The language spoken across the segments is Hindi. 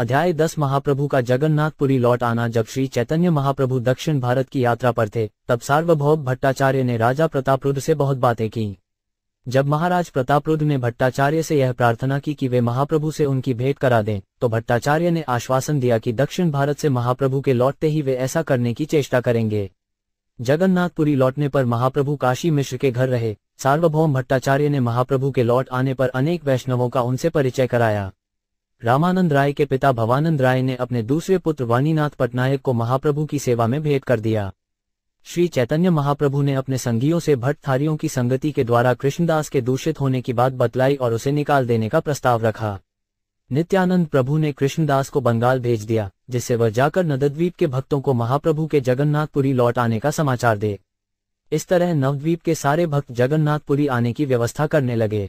अध्याय दस महाप्रभु का जगन्नाथपुरी लौट आना जब श्री चैतन्य महाप्रभु दक्षिण भारत की यात्रा पर थे तब सार्वभौम भट्टाचार्य ने राजा प्रतापरुद्र से बहुत बातें की जब महाराज रुद्र ने भट्टाचार्य से यह प्रार्थना की कि वे महाप्रभु से उनकी भेंट करा दें तो भट्टाचार्य ने आश्वासन दिया कि दक्षिण भारत से महाप्रभु के लौटते ही वे ऐसा करने की चेष्टा करेंगे जगन्नाथपुरी लौटने पर महाप्रभु काशी मिश्र के घर रहे सार्वभौम भट्टाचार्य ने महाप्रभु के लौट आने पर अनेक वैष्णवों का उनसे परिचय कराया रामानंद राय के पिता भवानंद राय ने अपने दूसरे पुत्र वानीनाथ पटनायक को महाप्रभु की सेवा में भेंट कर दिया श्री चैतन्य महाप्रभु ने अपने संगियों से भट्ट थारियों की संगति के द्वारा कृष्णदास के दूषित होने की बात बतलाई और उसे निकाल देने का प्रस्ताव रखा नित्यानंद प्रभु ने कृष्णदास को बंगाल भेज दिया जिससे वह जाकर नदद्वीप के भक्तों को महाप्रभु के जगन्नाथपुरी लौट आने का समाचार दे इस तरह नवद्वीप के सारे भक्त जगन्नाथपुरी आने की व्यवस्था करने लगे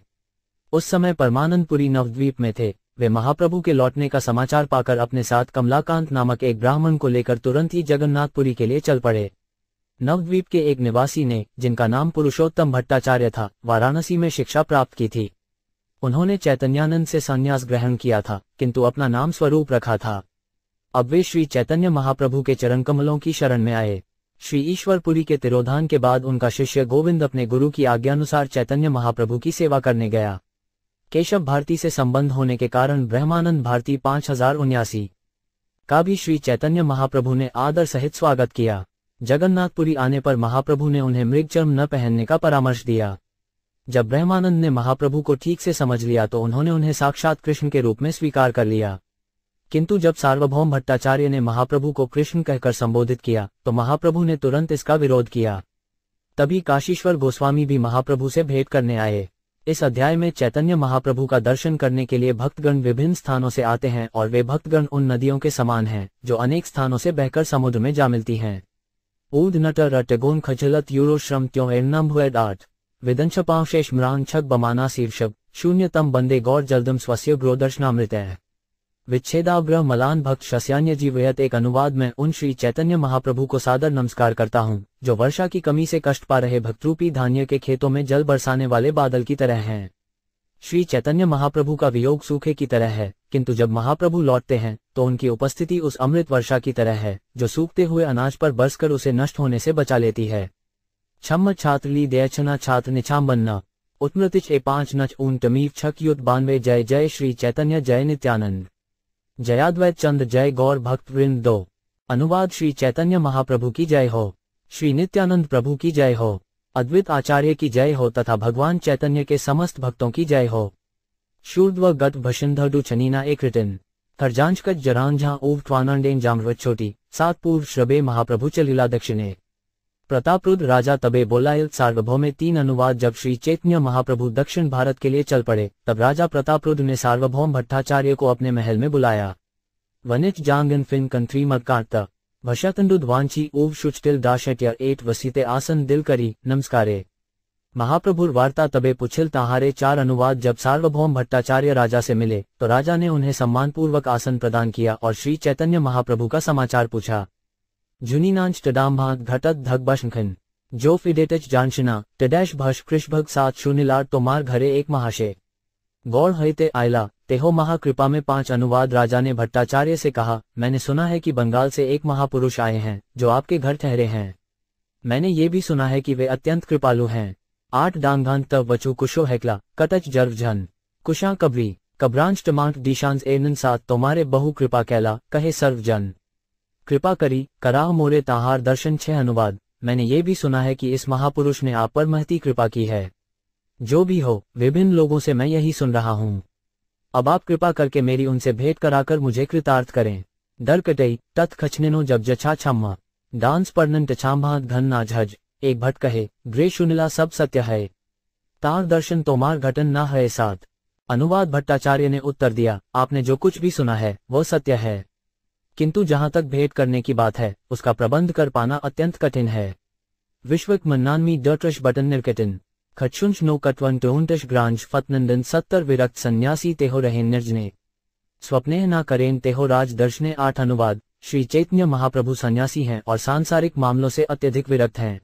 उस समय परमानंदपुरी नवद्वीप में थे वे महाप्रभु के लौटने का समाचार पाकर अपने साथ कमलाकांत नामक एक ब्राह्मण को लेकर तुरंत ही जगन्नाथपुरी के लिए चल पड़े नवद्वीप के एक निवासी ने जिनका नाम पुरुषोत्तम भट्टाचार्य था वाराणसी में शिक्षा प्राप्त की थी उन्होंने चैतन्यानंद से संन्यास ग्रहण किया था किंतु अपना नाम स्वरूप रखा था अब वे श्री चैतन्य महाप्रभु के चरण कमलों की शरण में आए श्री ईश्वरपुरी के तिरोधान के बाद उनका शिष्य गोविंद अपने गुरु की आज्ञानुसार चैतन्य महाप्रभु की सेवा करने गया केशव भारती से संबंध होने के कारण ब्रह्मानंद भारती पांच हजार उन्यासी का भी श्री चैतन्य महाप्रभु ने आदर सहित स्वागत किया जगन्नाथपुरी आने पर महाप्रभु ने उन्हें मृगचर्म न पहनने का परामर्श दिया जब ब्रह्मानंद ने महाप्रभु को ठीक से समझ लिया तो उन्होंने उन्हें साक्षात कृष्ण के रूप में स्वीकार कर लिया किंतु जब सार्वभौम भट्टाचार्य ने महाप्रभु को कृष्ण कहकर संबोधित किया तो महाप्रभु ने तुरंत इसका विरोध किया तभी काशीश्वर गोस्वामी भी महाप्रभु से भेंट करने आए इस अध्याय में चैतन्य महाप्रभु का दर्शन करने के लिए भक्तगण विभिन्न स्थानों से आते हैं और वे भक्तगण उन नदियों के समान हैं जो अनेक स्थानों से बहकर समुद्र में जा मिलती हैं ऊद नटर अटगोन खचलत यूरो श्रम हुए एर्नम्भुएड विदंश पांशेष म्रांग छक बमाना शीर्षक शून्यतम बंदे गौर जलदम स्वस्य ग्रोदर्शनामृत है विच्छेदाग्रह मलान भक्त शस्यान्य शस्यान्यजीवयत एक अनुवाद में उन श्री चैतन्य महाप्रभु को सादर नमस्कार करता हूँ जो वर्षा की कमी से कष्ट पा रहे भक्तरूपी धान्य के खेतों में जल बरसाने वाले बादल की तरह हैं श्री चैतन्य महाप्रभु का वियोग सूखे की तरह है किंतु जब महाप्रभु लौटते हैं तो उनकी उपस्थिति उस अमृत वर्षा की तरह है जो सूखते हुए अनाज पर बरस उसे नष्ट होने से बचा लेती है छम छात्र ली दयाचना छात्र निछाम बनना उत्मृतिच ए पांच नच ऊन तमीर छक युद्ध बानवे जय जय श्री चैतन्य जय नित्यानंद जयाद्वैत चंद जय गौर भक्त वृंद दो अनुवाद श्री चैतन्य महाप्रभु की जय हो श्री नित्यानंद प्रभु की जय हो अद्वित आचार्य की जय हो तथा भगवान चैतन्य के समस्त भक्तों की जय हो शूर्द्व गत डू छनीना एक रिटिन थर्जांच कच जरांझा ऊव ट्वानंडेन जाम्रवत छोटी सात पूर्व श्रबे महाप्रभु चलीला दक्षिणे प्रतापरुद्र राजा तबे बोलायल सार्वभौमे तीन अनुवाद जब श्री चैतन्य महाप्रभु दक्षिण भारत के लिए चल पड़े तब राजा प्रतापरुद्र ने सार्वभौम भट्टाचार्य को अपने महल में बुलाया वनिच जांगन फिल्म कंट्री मकाटता भशातंडुद वांची ओव शुचतिल दाशट्य एट वसीते आसन दिल करी नमस्कारे महाप्रभुर वार्ता तबे पुछिल ताहारे चार अनुवाद जब सार्वभौम भट्टाचार्य राजा से मिले तो राजा ने उन्हें सम्मानपूर्वक आसन प्रदान किया और श्री चैतन्य महाप्रभु का समाचार पूछा જૂનીનાંજ ટડામભાં ઘટત ધગબશંખન જો ફિડેટચ જાણશના ટડેશ ભશ ક્રિશભગ સાત શૂન્યલાડ તો तोमार घरे एक महाशय गौड़ हईते आयला तेहो महाकृपा में पांच अनुवाद राजा ने भट्टाचार्य से कहा मैंने सुना है कि बंगाल से एक महापुरुष आए हैं जो आपके घर ठहरे हैं मैंने ये भी सुना है कि वे अत्यंत कृपालु हैं आठ डांगान तब वचु कुशो हैकला कटच झन कुशा कबरी कब्रांच टमांट दिशांश एनन सात तुम्हारे तो बहु कृपा कैला कहे सर्वजन कृपा करी कराह मोरे ताहार दर्शन छह अनुवाद मैंने ये भी सुना है कि इस महापुरुष ने आप पर महती कृपा की है जो भी हो विभिन्न लोगों से मैं यही सुन रहा हूँ अब आप कृपा करके मेरी उनसे भेंट कराकर मुझे कृतार्थ करें दर कटई तथ नो जब जछा छम्मा डांस पर्णन टछाम्भा घन ना झज एक भट कहे ग्रे शुनिला सब सत्य है तार दर्शन तोमार घटन ना है साथ अनुवाद भट्टाचार्य ने उत्तर दिया आपने जो कुछ भी सुना है वो सत्य है किंतु जहां तक भेंट करने की बात है उसका प्रबंध कर पाना अत्यंत कठिन है विश्वक मन्नानी डटरश बटन निर्कटिन खचुंश नो कटवन टोटश ग्रांज फतनंदन सत्तर विरक्त सन्यासी तेहो रहे निर्जने स्वप्ने न करें तेहो राज दर्शने आठ अनुवाद श्री चैतन्य महाप्रभु सन्यासी हैं और सांसारिक मामलों से अत्यधिक विरक्त हैं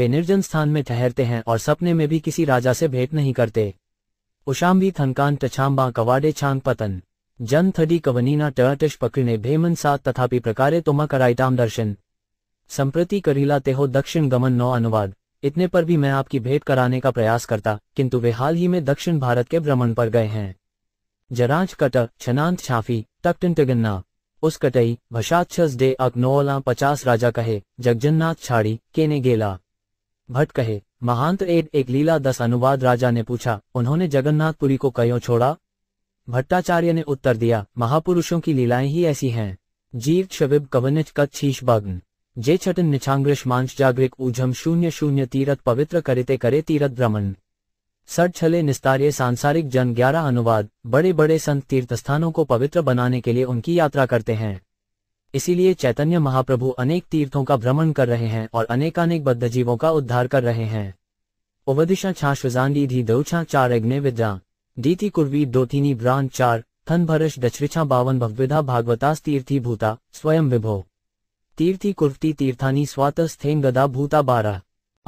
वे निर्जन स्थान में ठहरते हैं और सपने में भी किसी राजा से भेंट नहीं करते उशाम्बी थनकान टछाम्बा कवाडे छांग पतन जन थडी કવનીના ટળટશ पकड़ने भेमन સાત તથાપી प्रकारे તોમાં કરાઈટામ दर्शन संप्रति करीला तेहो दक्षिण गमन नौ अनुवाद इतने पर भी मैं आपकी भेंट कराने का प्रयास करता किंतु वे हाल ही में दक्षिण भारत के भ्रमण पर गए हैं जरांच कट छनांत छाफी टकटन टगन्ना उस कटई भषाक्षस छस अकनोला पचास राजा कहे जगजन्नाथ छाड़ी केने गेला भट्ट कहे महांत एड एक लीला दस अनुवाद राजा ने पूछा उन्होंने जगन्नाथपुरी को कयो छोड़ा भट्टाचार्य ने उत्तर दिया महापुरुषों की लीलाएं ही ऐसी हैं जीव शविब कवनिच कच्छीश भग्न जे छटन निछांग्रश मांस जागृक ऊझम शून्य शून्य तीरथ पवित्र करिते करे तीरथ भ्रमण सर छले निस्तार्य सांसारिक जन ग्यारह अनुवाद बड़े बड़े संत तीर्थस्थानों को पवित्र बनाने के लिए उनकी यात्रा करते हैं इसीलिए चैतन्य महाप्रभु अनेक तीर्थों का भ्रमण कर रहे हैं और अनेकानेक बद्ध जीवों का उद्धार कर रहे हैं उपदिशा छा शुजांडी धी दौछा चार अग्नि विद्या दीति कुर्वी दोतीनी ब्रांड चार थन भरश दचरिछा बावन भगविधा भागवतास तीर्थी भूता स्वयं विभो तीर्थी कुर्वती तीर्थानी स्वातस्थेन गदा भूता बारह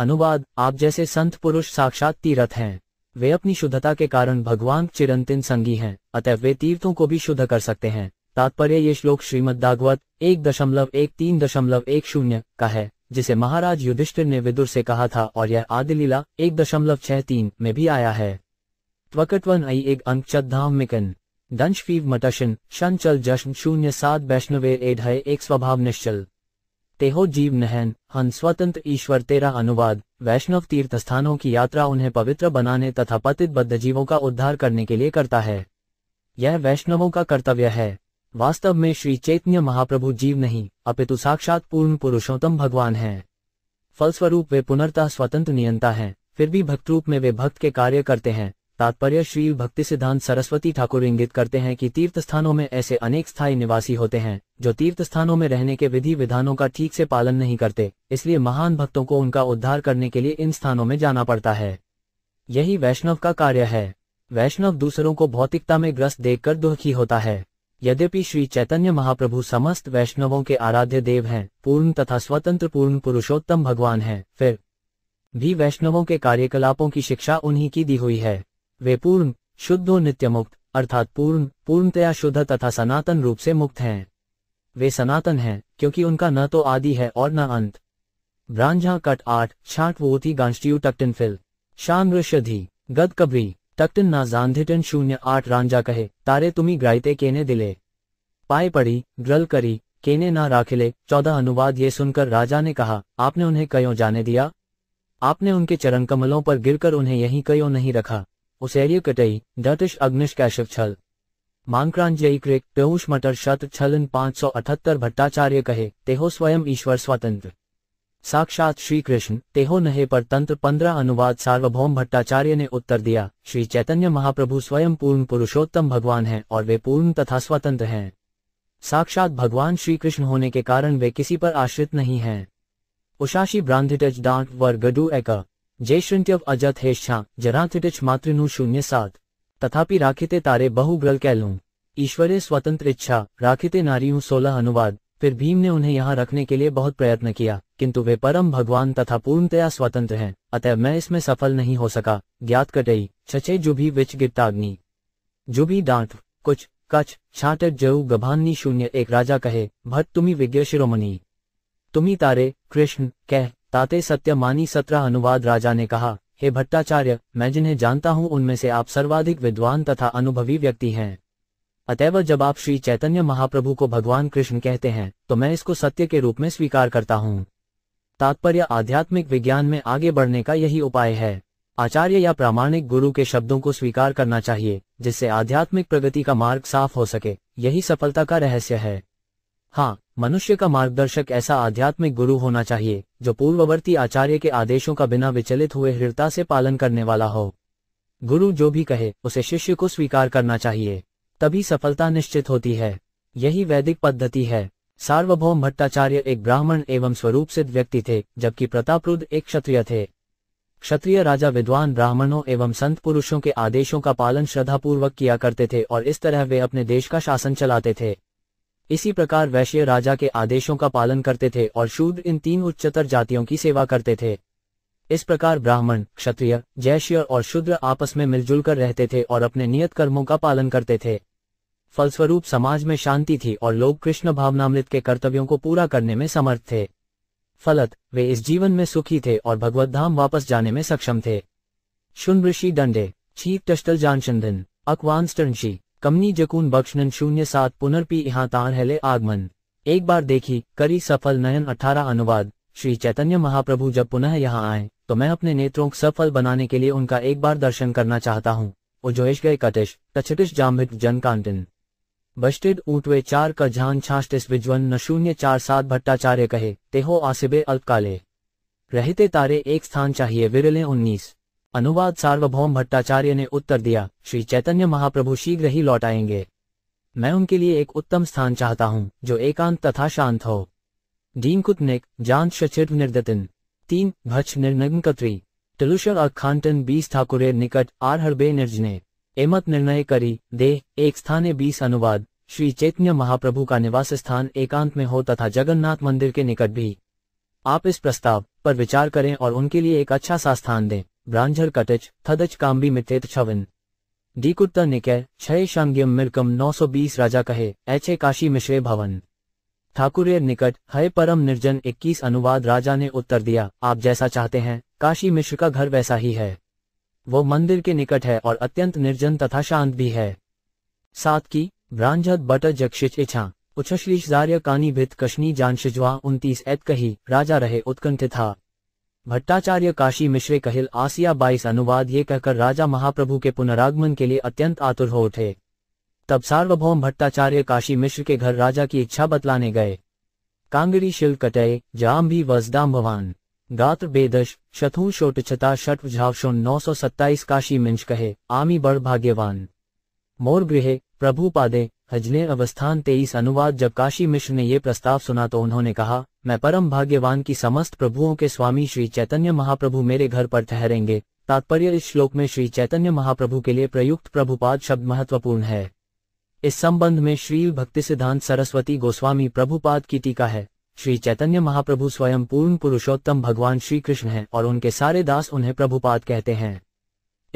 अनुवाद आप जैसे संत पुरुष साक्षात तीर्थ हैं वे अपनी शुद्धता के कारण भगवान चिरंतन संगी हैं अतः वे तीर्थों को भी शुद्ध कर सकते हैं तात्पर्य ये श्लोक श्रीमद भागवत एक दशमलव एक तीन दशमलव एक शून्य का है जिसे महाराज युधिष्ठिर ने विदुर से कहा था और यह आदिलीला एक दशमलव छह तीन में भी आया है त्वकटवन आई एक अंक चद्धाम मिकन दंश फीव मटशन शन चल जश्न शून्य सात वैष्णवेर एड है एक स्वभाव निश्चल तेहो जीव नहन हन स्वतंत्र ईश्वर तेरा अनुवाद वैष्णव तीर्थ स्थानों की यात्रा उन्हें पवित्र बनाने तथा पतित बद्ध जीवों का उद्धार करने के लिए करता है यह वैष्णवों का कर्तव्य है वास्तव में श्री चैतन्य महाप्रभु जीव नहीं अपितु साक्षात पूर्ण पुरुषोत्तम भगवान है फलस्वरूप वे पुनर्ता स्वतंत्र नियंता हैं फिर भी भक्त रूप में वे भक्त के कार्य करते हैं तात्पर्य श्री भक्ति सिद्धांत सरस्वती ठाकुर इंगित करते हैं कि तीर्थ स्थानों में ऐसे अनेक स्थायी निवासी होते हैं जो तीर्थ स्थानों में रहने के विधि विधानों का ठीक से पालन नहीं करते इसलिए महान भक्तों को उनका उद्धार करने के लिए इन स्थानों में जाना पड़ता है यही वैष्णव का कार्य है वैष्णव दूसरों को भौतिकता में ग्रस्त देखकर दुखी होता है यद्यपि श्री चैतन्य महाप्रभु समस्त वैष्णवों के आराध्य देव हैं पूर्ण तथा स्वतंत्र पूर्ण पुरुषोत्तम भगवान हैं फिर भी वैष्णवों के कार्यकलापों की शिक्षा उन्हीं की दी हुई है वे पूर्ण शुद्ध और मुक्त अर्थात पूर्ण पूर्णतया शुद्ध तथा सनातन रूप से मुक्त हैं वे सनातन हैं क्योंकि उनका न तो आदि है और न अंत ब्रांझा कट आठ छाट वो थी गांस्ट्यू टक्टिन फिल शान ऋषधि गद कबरी टक्टिन ना जान्धिटिन शून्य आठ रांझा कहे तारे तुम्हें ग्राइते केने दिले पाए पड़ी ग्रल करी केने ना राखिले चौदह अनुवाद ये सुनकर राजा ने कहा आपने उन्हें कयों जाने दिया आपने उनके चरण कमलों पर गिरकर उन्हें यहीं कयों नहीं रखा उसेरिय कटई दतिश कैशव छल मानक्रांजयी क्रिक पेऊष मटर शत छलन पांच सौ अठहत्तर भट्टाचार्य कहे तेहो स्वयं ईश्वर स्वतंत्र साक्षात श्री कृष्ण तेहो नहे पर तंत्र पंद्रह अनुवाद सार्वभौम भट्टाचार्य ने उत्तर दिया श्री चैतन्य महाप्रभु स्वयं पूर्ण पुरुषोत्तम भगवान हैं और वे पूर्ण तथा स्वतंत्र हैं साक्षात भगवान श्री कृष्ण होने के कारण वे किसी पर आश्रित नहीं हैं उशाशी ब्रांधिटज डांट वर गडू एका जय જયશ્રંત્યવ અજત जरा જરાથિટચ માતૃનું શૂન્ય સાત તથાપિ રાખીતે તારે कह लू ईश्वर स्वतंत्र इच्छा राखिते नारी हूँ सोलह अनुवाद फिर भीम ने उन्हें यहाँ रखने के लिए बहुत प्रयत्न किया किंतु वे परम भगवान तथा पूर्णतया स्वतंत्र हैं अतः मैं इसमें सफल नहीं हो सका ज्ञात कटई छचे जुभी विच गिरताग्नि जुभी डांट कुछ कच छाट जऊ गभानी शून्य एक राजा कहे भट तुम्हें विज्ञ शिरोमणि तुम्हें तारे कृष्ण कह ताते सत्यमानी सत्रह अनुवाद राजा ने कहा हे भट्टाचार्य मैं जिन्हें जानता हूं उनमें से आप सर्वाधिक विद्वान तथा अनुभवी व्यक्ति हैं अतएव जब आप श्री चैतन्य महाप्रभु को भगवान कृष्ण कहते हैं तो मैं इसको सत्य के रूप में स्वीकार करता हूँ तात्पर्य आध्यात्मिक विज्ञान में आगे बढ़ने का यही उपाय है आचार्य या प्रामाणिक गुरु के शब्दों को स्वीकार करना चाहिए जिससे आध्यात्मिक प्रगति का मार्ग साफ हो सके यही सफलता का रहस्य है हाँ मनुष्य का मार्गदर्शक ऐसा आध्यात्मिक गुरु होना चाहिए जो पूर्ववर्ती आचार्य के आदेशों का बिना विचलित हुए हृदय से पालन करने वाला हो गुरु जो भी कहे उसे शिष्य को स्वीकार करना चाहिए तभी सफलता निश्चित होती है यही वैदिक पद्धति है सार्वभौम भट्टाचार्य एक ब्राह्मण एवं स्वरूप सिद्ध व्यक्ति थे जबकि प्रतापरुद एक क्षत्रिय थे क्षत्रिय राजा विद्वान ब्राह्मणों एवं संत पुरुषों के आदेशों का पालन श्रद्धापूर्वक किया करते थे और इस तरह वे अपने देश का शासन चलाते थे इसी प्रकार वैश्य राजा के आदेशों का पालन करते थे और शूद्र इन तीन उच्चतर जातियों की सेवा करते थे इस प्रकार ब्राह्मण क्षत्रिय जैश्य और शूद्र आपस में मिलजुल कर रहते थे और अपने नियत कर्मों का पालन करते थे फलस्वरूप समाज में शांति थी और लोग कृष्ण भावनामृत के कर्तव्यों को पूरा करने में समर्थ थे फलत वे इस जीवन में सुखी थे और भगवत धाम वापस जाने में सक्षम थे शुन ऋषि डंडे छीक टस्टल जानचंदन अकवान स्टर्नशी कमनी जकून बख्शन शून्य सात पुनर्पी यहाँ तान हेले आगमन एक बार देखी करी सफल नयन अठारह अनुवाद श्री चैतन्य महाप्रभु जब पुनः यहाँ आए तो मैं अपने नेत्रों को सफल बनाने के लिए उनका एक बार दर्शन करना चाहता हूँ उजोश गए कटिश कछटिश जाम्भिक जन कांटन बस्टिड ऊटवे चार का झान छाष्टिस विज्वन न शून्य चार सात भट्टाचार्य कहे तेहो आसिबे अल्पकाले रहते तारे एक स्थान चाहिए विरले उन्नीस अनुवाद सार्वभौम भट्टाचार्य ने उत्तर दिया श्री चैतन्य महाप्रभु शीघ्र ही लौट आएंगे मैं उनके लिए एक उत्तम स्थान चाहता हूँ जो एकांत तथा शांत हो डीन कुतनिक जान शचिर निर्दतिन तीन भच निर्नगनकत्री टलुशर और खानटन बीस ठाकुरे निकट आर हरबे निर्जने एमत निर्णय करी देह एक स्थाने बीस अनुवाद श्री चैतन्य महाप्रभु का निवास स्थान एकांत में हो तथा जगन्नाथ मंदिर के निकट भी आप इस प्रस्ताव पर विचार करें और उनके लिए एक अच्छा सा स्थान दें ब्रांझर कटच थदच काम्बी मितेत छवन डी कुत्ता निकय छय शांग्यम मिरकम 920 राजा कहे ऐचे काशी मिश्रे भवन ठाकुर निकट हय परम निर्जन 21 अनुवाद राजा ने उत्तर दिया आप जैसा चाहते हैं काशी मिश्र का घर वैसा ही है वो मंदिर के निकट है और अत्यंत निर्जन तथा शांत भी है सात की ब्रांझद बट जक्षिच इच्छा उछश्लीश जार्य कानी भित कशनी जान शिजवा ऐत कही राजा रहे उत्कंठ था भट्टाचार्य काशी मिश्रे कहिल आसिया बाईस अनुवाद ये कहकर राजा महाप्रभु के पुनरागमन के लिए अत्यंत आतुर हो उठे तब सार्वभौम भट्टाचार्य काशी मिश्र के घर राजा की इच्छा बतलाने गए कांगड़ी शिल कटय जाम भी वजदाम भवान गात्र बेदश शथु शोट छता शट झावशोन नौ सौ सत्ताईस काशी मिंश कहे आमी बड़ भाग्यवान मोर गृह प्रभु पादे हजने अवस्थान तेईस अनुवाद जब काशी मिश्र ने ये प्रस्ताव सुना तो उन्होंने कहा मैं परम भाग्यवान की समस्त प्रभुओं के स्वामी श्री चैतन्य महाप्रभु मेरे घर पर ठहरेंगे तात्पर्य इस श्लोक में श्री चैतन्य महाप्रभु के लिए प्रयुक्त प्रभुपाद शब्द महत्वपूर्ण है इस संबंध में श्री भक्ति सिद्धांत सरस्वती गोस्वामी प्रभुपाद की टीका है श्री चैतन्य महाप्रभु स्वयं पूर्ण पुरुषोत्तम भगवान श्री कृष्ण हैं और उनके सारे दास उन्हें प्रभुपाद कहते हैं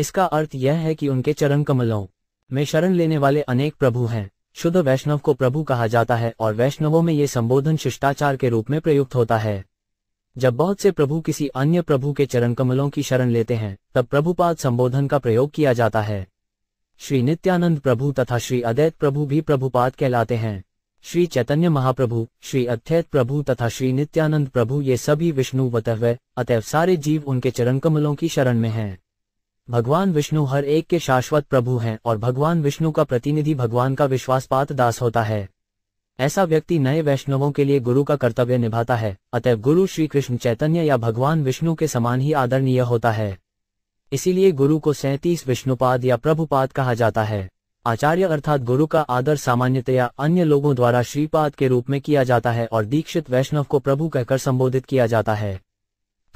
इसका अर्थ यह है कि उनके चरण कमलों में शरण लेने वाले अनेक प्रभु हैं शुद्ध वैष्णव को प्रभु कहा जाता है और वैष्णवों में ये संबोधन शिष्टाचार के रूप में प्रयुक्त होता है जब बहुत से प्रभु किसी अन्य प्रभु के चरण कमलों की शरण लेते हैं तब प्रभुपाद संबोधन का प्रयोग किया जाता है श्री नित्यानंद प्रभु तथा श्री अद्वैत प्रभु भी प्रभुपाद कहलाते हैं श्री चैतन्य महाप्रभु श्री अद्वैत प्रभु तथा श्री नित्यानंद प्रभु ये सभी विष्णु वतव अतव सारे जीव उनके चरण कमलों की शरण में हैं भगवान विष्णु हर एक के शाश्वत प्रभु हैं और भगवान विष्णु का प्रतिनिधि भगवान का विश्वासपात दास होता है ऐसा व्यक्ति नए वैष्णवों के लिए गुरु का कर्तव्य निभाता है अतएव गुरु श्री कृष्ण चैतन्य या भगवान विष्णु के समान ही आदरणीय होता है इसीलिए गुरु को सैंतीस विष्णुपाद या प्रभुपाद कहा जाता है आचार्य अर्थात गुरु का आदर सामान्यतया अन्य लोगों द्वारा श्रीपाद के रूप में किया जाता है और दीक्षित वैष्णव को प्रभु कहकर संबोधित किया जाता है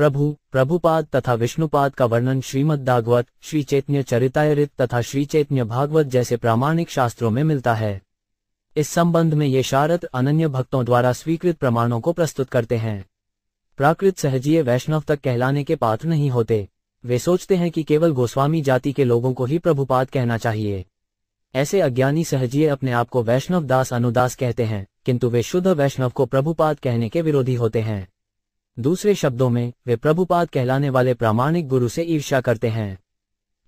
प्रभु प्रभुपाद तथा विष्णुपाद का वर्णन श्रीमद् भागवत श्री चैतन्य चरितायरित तथा श्री चैतन्य भागवत जैसे प्रामाणिक शास्त्रों में मिलता है इस संबंध में ये शारद अनन्य भक्तों द्वारा स्वीकृत प्रमाणों को प्रस्तुत करते हैं प्राकृत सहजीय वैष्णव तक कहलाने के पात्र नहीं होते वे सोचते हैं कि केवल गोस्वामी जाति के लोगों को ही प्रभुपाद कहना चाहिए ऐसे अज्ञानी सहजीय अपने आप को वैष्णव दास अनुदास कहते हैं किंतु वे शुद्ध वैष्णव को प्रभुपाद कहने के विरोधी होते हैं दूसरे शब्दों में वे प्रभुपाद कहलाने वाले प्रामाणिक गुरु से ईर्ष्या करते हैं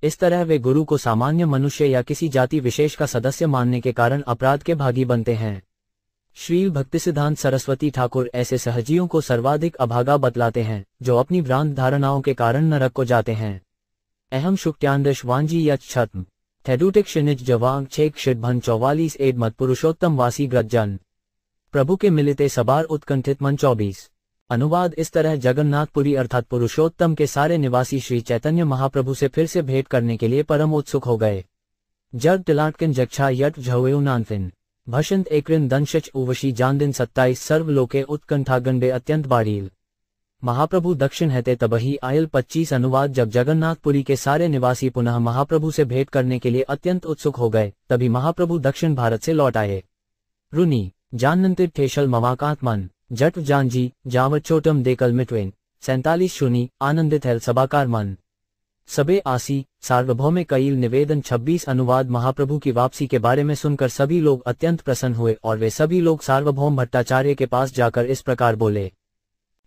इस तरह वे गुरु को सामान्य मनुष्य या किसी जाति विशेष का सदस्य मानने के कारण अपराध के भागी बनते हैं श्री भक्ति सिद्धांत सरस्वती ठाकुर ऐसे सहजियों को सर्वाधिक अभागा बतलाते हैं जो अपनी भ्रांत धारणाओं के कारण नरक को जाते हैं अहम शुक्त्यांदश वांजी या छत्म थेडूटिक शिनिज जवांग छेक शिडभन चौवालीस एड मत पुरुषोत्तम वासी ग्रजन प्रभु के मिलते सबार उत्कंठित मन चौबीस अनुवाद इस तरह जगन्नाथपुरी अर्थात पुरुषोत्तम के सारे निवासी श्री चैतन्य महाप्रभु से फिर से भेंट करने के लिए परम उत्सुक हो गए जग तिलाटकिन जक्षा यट झवेउ भषंत एकरिन दंशच उवशी जानदिन सत्ताईस सर्वलोके उत्कंठा गंडे अत्यंत बारील महाप्रभु दक्षिण हैते तबही आयल 25 अनुवाद जब जगन्नाथपुरी के सारे निवासी पुनः महाप्रभु से भेंट करने के लिए अत्यंत उत्सुक हो गए तभी महाप्रभु दक्षिण भारत से लौट आए रुनी जाननंतिर ठेशल मवाकात्मन मन जट जांजी जाव छोटम देकल मिटवेन सैतालीस शून्य आनंदित है सभाकार मन सबे आसी सार्वभौम कईल निवेदन 26 अनुवाद महाप्रभु की वापसी के बारे में सुनकर सभी लोग अत्यंत प्रसन्न हुए और वे सभी लोग सार्वभौम भट्टाचार्य के पास जाकर इस प्रकार बोले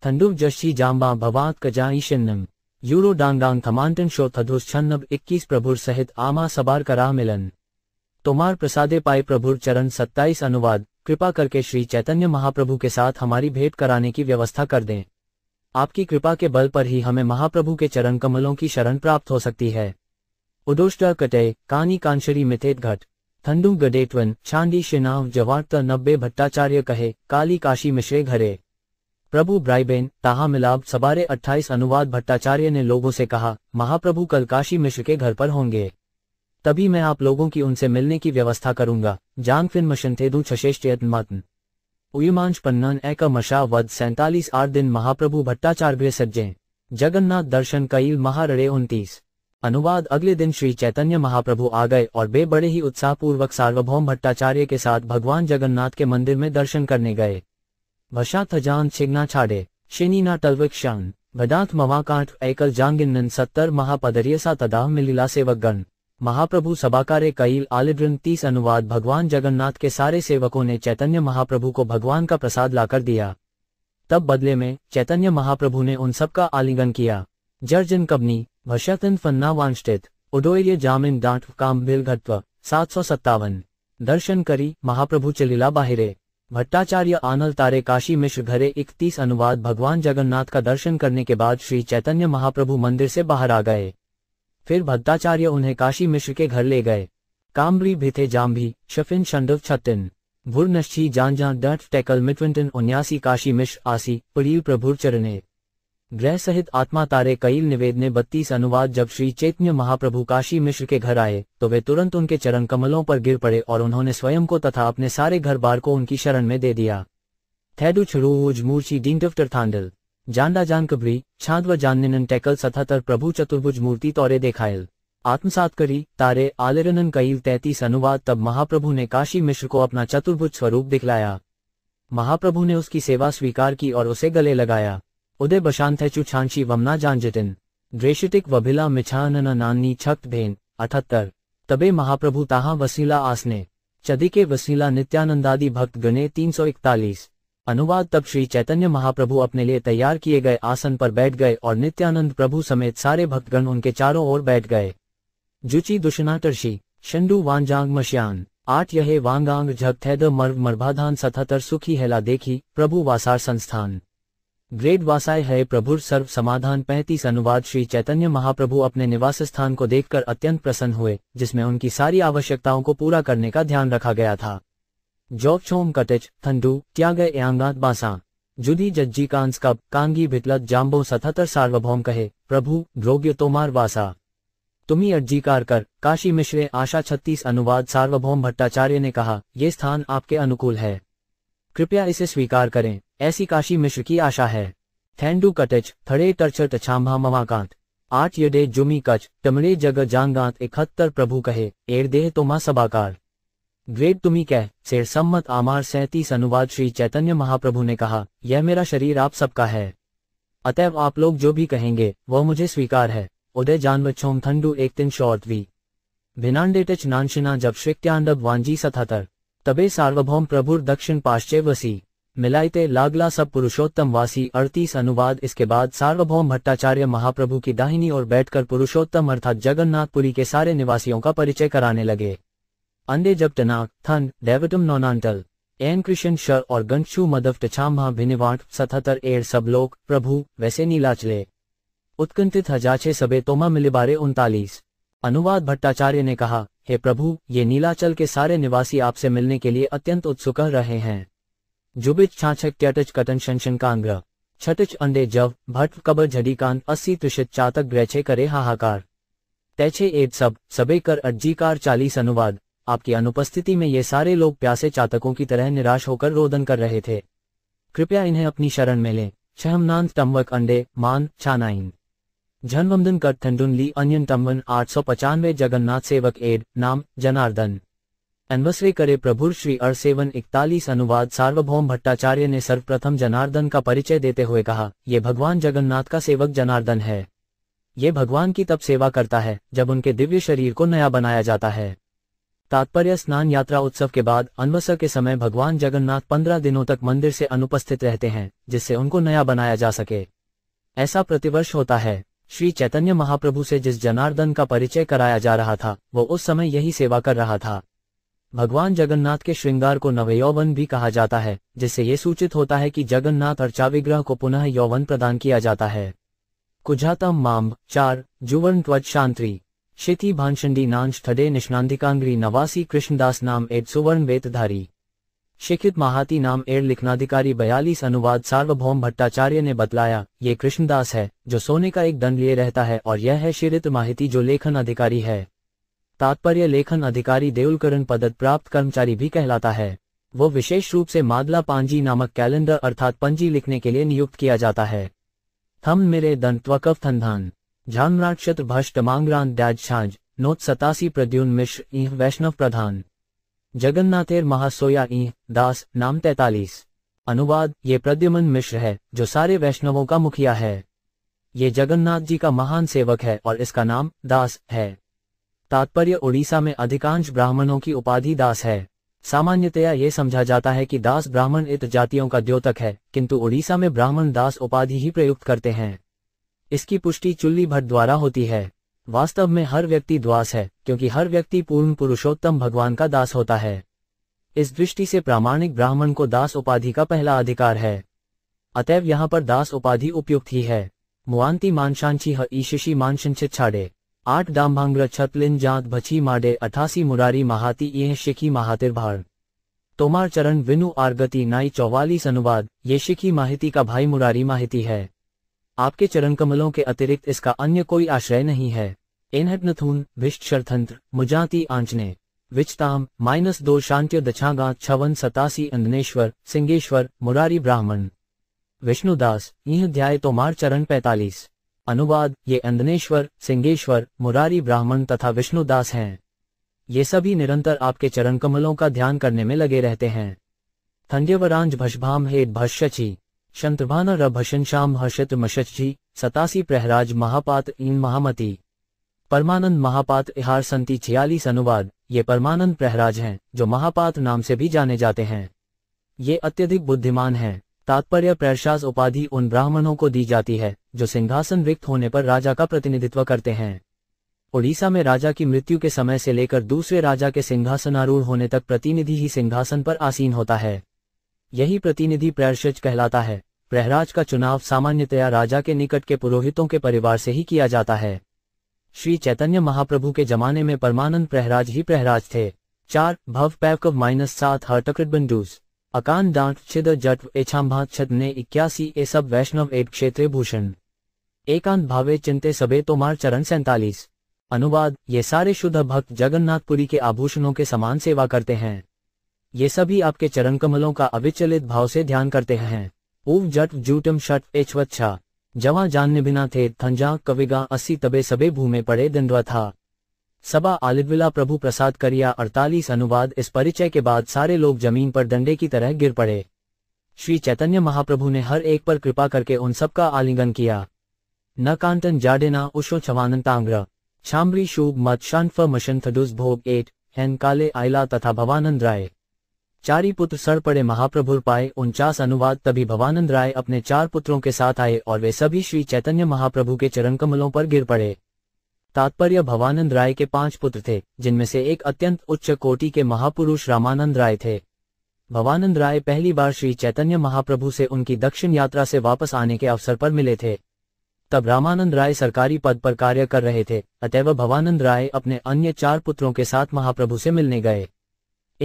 थंडुव जशी जाम्बा भवात कजाई शिन्नम यूरो डांगांग थमांटन शो थधुस छन्नब इक्कीस प्रभुर सहित आमा सबार करा मिलन तोमार प्रसादे पाए प्रभुर चरण सत्ताईस अनुवाद कृपा करके श्री चैतन्य महाप्रभु के साथ हमारी भेंट कराने की व्यवस्था कर दें आपकी कृपा के बल पर ही हमें महाप्रभु के चरण कमलों की शरण प्राप्त हो सकती है उदोष्ट कटे कानी कांशरी मिथेत घट थंडू गडेटवन छांडी शिनाव जवाट नब्बे भट्टाचार्य कहे काली काशी मिश्रे घरे प्रभु ब्राइबेन ताहा मिलाप सबारे 28 अनुवाद भट्टाचार्य ने लोगों से कहा महाप्रभु कल काशी मिश्र के घर पर होंगे तभी मैं आप लोगों की उनसे मिलने की व्यवस्था करूंगा जांग फिन मशंतेदु छशेष्टयत्मत्न उयुमांश पन्नान एक मशा वध सैतालीस आठ दिन महाप्रभु भट्टाचार्य सज्जे जगन्नाथ दर्शन कईल महारड़े उन्तीस अनुवाद अगले दिन श्री चैतन्य महाप्रभु आ गए और वे बड़े ही उत्साहपूर्वक सार्वभौम भट्टाचार्य के साथ भगवान जगन्नाथ के मंदिर में दर्शन करने गए भषा थजान छिगना छाड़े शिनीना टलविक्षान भदांत मवाकांठ एकल जांगिन सत्तर महापदरियसा तदा तदाह सेवक गण महाप्रभु सभाकार्य कईल आलिब्रन तीस अनुवाद भगवान जगन्नाथ के सारे सेवकों ने चैतन्य महाप्रभु को भगवान का प्रसाद लाकर दिया तब बदले में चैतन्य महाप्रभु ने उन सबका आलिंगन किया जर्जन कबनी भशतन फन्ना वांष्टित उडोय जामिन डांट काम बिल घटव सात सौ सत्तावन दर्शन करी महाप्रभु चलीला बाहिरे भट्टाचार्य आनल तारे काशी मिश्र घरे इकतीस अनुवाद भगवान जगन्नाथ का दर्शन करने के बाद श्री चैतन्य महाप्रभु मंदिर से बाहर आ गए फिर भद्दाचार्य उन्हें काशी मिश्र के घर ले गए काम्बरी भिथे जाम्भी शफिन शंडव छत्तिन भुर नश्ची जानजा डट टैकल मिटविंटन उन्यासी काशी मिश्र आसी पड़ीव प्रभुर चरणे ग्रह सहित आत्मा तारे कईल निवेद ने बत्तीस अनुवाद जब श्री चैतन्य महाप्रभु काशी मिश्र के घर आए तो वे तुरंत उनके चरण कमलों पर गिर पड़े और उन्होंने स्वयं को तथा अपने सारे घर बार को उनकी शरण में दे दिया थैडू छड़ू मूर्छी डींटव टरथांडल જાંડા જાન કભરી છાંદવ જાનનેનન ટેકલ સથાતર प्रभु चतुर्भुज मूर्ति तौरे देखायल आत्मसात करी तारे आलिरनन कईल तैतीस अनुवाद तब महाप्रभु ने काशी मिश्र को अपना चतुर्भुज स्वरूप दिखलाया महाप्रभु ने उसकी सेवा स्वीकार की और उसे गले लगाया उदय बशांत है छुछांशी वमना जान जितिन द्रेशितिक वभिला मिछानन नानी छक्त भेन अठहत्तर तबे महाप्रभु ताहा वसीला आसने चदिके वसीला नित्यानंदादी भक्त गणे तीन सौ इकतालीस अनुवाद तब श्री चैतन्य महाप्रभु अपने लिए तैयार किए गए आसन पर बैठ गए और नित्यानंद प्रभु समेत सारे भक्तगण उनके चारों ओर बैठ गए जुचि दुष्णाटर्षि शंडु वांजांग मश्यान आठ यहे वांगांग झग थैद मर्व मर्भाधान सथातर सुखी हैला देखी प्रभु वासार संस्थान ग्रेड वासाय है प्रभुर सर्व समाधान पैंतीस अनुवाद श्री चैतन्य महाप्रभु अपने निवास स्थान को देखकर अत्यंत प्रसन्न हुए जिसमें उनकी सारी आवश्यकताओं को पूरा करने का ध्यान रखा गया था छोम कटेच थंडू त्याग एंगात बासा जुदी जज्जी कांस कब कांगी भितलत जाम्बो सतहत्तर सार्वभौम कहे प्रभु द्रोग्य तोमार वासा तुम्ही अर्जी कार कर काशी मिश्रे आशा छत्तीस अनुवाद सार्वभौम भट्टाचार्य ने कहा ये स्थान आपके अनुकूल है कृपया इसे स्वीकार करें ऐसी काशी मिश्र की आशा है थेंडू कटेच थड़े टरछट तछाम्भा ममाकांत आठ यडे जुमी कच टमड़े जग जांगांत इकहत्तर प्रभु कहे एर देह तोमा सबाकार ग्रेट तुम्ही कह शेर सम्मत आमार सैतीस अनुवाद श्री चैतन्य महाप्रभु ने कहा यह मेरा शरीर आप सबका है अतएव आप लोग जो भी कहेंगे वह मुझे स्वीकार है उदय जानव छोम थंडू एक दिन शौर्त भिनाडे टच नानशिना जब श्रिक्त्यांडब वांजी सथातर तबे सार्वभौम प्रभुर दक्षिण पाश्चे वसी मिलाइते लागला सब पुरुषोत्तम वासी अड़तीस अनुवाद इसके बाद सार्वभौम भट्टाचार्य महाप्रभु की दाहिनी और बैठकर पुरुषोत्तम अर्थात जगन्नाथपुरी के सारे निवासियों का परिचय कराने लगे अंधे जब तनाक थन डेवटम नोनाटल एन कृष्ण शर और गंशु मधव टछाम्भा भिनिवाट सतहतर एर सब लोग प्रभु वैसे नीलाचले उत्कंठित हजाचे सबे तोमा मिलिबारे उनतालीस अनुवाद भट्टाचार्य ने कहा हे प्रभु ये नीलाचल के सारे निवासी आपसे मिलने के लिए अत्यंत उत्सुक रहे हैं जुबिच छाछक त्यटच कटन शंशन कांग्र छटच अंडे जव भट कबर झडीकान अस्सी तुषित चातक ग्रैछे करे हाहाकार तैछे एड सब सबे कर अज्जीकार चालीस अनुवाद आपकी अनुपस्थिति में ये सारे लोग प्यासे चातकों की तरह निराश होकर रोदन कर रहे थे कृपया इन्हें अपनी शरण में लें छहमनांत टम्बक अंडे मान छानाइन झनवमदन कर ठंडुन ली अनियन टम्बन आठ सौ पचानवे जगन्नाथ सेवक एड नाम जनार्दन अनवसरे करे प्रभु श्री अरसेवन इकतालीस अनुवाद सार्वभौम भट्टाचार्य ने सर्वप्रथम जनार्दन का परिचय देते हुए कहा ये भगवान जगन्नाथ का सेवक जनार्दन है ये भगवान की तब सेवा करता है जब उनके दिव्य शरीर को नया बनाया जाता है तात्पर्य स्नान यात्रा उत्सव के बाद अनवसर के समय भगवान जगन्नाथ पंद्रह दिनों तक मंदिर से अनुपस्थित रहते हैं जिससे उनको नया बनाया जा सके ऐसा प्रतिवर्ष होता है श्री चैतन्य महाप्रभु से जिस जनार्दन का परिचय कराया जा रहा था वो उस समय यही सेवा कर रहा था भगवान जगन्नाथ के श्रृंगार को नव यौवन भी कहा जाता है जिससे ये सूचित होता है कि जगन्नाथ और चाविग्रह को पुनः यौवन प्रदान किया जाता है कुजातम माम चार जुवन त्वज शांत्री क्षिति भानशंडी नांच थडे निष्णांधिकांग्री नवासी कृष्णदास नाम एड सुवर्ण वेतधारी शिक्षित महाती नाम एड लिखनाधिकारी बयालीस अनुवाद सार्वभौम भट्टाचार्य ने बतलाया ये कृष्णदास है जो सोने का एक दंड लिए रहता है और यह है शिरित माहिती जो लेखन अधिकारी है तात्पर्य लेखन अधिकारी देउलकरण पदक प्राप्त कर्मचारी भी कहलाता है वो विशेष रूप से मादला पांजी नामक कैलेंडर अर्थात पंजी लिखने के लिए नियुक्त किया जाता है थम मेरे दंतवकफ थंधान झांगरा क्षेत्र भ्रष्ट मांगरान छाज नोट सतासी प्रद्युन मिश्र इह वैष्णव प्रधान जगन्नाथेर महासोया इह दास नाम तैतालीस अनुवाद ये प्रद्युमन मिश्र है जो सारे वैष्णवों का मुखिया है ये जगन्नाथ जी का महान सेवक है और इसका नाम दास है तात्पर्य उड़ीसा में अधिकांश ब्राह्मणों की उपाधि दास है सामान्यतया ये समझा जाता है कि दास ब्राह्मण इत जातियों का द्योतक है किंतु उड़ीसा में ब्राह्मण दास उपाधि ही प्रयुक्त करते हैं इसकी पुष्टि चुल्ली भट्ट द्वारा होती है वास्तव में हर व्यक्ति द्वास है क्योंकि हर व्यक्ति पूर्ण पुरुषोत्तम भगवान का दास होता है इस दृष्टि से प्रामाणिक ब्राह्मण को दास उपाधि का पहला अधिकार है अतएव यहाँ पर दास उपाधि उपयुक्त ही है मुआंती मानसांची ईशिशी मानशंचित छाड़े आठ दामभांग्र छतलिन जात भछी माडे अठासी मुरारी महाती यह शिखी महातिर भार तोमार चरण विनु आर्गति नाई चौवालीस अनुवाद ये शिखी माहिती का भाई मुरारी माहिती है आपके चरण कमलों के अतिरिक्त इसका अन्य कोई आश्रय नहीं है एनहट नथुन भिष्ट शरथंत्र आंचने विचताम माइनस दो शांति दछागा छवन सतासी अंदनेश्वर सिंगेश्वर मुरारी ब्राह्मण विष्णुदास यह अध्याय तोमार चरण पैतालीस अनुवाद ये अंदनेश्वर सिंगेश्वर मुरारी ब्राह्मण तथा विष्णुदास हैं ये सभी निरंतर आपके चरण कमलों का ध्यान करने में लगे रहते हैं थंजवरांज भषभाम हेत भष्यची शंतभान रभशनश्याम हर्षित मशी सतासी प्रहराज महापात इन महामती परमानंद महापात इहार संति छियालीस अनुवाद ये परमानंद प्रहराज हैं जो महापात नाम से भी जाने जाते हैं ये अत्यधिक बुद्धिमान हैं तात्पर्य प्रशास उपाधि उन ब्राह्मणों को दी जाती है जो सिंहासन रिक्त होने पर राजा का प्रतिनिधित्व करते हैं उड़ीसा में राजा की मृत्यु के समय से लेकर दूसरे राजा के सिंहासनारूढ़ होने तक प्रतिनिधि ही सिंहासन पर आसीन होता है यही प्रतिनिधि प्रहर्षज कहलाता है प्रहराज का चुनाव सामान्यतया राजा के निकट के पुरोहितों के परिवार से ही किया जाता है श्री चैतन्य महाप्रभु के जमाने में परमानंद प्रहराज ही प्रहराज थे चार भव पैक माइनस सात हर्टकृत बंडूस अकान डांट छिद जट एछाम्भा छद ने इक्यासी ए सब वैष्णव एक क्षेत्र भूषण एकांत भावे चिंते सबे तोमार चरण सैतालीस अनुवाद ये सारे शुद्ध भक्त जगन्नाथपुरी के आभूषणों के समान सेवा करते हैं ये सभी आपके चरण कमलों का अविचलित भाव से ध्यान करते हैं ऊव जट जूटम शट एचवच्छा जवा जानने बिना थे थंजा कविगा अस्सी तबे सबे भूमे पड़े दंडवा था सबा आलिविला प्रभु प्रसाद करिया अड़तालीस अनुवाद इस परिचय के बाद सारे लोग जमीन पर दंडे की तरह गिर पड़े श्री चैतन्य महाप्रभु ने हर एक पर कृपा करके उन सबका आलिंगन किया न कांतन जाडेना उषो छवानंतांग्र छाम्री शुभ मत शांत मशंथ थडुस भोग एट हैन काले आयला तथा भवानंद राय चारी पुत्र सड़ पड़े महाप्रभुर पाए उनचास अनुवाद तभी भवानंद राय अपने चार पुत्रों के साथ आए और वे सभी श्री चैतन्य महाप्रभु के चरण कमलों पर गिर पड़े तात्पर्य भवानंद राय के पांच पुत्र थे जिनमें से एक अत्यंत उच्च कोटि के महापुरुष रामानंद राय थे भवानंद राय पहली बार श्री चैतन्य महाप्रभु से उनकी दक्षिण यात्रा से वापस आने के अवसर पर मिले थे तब रामानंद राय सरकारी पद पर कार्य कर रहे थे अतएव भवानंद राय अपने अन्य चार पुत्रों के साथ महाप्रभु से मिलने गए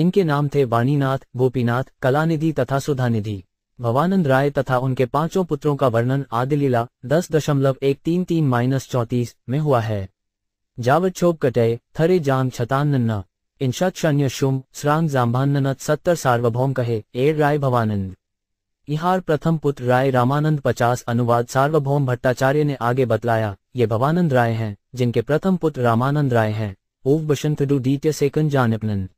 इनके नाम थे वाणीनाथ गोपीनाथ कलानिधि तथा सुधानिधि भवानंद राय तथा उनके पांचों पुत्रों का वर्णन आदिलीला दस दशमलव एक तीन तीन माइनस चौतीस में हुआ है जावत छोप कटय थरे जाम छतान्न इंशाक्षण्य शुम स्रांग जाम्भान सत्तर सार्वभौम कहे ए राय भवानंद इहार प्रथम पुत्र राय रामानंद पचास अनुवाद सार्वभौम भट्टाचार्य ने आगे बतलाया ये भवानंद राय हैं जिनके प्रथम पुत्र रामानंद राय हैं ओव डू द्वितीय सेकंड जानपनंद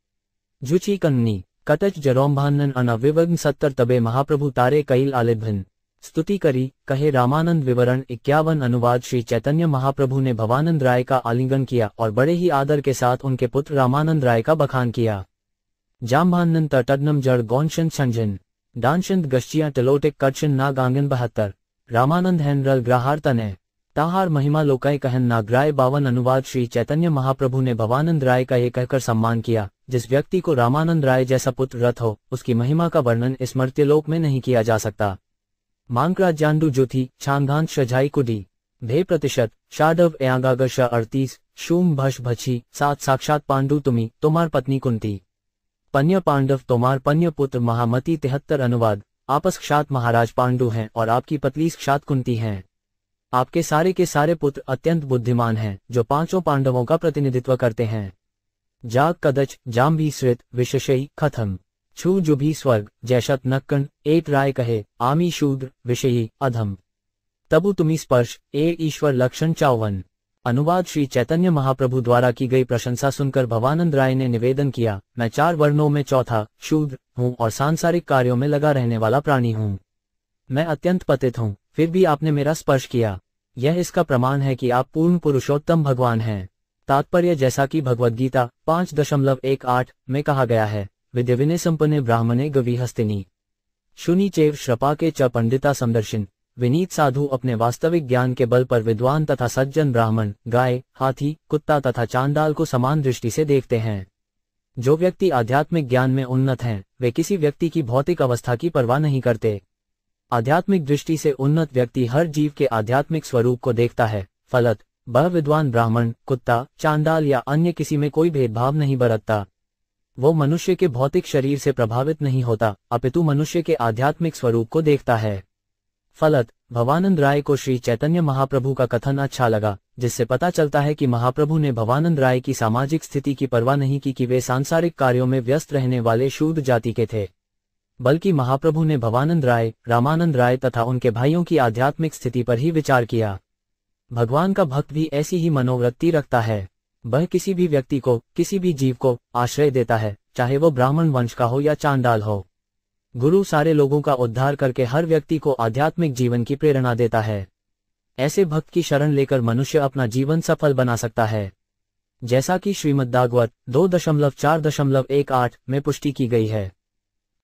जुची कन्नी कतच जरोम्भानन अनविवग्न सत्तर तबे महाप्रभु तारे कईल आलिभिन स्तुति करी कहे रामानंद विवरण इक्यावन अनुवाद श्री चैतन्य महाप्रभु ने भवानंद राय का आलिंगन किया और बड़े ही आदर के साथ उनके पुत्र रामानंद राय का बखान किया जाम्भानंद तटनम जड़ गौनशन संजन डांशंद गश्चिया टलोटिक कटशन ना गांगन बहत्तर रामानंद हैनरल ग्राहार तने ताहार महिमा लोकाय कहन नागराय बावन अनुवाद श्री चैतन्य महाप्रभु ने भवानंद राय का ये कहकर सम्मान किया जिस व्यक्ति को रामानंद राय जैसा पुत्र रथ हो उसकी महिमा का वर्णन इस मृत्यलोक में नहीं किया जा सकता मांकड़ा जानडू ज्योति छानधान शझाई कुडी भे प्रतिशत शाडव एगागश अड़तीस शूम भश भछी सात साक्षात पांडु तुमी तुम्हार पत्नी कुंती पन्य पांडव तुम्हार पन्य पुत्र महामती तिहत्तर अनुवाद आपस क्षात महाराज पांडु हैं और आपकी पतली क्षात कुंती हैं आपके सारे के सारे पुत्र अत्यंत बुद्धिमान हैं जो पांचों पांडवों का प्रतिनिधित्व करते हैं जा कदच जाम भी स्वृत विशेषयी खथम छू जु भी स्वर्ग जैशत नक्कण एक राय कहे आमी शूद्र विषयी अधम तबु तुम्हें स्पर्श ए ईश्वर लक्षण चावन अनुवाद श्री चैतन्य महाप्रभु द्वारा की गई प्रशंसा सुनकर भवानंद राय ने निवेदन किया मैं चार वर्णों में चौथा शूद्र हूँ और सांसारिक कार्यों में लगा रहने वाला प्राणी हूँ मैं अत्यंत पतित हूँ फिर भी आपने मेरा स्पर्श किया यह इसका प्रमाण है कि आप पूर्ण पुरुषोत्तम भगवान हैं तात्पर्य जैसा कि भगवद्गीता पांच दशमलव एक आठ में कहा गया है विद्यविनय संपन्न ब्राह्मणे गवी हस्तिनी शुनि चेव श्रपा के च पंडिता संदर्शन विनीत साधु अपने वास्तविक ज्ञान के बल पर विद्वान तथा सज्जन ब्राह्मण गाय हाथी कुत्ता तथा चांदाल को समान दृष्टि से देखते हैं जो व्यक्ति आध्यात्मिक ज्ञान में उन्नत हैं वे किसी व्यक्ति की भौतिक अवस्था की परवाह नहीं करते आध्यात्मिक दृष्टि से उन्नत व्यक्ति हर जीव के आध्यात्मिक स्वरूप को देखता है फलत बड़ा विद्वान ब्राह्मण कुत्ता चांदाल या अन्य किसी में कोई भेदभाव नहीं बरतता वो मनुष्य के भौतिक शरीर से प्रभावित नहीं होता अपितु मनुष्य के आध्यात्मिक स्वरूप को देखता है फलत भवानंद राय को श्री चैतन्य महाप्रभु का कथन अच्छा लगा जिससे पता चलता है कि महाप्रभु ने भवानंद राय की सामाजिक स्थिति की परवाह नहीं की कि वे सांसारिक कार्यों में व्यस्त रहने वाले शूद्र जाति के थे बल्कि महाप्रभु ने भवानंद राय रामानंद राय तथा उनके भाइयों की आध्यात्मिक स्थिति पर ही विचार किया भगवान का भक्त भी ऐसी ही मनोवृत्ति रखता है वह किसी भी व्यक्ति को किसी भी जीव को आश्रय देता है चाहे वो ब्राह्मण वंश का हो या चांडाल हो गुरु सारे लोगों का उद्धार करके हर व्यक्ति को आध्यात्मिक जीवन की प्रेरणा देता है ऐसे भक्त की शरण लेकर मनुष्य अपना जीवन सफल बना सकता है जैसा कि श्रीमद दागवत दो दशमलव चार दशमलव एक आठ में पुष्टि की गई है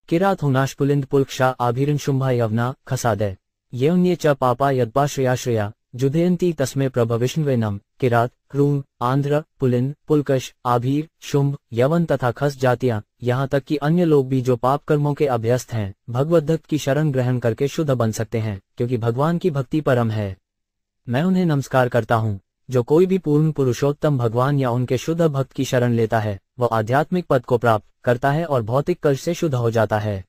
किरात हुनाश पुलिंद पुल्क्षा आभिरन शुंभा यवना खसादय यौन्य च पापा श्रेया श्रेया जुधयंती तस्मे प्रभविष्णवेनम किरात क्रूम आंध्र पुलिन पुलकश आभीर शुंभ यवन तथा खस जातियां यहाँ तक कि अन्य लोग भी जो पाप कर्मों के अभ्यस्त हैं भक्त की शरण ग्रहण करके शुद्ध बन सकते हैं क्योंकि भगवान की भक्ति परम है मैं उन्हें नमस्कार करता हूँ जो कोई भी पूर्ण पुरुषोत्तम भगवान या उनके शुद्ध भक्त की शरण लेता है वह आध्यात्मिक पद को प्राप्त करता है और भौतिक कल से शुद्ध हो जाता है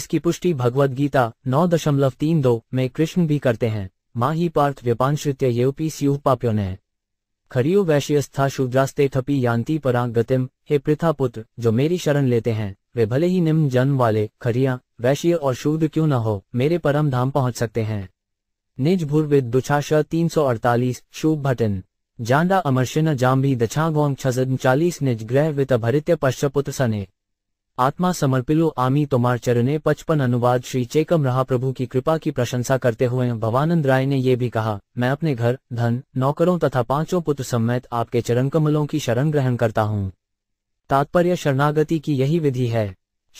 इसकी पुष्टि भगवद गीता नौ दशमलव तीन दो में कृष्ण भी करते हैं मा ही पार्थ पाप्यो ने खरियो वैश्यस्था शूद्रास्ते थपी यांति परा गतिम हे पृथा पुत्र जो मेरी शरण लेते हैं वे भले ही निम्न जन्म वाले खरिया वैश्य और शूद्र क्यों न हो मेरे परम धाम पहुंच सकते हैं निज भूर्विद दुछाश तीन सौ अड़तालीस शुभ भटिन जांडा अमरशिन जाम्भी दछागोम छजन चालीस निज ग्रह वित भरित्य पश्चपुत्र सने आत्मा समर्पिलो आमी तुमार चरणे पचपन अनुवाद श्री चेकम रहा प्रभु की कृपा की प्रशंसा करते हुए भवानंद राय ने ये भी कहा मैं अपने घर धन नौकरों तथा पांचों पुत्र समेत आपके चरण कमलों की शरण ग्रहण करता हूँ तात्पर्य शरणागति की यही विधि है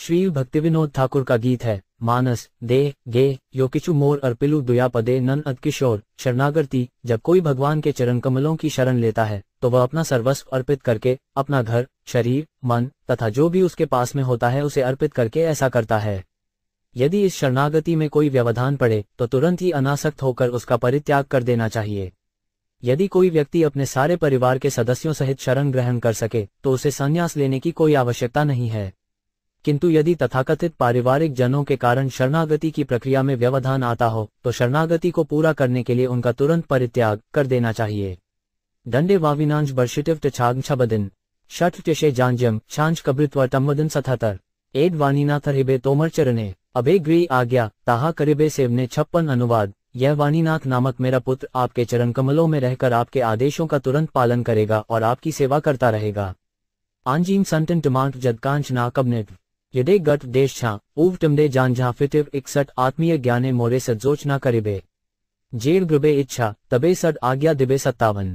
श्री भक्ति विनोद ठाकुर का गीत है मानस दे गे यो किचु मोर अर्पिलु दुयापदे नन अत किशोर शरणागति जब कोई भगवान के चरण कमलों की शरण लेता है तो वह अपना सर्वस्व अर्पित करके अपना घर शरीर मन तथा जो भी उसके पास में होता है उसे अर्पित करके ऐसा करता है यदि इस शरणागति में कोई व्यवधान पड़े तो तुरंत ही अनासक्त होकर उसका परित्याग कर देना चाहिए यदि कोई व्यक्ति अपने सारे परिवार के सदस्यों सहित शरण ग्रहण कर सके तो उसे संन्यास लेने की कोई आवश्यकता नहीं है किंतु यदि तथाकथित पारिवारिक जनों के कारण शरणागति की प्रक्रिया में व्यवधान आता हो तो शरणागति को पूरा करने के लिए उनका तुरंत परित्याग कर देना चाहिए દંડે વાવિનાંજ બર્ષિટિવ ટાગછબદિન ષઠ ટેશે જાંજમ છાંજ કબૃત્વ ટમ્મદન सथातर एड વાનીના हिबे तोमर ચરણે अभे गृह आज्ञा ताहा करिबे सेवने छप्पन अनुवाद यह वानीनाथ नामक मेरा पुत्र आपके चरण कमलों में रहकर आपके आदेशों का तुरंत पालन करेगा और आपकी सेवा करता रहेगा आंजीम संतन टमांट जदकांश ना कबनेट यदे गट देश छा ऊव टमडे जांझा फितिव इकसठ आत्मीय ज्ञाने मोरे सज्जोच ना करिबे जेल ग्रुबे इच्छा तबे सड आज्ञा दिबे सत्तावन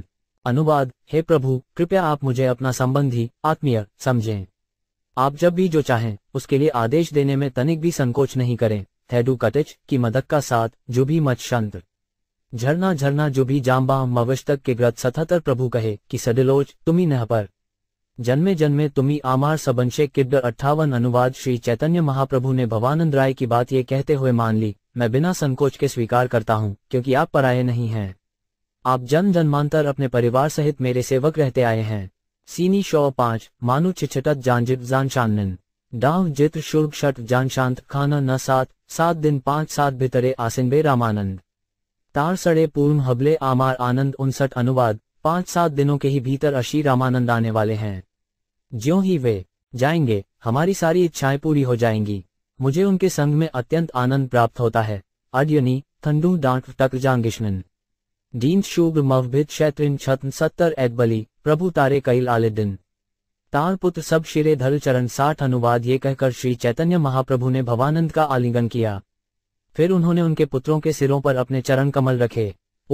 अनुवाद हे प्रभु कृपया आप मुझे अपना संबंधी आत्मीय समझें आप जब भी जो चाहें उसके लिए आदेश देने में तनिक भी संकोच नहीं करें थेडू कटिच की मदद का साथ जो भी मत शांत झरना झरना जो भी जाम्बा मवस्तक के ग्रत सतहतर प्रभु कहे कि सडलोच तुम्ही नह पर जन्मे जन्मे तुम्ही आमार सबंशे किब्ड अट्ठावन अनुवाद श्री चैतन्य महाप्रभु ने भवानंद राय की बात ये कहते हुए मान ली मैं बिना संकोच के स्वीकार करता हूँ क्योंकि आप पराये नहीं हैं आप जन्म जन्मांतर अपने परिवार सहित मेरे सेवक रहते आए हैं सीनी शौ पांच मानु जानजित जान जानशानन डाव जित्र शुभ शट शांत खाना न सात सात दिन पांच सात भितरे आसिनबे रामानंद तार सड़े पूर्ण हबले आमार आनंद उनसठ अनुवाद पांच सात दिनों के ही भीतर अशी रामानंद आने वाले हैं ज्यो ही वे जाएंगे हमारी सारी इच्छाएं पूरी हो जाएंगी मुझे उनके संग में अत्यंत आनंद प्राप्त होता है अडयनी थंडू डांट टक जांगिश्नन दीन शुभ मवभिद शैत्रिन छतन सत्तर एदबली प्रभु तारे कैल आलिदिन तार पुत्र सब शिरे धर चरण साठ अनुवाद ये कहकर श्री चैतन्य महाप्रभु ने भवानंद का आलिंगन किया फिर उन्होंने उनके पुत्रों के सिरों पर अपने चरण कमल रखे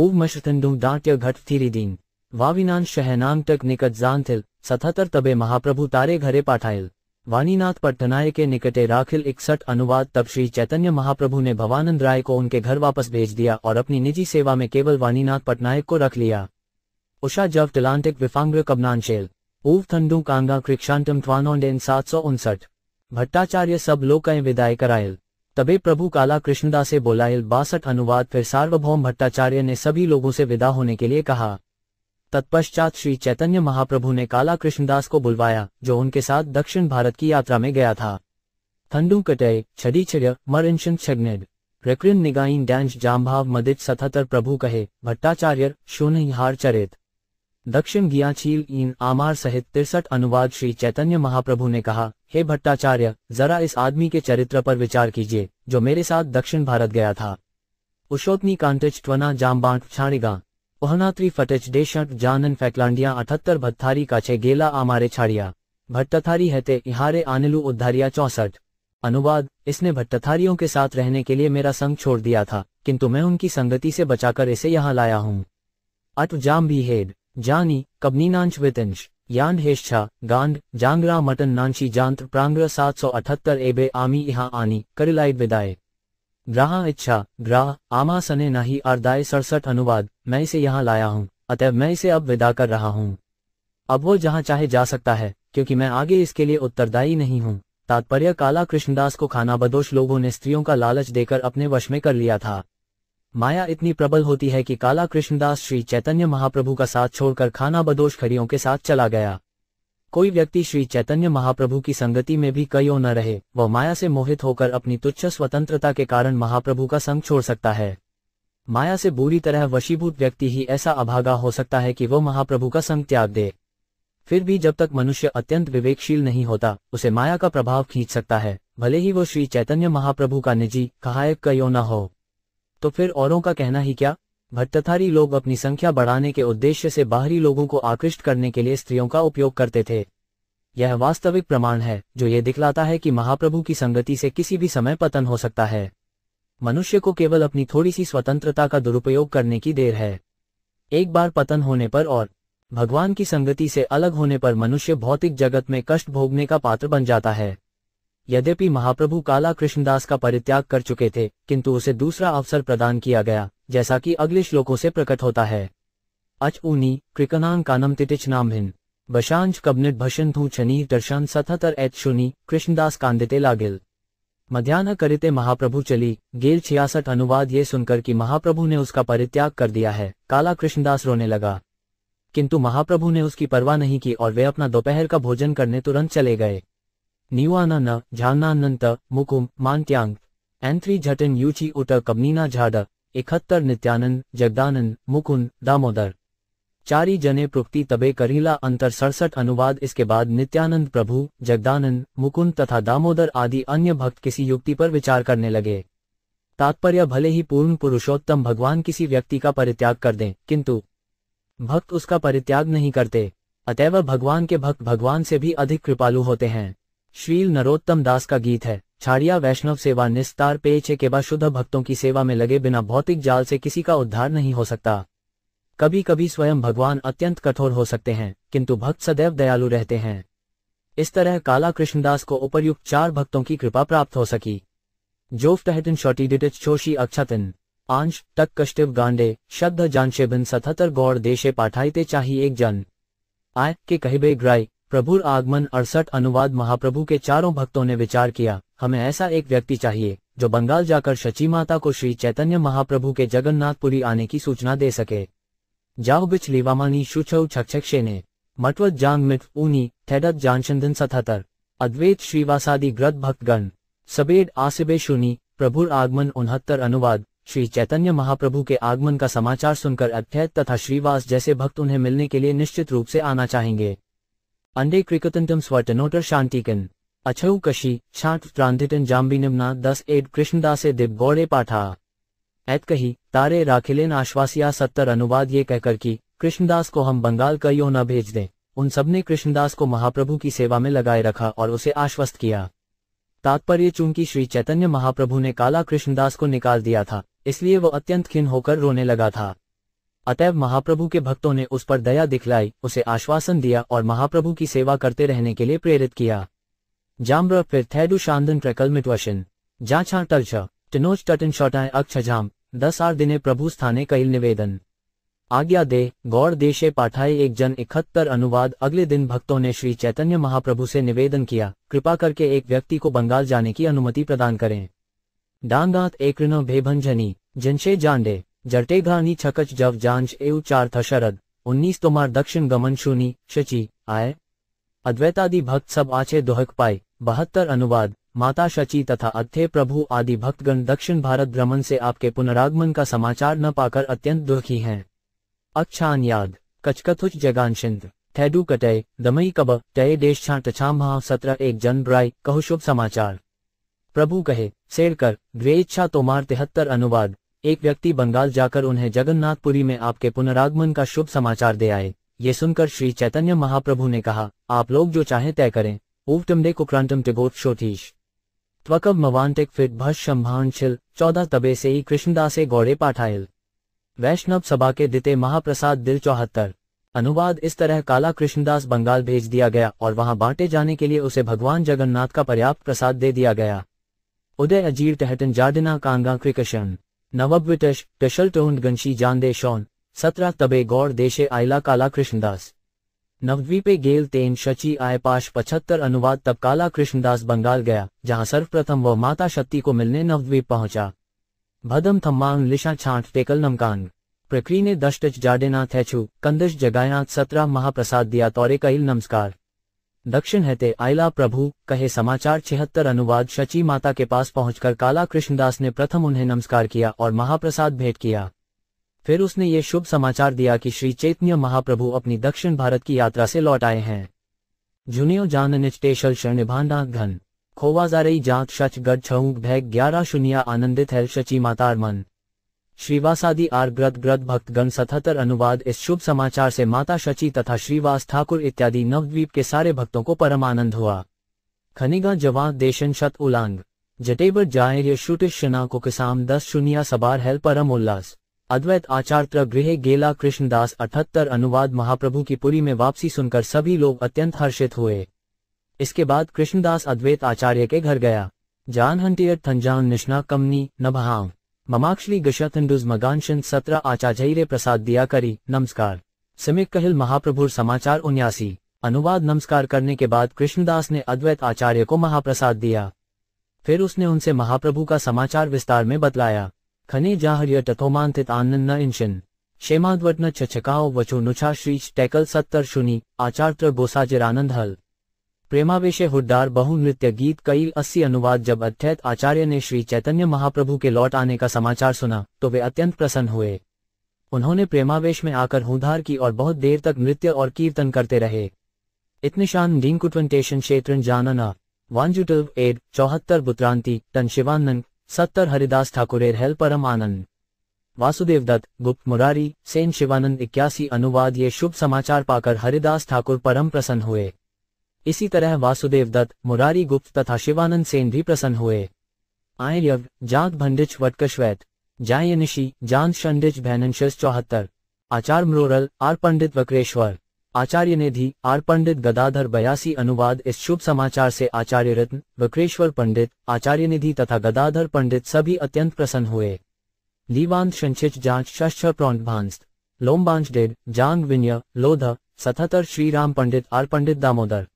ऊब मशु डांट्य घट थीरी दीन वाविनान शहनाम तक निकट जान थिल सतहत्तर तबे महाप्रभु तारे घरे पाठायल वाणीनाथ पट्टनाय के निकटे राखिल इकसठ अनुवाद तब श्री चैतन्य महाप्रभु ने भवानंद राय को उनके घर वापस भेज दिया और अपनी निजी सेवा में केवल वाणीनाथ पटनायक को रख लिया उषा जव टलांटिक विफांग्र कबनान शेल ऊव थंडू कांगा क्रिक्षांतम ट्वानोडेन सात सौ उनसठ भट्टाचार्य सब लोग कहें विदाई करायल तबे प्रभु काला कृष्णदासे बोलायल बासठ अनुवाद फिर सार्वभौम भट्टाचार्य ने सभी लोगों से विदा होने के लिए कहा तत्पश्चात श्री चैतन्य महाप्रभु ने काला कृष्णदास को बुलवाया जो उनके साथ दक्षिण भारत की यात्रा में गया था थंडू कटय छड़ी छिड़ मर इंशन प्रकृन निगाइन डैंश जाम्भाव मदित सतहतर प्रभु कहे भट्टाचार्य शून्य हार चरित दक्षिण गियाछील इन आमार सहित तिरसठ अनुवाद श्री चैतन्य महाप्रभु ने कहा हे भट्टाचार्य जरा इस आदमी के चरित्र पर विचार कीजिए जो मेरे साथ दक्षिण भारत गया था उशोतनी कांटिच ट्वना जाम्बांट छाणिगा વહણાત્રી ફટેચ દેશક જાનન ફેકલાંડિયા અઠત્તર ભથ્થારી કાછે ગેલા छाड़िया भट्टथारी है હતે इहारे આનેલું उद्धारिया चौसठ अनुवाद इसने भट्टथारियों के साथ रहने के लिए मेरा संग छोड़ दिया था किंतु मैं उनकी संगति से बचाकर इसे यहाँ लाया हूँ अट जाम भी हेड जानी कबनीनांश वितंश यान हेष्छा गांड जांगरा मटन नांशी जांत प्रांग्र सात सौ अठहत्तर एबे आमी यहाँ आनी करिलाई विदाय ग्राह इच्छा ग्राह आमा सने नाही अर्दाय सड़सठ अनुवाद मैं इसे यहाँ लाया हूँ अतएव मैं इसे अब विदा कर रहा हूँ अब वो जहाँ चाहे जा सकता है क्योंकि मैं आगे इसके लिए उत्तरदायी नहीं हूँ तात्पर्य काला कृष्णदास को खाना बदोश लोगों ने स्त्रियों का लालच देकर अपने वश में कर लिया था माया इतनी प्रबल होती है कि काला कृष्णदास श्री चैतन्य महाप्रभु का साथ छोड़कर खाना बदोश खड़ियों के साथ चला गया कोई व्यक्ति श्री चैतन्य महाप्रभु की संगति में भी कई न रहे वह माया से मोहित होकर अपनी तुच्छ स्वतंत्रता के कारण महाप्रभु का संग छोड़ सकता है माया से बुरी तरह वशीभूत व्यक्ति ही ऐसा अभागा हो सकता है कि वह महाप्रभु का संग त्याग दे फिर भी जब तक मनुष्य अत्यंत विवेकशील नहीं होता उसे माया का प्रभाव खींच सकता है भले ही वो श्री चैतन्य महाप्रभु का निजी कहायक कयो न हो तो फिर औरों का कहना ही क्या भट्टथारी लोग अपनी संख्या बढ़ाने के उद्देश्य से बाहरी लोगों को आकृष्ट करने के लिए स्त्रियों का उपयोग करते थे यह वास्तविक प्रमाण है जो ये दिखलाता है कि महाप्रभु की संगति से किसी भी समय पतन हो सकता है मनुष्य को केवल अपनी थोड़ी सी स्वतंत्रता का दुरुपयोग करने की देर है एक बार पतन होने पर और भगवान की संगति से अलग होने पर मनुष्य भौतिक जगत में कष्ट भोगने का पात्र बन जाता है यद्यपि महाप्रभु काला कृष्णदास का परित्याग कर चुके थे किंतु उसे दूसरा अवसर प्रदान किया गया जैसा कि अगले श्लोकों से प्रकट होता है अच ऊनी कृकनांग कानम तिटिच नाम भिन बशांश कबनिट भशन थू छनी दर्शन सतहतर एच शुनी कृष्णदास कांदिते लागिल मध्यान्ह करिते महाप्रभु चली गेल छियासठ अनुवाद ये सुनकर कि महाप्रभु ने उसका परित्याग कर दिया है काला कृष्णदास रोने लगा किंतु महाप्रभु ने उसकी परवाह नहीं की और वे अपना दोपहर का भोजन करने तुरंत चले गए निवानन झानानंत मुकुम માન્ત્યાંગ एंथ्री झटन यूची उट કમનીના झाड इकहत्तर नित्यानंद जगदानंद मुकुंद दामोदर चारी जने प्रोक्ति तबे करीला अंतर सड़सठ अनुवाद इसके बाद नित्यानंद प्रभु जगदानंद मुकुंद तथा दामोदर आदि अन्य भक्त किसी युक्ति पर विचार करने लगे तात्पर्य भले ही पूर्ण पुरुषोत्तम भगवान किसी व्यक्ति का परित्याग कर दें किंतु भक्त उसका परित्याग नहीं करते अतएव भगवान के भक्त भगवान से भी अधिक कृपालु होते हैं श्रील नरोत्तम दास का गीत है छाड़िया वैष्णव सेवा निस्तार पेचे के बाद शुद्ध भक्तों की सेवा में लगे बिना भौतिक जाल से किसी का उद्धार नहीं हो सकता कभी कभी स्वयं भगवान अत्यंत कठोर हो सकते हैं किंतु भक्त सदैव दयालु रहते हैं इस तरह काला कृष्णदास को उपरयुक्त चार भक्तों की कृपा प्राप्त हो सकी जोफ तहतिन शॉटी डिटिच अक्षतिन आंश तक कष्टिव गांडे शब्द जानशेबिन सतहत्तर गौर देशे पाठाईते चाहिए एक जन आय के कहिबे ग्राई प्रभुर आगमन अड़सठ अनुवाद महाप्रभु के चारों भक्तों ने विचार किया हमें ऐसा एक व्यक्ति चाहिए जो बंगाल जाकर शची माता को श्री चैतन्य महाप्रभु के जगन्नाथपुरी आने की सूचना दे सके जाओ बिच लिवामानी शुचौ छक्षे ने मटवत जांग मिट ऊनी थेडत जानशंधन सतहतर अद्वैत श्रीवासादि ग्रत भक्तगण सबेड आसिबे शूनी प्रभुर आगमन उनहत्तर अनुवाद श्री चैतन्य महाप्रभु के आगमन का समाचार सुनकर अध्यय तथा श्रीवास जैसे भक्त उन्हें मिलने के लिए निश्चित रूप से आना चाहेंगे अंडे અંડે ક્રિકતંતમ સ્વર્ટનોટર શાંતિકન અછઉ કશી છાંટ ટ્રાંધિટન दस एड कृष्णदासे કૃષ્ણદાસે दिबगौड़े पाठा ऐत कही तारे राखिलेन आश्वासिया सत्तर अनुवाद ये कहकर कि कृष्णदास को हम बंगाल का यो न भेज दें उन सब ने कृष्णदास को महाप्रभु की सेवा में लगाए रखा और उसे आश्वस्त किया तात्पर्य चूंकि श्री चैतन्य महाप्रभु ने काला कृष्णदास को निकाल दिया था इसलिए वह अत्यंत खिन होकर रोने लगा था अतएव महाप्रभु के भक्तों ने उस पर दया दिखलाई उसे आश्वासन दिया और महाप्रभु की सेवा करते रहने के लिए प्रेरित किया जाम्र फिर थैडु शांदन प्रकल वशन जा छा तर्छ टिनोज शौटाए अक्ष अक्षझाम दस आर दिने प्रभु स्थाने कहिल निवेदन आज्ञा दे गौर देशे पाठाए एक जन इकहत्तर अनुवाद अगले दिन भक्तों ने श्री चैतन्य महाप्रभु से निवेदन किया कृपा करके एक व्यक्ति को बंगाल जाने की अनुमति प्रदान करें डांगात एक ऋण भेभंजनी जनशे जानडे જટેઘાની छकच જવ जांच एव ચાર शरद उन्नीस तोमार दक्षिण गमन शूनी शची आय अद्वैतादि भक्त सब आचे दोहक पाए बहत्तर अनुवाद माता शची तथा अथे प्रभु आदि भक्तगण दक्षिण भारत भ्रमण से आपके पुनरागमन का समाचार न पाकर अत्यंत दुखी हैं अक्षान याद कचकथुच जगानशिंद थैडू कटय दमई कब तय देश छाट छाम सत्रह एक जन ब्राय कहु शुभ समाचार प्रभु कहे सेड़कर द्वे इच्छा तोमार तिहत्तर अनुवाद एक व्यक्ति बंगाल जाकर उन्हें जगन्नाथपुरी में आपके पुनरागमन का शुभ समाचार दे आए ये सुनकर श्री चैतन्य महाप्रभु ने कहा आप लोग जो चाहे तय करें ऊवटमडे कुक्रांतम टिगोट शोधीश त्वकब मवांटिक फिट भस शंभांशिल चौदह तबे से ही कृष्णदासे गौड़े पाठायल वैष्णव सभा के दिते महाप्रसाद दिल चौहत्तर अनुवाद इस तरह काला कृष्णदास बंगाल भेज दिया गया और वहां बांटे जाने के लिए उसे भगवान जगन्नाथ का पर्याप्त प्रसाद दे दिया गया उदय अजीर टहटन जाडिना कांगा क्रिकशन नवब्विटश टशल टोंड गंशी जानदे शौन सत्रह तबे गौर देशे आयला काला कृष्णदास नवद्वीपे गेल तेन शची आय पाश पचहत्तर अनुवाद तब काला कृष्णदास बंगाल गया जहां सर्वप्रथम वह माता शक्ति को मिलने नवद्वीप पहुंचा भदम थम्मांग लिशा छांट टेकल नमकांग प्रकृति ने दष्टच जाडेनाथ थैछू कंदश जगायनाथ सत्रह महाप्रसाद दिया तौरे कहिल नमस्कार दक्षिण हैते आइला प्रभु कहे समाचार छिहत्तर अनुवाद शची माता के पास पहुंचकर काला कृष्णदास ने प्रथम उन्हें नमस्कार किया और महाप्रसाद भेंट किया फिर उसने ये शुभ समाचार दिया कि श्री चैतन्य महाप्रभु अपनी दक्षिण भारत की यात्रा से लौट आए हैं जुनियो जान निचटेशल शर्ण भांडा घन खोवाजारई जात शच गढ़ छऊ भैग ग्यारह शून्य आनंदित है शची माता मन श्रीवासादि आर ग्रद ग्रद भक्तगण सतहत्तर अनुवाद इस शुभ समाचार से माता शची तथा श्रीवास ठाकुर इत्यादि नवद्वीप के सारे भक्तों को परमानंद हुआ खनिगा जवा देशन शत उलांग जटेबर जाहिर ये शना को किसाम दस शून्य सबार हेल परम उल्लास अद्वैत आचार त्र गृह गेला कृष्णदास अठहत्तर अनुवाद महाप्रभु की पुरी में वापसी सुनकर सभी लोग अत्यंत हर्षित हुए इसके बाद कृष्णदास अद्वैत आचार्य के घर गया जान हंटियर थंजान निष्णा कमनी नभहांग ममाक्षली गशतंडुज मगानशन सत्र आचार्य प्रसाद दिया करी नमस्कार समिक कहिल महाप्रभुर समाचार उन्यासी अनुवाद नमस्कार करने के बाद कृष्णदास ने अद्वैत आचार्य को महाप्रसाद दिया फिर उसने उनसे महाप्रभु का समाचार विस्तार में बतलाया खने जाहर्य तथोमांतित आनंद न इंशन क्षेमाद्वट न छछकाओ वचो नुछा श्री टैकल सत्तर शुनि आचार्य गोसाजिर आनंद हल प्रेमावेश हुडार बहु नृत्य गीत कई अस्सी अनुवाद जब अध्यत आचार्य ने श्री चैतन्य महाप्रभु के लौट आने का समाचार सुना तो वे अत्यंत प्रसन्न हुए उन्होंने प्रेमावेश में आकर हुधार की और बहुत देर तक नृत्य और कीर्तन करते रहे इतने शान डींकुटवंटेशन क्षेत्र जानना वांजुटल एड चौहत्तर बुत्रांति टन शिवानंद सत्तर हरिदास ठाकुरेर हेल परम आनंद वासुदेव दत्त गुप्त मुरारी सेन शिवानंद इक्यासी अनुवाद ये शुभ समाचार पाकर हरिदास ठाकुर परम प्रसन्न हुए इसी तरह वासुदेव दत्त मुरारी गुप्त तथा शिवानंद सेन भी प्रसन्न हुए आय जाग भंडिच वटकश्वेत जाय निशी जान शंडिच भैनशस चौहत्तर आचार म्रोरल आर पंडित वक्रेश्वर आचार्य निधि आर पंडित गदाधर बयासी अनुवाद इस शुभ समाचार से आचार्य रत्न वक्रेश्वर पंडित आचार्य निधि तथा गदाधर पंडित सभी अत्यंत प्रसन्न हुए लीवांत शंचिच जांच षष्ठ प्रौंड डेड जांग विनय लोध सतहत्तर श्री राम पंडित आर पंडित दामोदर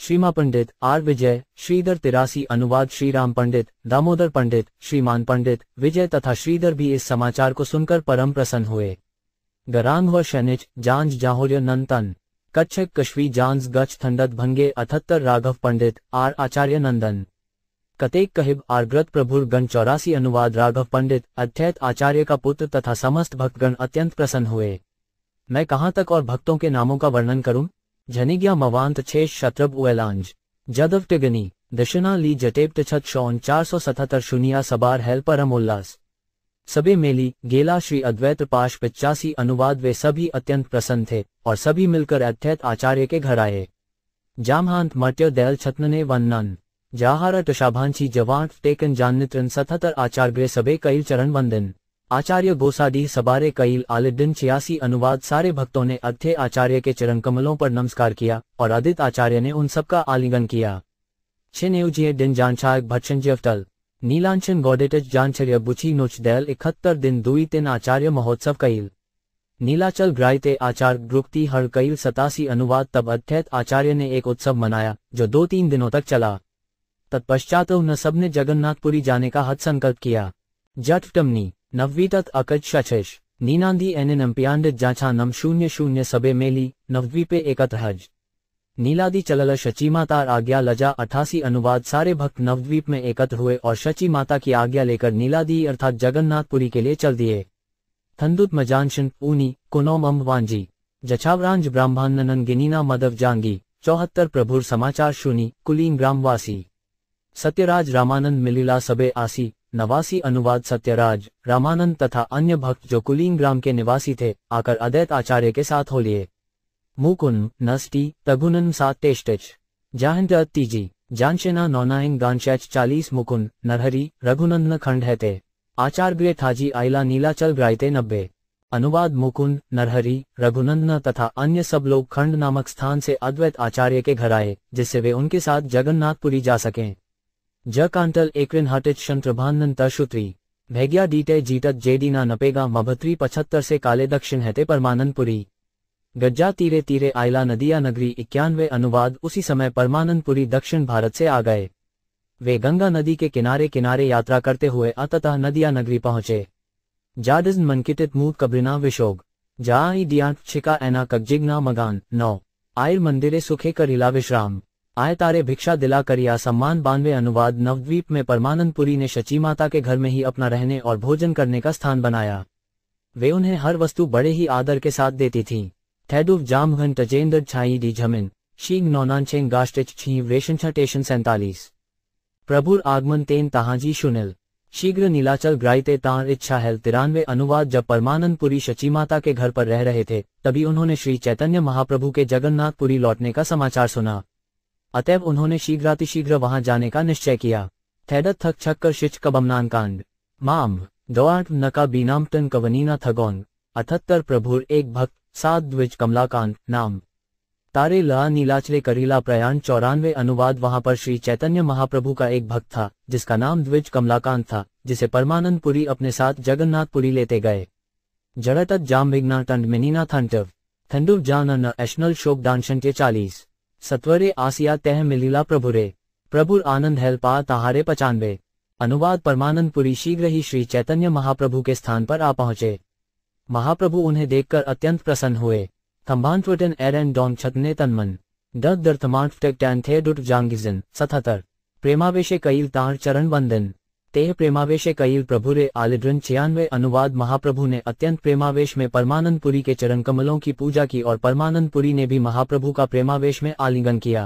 श्रीमा पंडित आर विजय श्रीधर तिरासी अनुवाद श्रीराम पंडित दामोदर पंडित श्रीमान पंडित विजय तथा श्रीधर भी इस समाचार को सुनकर परम प्रसन्न हुए गरांग व शनिच जांज जाहोर्य नंदन कच्छ कश्वी जांज गच थंडत भंगे अठहत्तर राघव पंडित आर आचार्य नंदन कतेक कहिब आर्ग्रत प्रभुर गण चौरासी अनुवाद राघव पंडित अध्ययत आचार्य का पुत्र तथा समस्त भक्तगण अत्यंत प्रसन्न हुए मैं कहाँ तक और भक्तों के नामों का वर्णन करूं मवांत छे છે उलांज जदव टिगनी दशना ली લી જટેપ शौन चार सौ सतहत्तर શૂન્ય सबार हेल परम उल्लास सबे मेली गेला श्री अद्वैत पाश पिचासी अनुवाद वे सभी अत्यंत प्रसन्न थे और सभी मिलकर अत्यत आचार्य के घर आए जामहांत मट्य दैल छत्न ने वंदन जाहारा तुषाभांशी जवान टेकन जाननित्रन सतहतर आचार्य सबे कई चरण वंदन आचार्य गोसादी सबारे कईल आलिदिन छियासी अनुवाद सारे भक्तों ने अध्यय आचार्य के चरण कमलों पर नमस्कार किया और आदित्य आचार्य ने उन सबका आलिंगन किया छिनेउजिए दिन नीलांचन गोडेटज जानचर्य बुची नोच दैल इकहत्तर दिन दुई तिन आचार्य महोत्सव कईल नीलाचल ग्रायते आचार्य ग्रुप्ति हर कईल सतासी अनुवाद तब अध्यत आचार्य ने एक उत्सव मनाया जो दो तीन दिनों तक चला तत्पश्चात उन सबने जगन्नाथपुरी जाने का हद संकल्प किया जट टमनी નવવી अकज અકજ नीनांदी નીનાંદી એને નંપિયાંડ જાછા નમ शून्य શૂન્ય સબે મેલી નવદ્વીપે એકત હજ नीलादी चलल शची माता आज्ञा लजा अठासी अनुवाद सारे भक्त नवद्वीप में एकत्र हुए और शची माता की आज्ञा लेकर नीलादी अर्थात जगन्नाथपुरी के लिए चल दिए थंदुत मजानशन ऊनी कुनोम अम्बांजी जछावरांज ब्राह्मणनन गिनीना मदव जांगी चौहत्तर प्रभुर समाचार शूनी कुलीन ग्रामवासी सत्यराज रामानंद मिलीला सबे आसी नवासी अनुवाद सत्यराज रामानंद तथा अन्य भक्त जो कुलीन ग्राम के निवासी थे आकर अद्वैत आचार्य के साथ हो लिए मुकुन नष्टी तगुनन सात टेस्टच जाहन जानशेना नौनाइन गांशैच चालीस मुकुंद नरहरी रघुनंदन खंड है थे आचार्य थाजी आइला नीलाचल ग्रायते नब्बे अनुवाद मुकुंद नरहरी रघुनंदन तथा अन्य सब लोग खंड नामक स्थान से अद्वैत आचार्य के घर आए जिससे वे उनके साथ जगन्नाथपुरी जा सकें कांतल એકરેન हटित શંત્રભાનન તશુત્રી भैग्या દીટે जीतत જેડીના नपेगा मभत्री पचहत्तर से काले दक्षिण हेते परमानंदपुरी गज्जा तीरे तीरे आयला नदिया नगरी इक्यानवे अनुवाद उसी समय परमानंदपुरी दक्षिण भारत से आ गए वे गंगा नदी के किनारे किनारे यात्रा करते हुए अततः नदिया नगरी पहुंचे जाडिज मनकिटित मूत कब्रिना विशोग जाई दिया छिका एना कगजिगना मगान नौ आयर मंदिरे सुखे करिला विश्राम आए तारे भिक्षा दिलाकर या सम्मान बानवे अनुवाद नवद्वीप में परमानंदपुरी ने शची माता के घर में ही अपना रहने और भोजन करने का स्थान बनाया वे उन्हें हर वस्तु बड़े ही आदर के साथ देती थी थैडुव जामघन टजेंद्र छाई डी झमिन शींग नौनान छेंग छी वेशन छटेशन सैंतालीस प्रभुर आगमन तेन ताहाजी सुनिल शीघ्र नीलाचल ग्राइते तार इच्छा हेल तिरानवे अनुवाद जब परमानंदपुरी शची माता के घर पर रह रहे थे तभी उन्होंने श्री चैतन्य महाप्रभु के जगन्नाथपुरी लौटने का समाचार सुना अतएव उन्होंने शीघ्रातिशीघ्र वहां जाने का निश्चय किया थैदत थक छक कर शिच कबमनान कांड माम दोआट नका का बीनाम टन कवनीना थगौन अठहत्तर प्रभुर एक भक्त सात द्विज कमलाकांत नाम तारे ला नीलाचले करीला प्रयाण चौरानवे अनुवाद वहां पर श्री चैतन्य महाप्रभु का एक भक्त था जिसका नाम द्विज कमलाकांत था जिसे परमानंद पुरी अपने साथ जगन्नाथपुरी लेते गए जड़त जाम विघ्ना टंड मिनीना थंटव थंडुव जान एशनल शोक डांशन के चालीस सत्वरे आसिया तह मिलीला प्रभुरे प्रभुर आनंद हेल्पा तहारे पचानवे अनुवाद परमानंदपुरी शीघ्र ही श्री चैतन्य महाप्रभु के स्थान पर आ पहुंचे महाप्रभु उन्हें देखकर अत्यंत प्रसन्न हुए थम्बान एर एन डॉन छतने तनमन डग दर्थमांट टैन थे डुट जांगिजन सतहत्तर प्रेमावेश कई तार चरण वंदन તેહ प्रेमावेशे कई प्रभुरे आलिड्रन छियानवे अनुवाद महाप्रभु ने अत्यंत प्रेमावेश में परमानंदपुरी के चरण कमलों की पूजा की और परमानंदपुरी ने भी महाप्रभु का प्रेमावेश में आलिंगन किया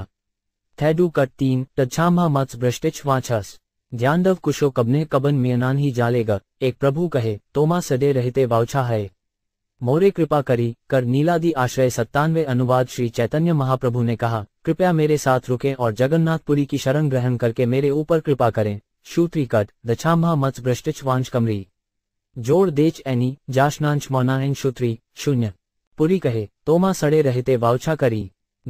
थैडू कट तीन तछामा मत्स भ्रष्टिच वाछस ज्ञानदव कुशो कबने कबन मियनान ही जालेगा एक प्रभु कहे तोमा सदे रहते वावछा है मोरे कृपा करी कर नीलादि आश्रय सत्तानवे अनुवाद श्री चैतन्य महाप्रभु ने कहा कृपया मेरे साथ रुके और जगन्नाथपुरी की शरण ग्रहण करके मेरे ऊपर कृपा करें Shootrikat, the Chamha Mats वांश कमरी जोड़ देच एनी जाशनांश मौना एन शूत्री शून्य पुरी कहे तोमा सड़े रहते वावछा करी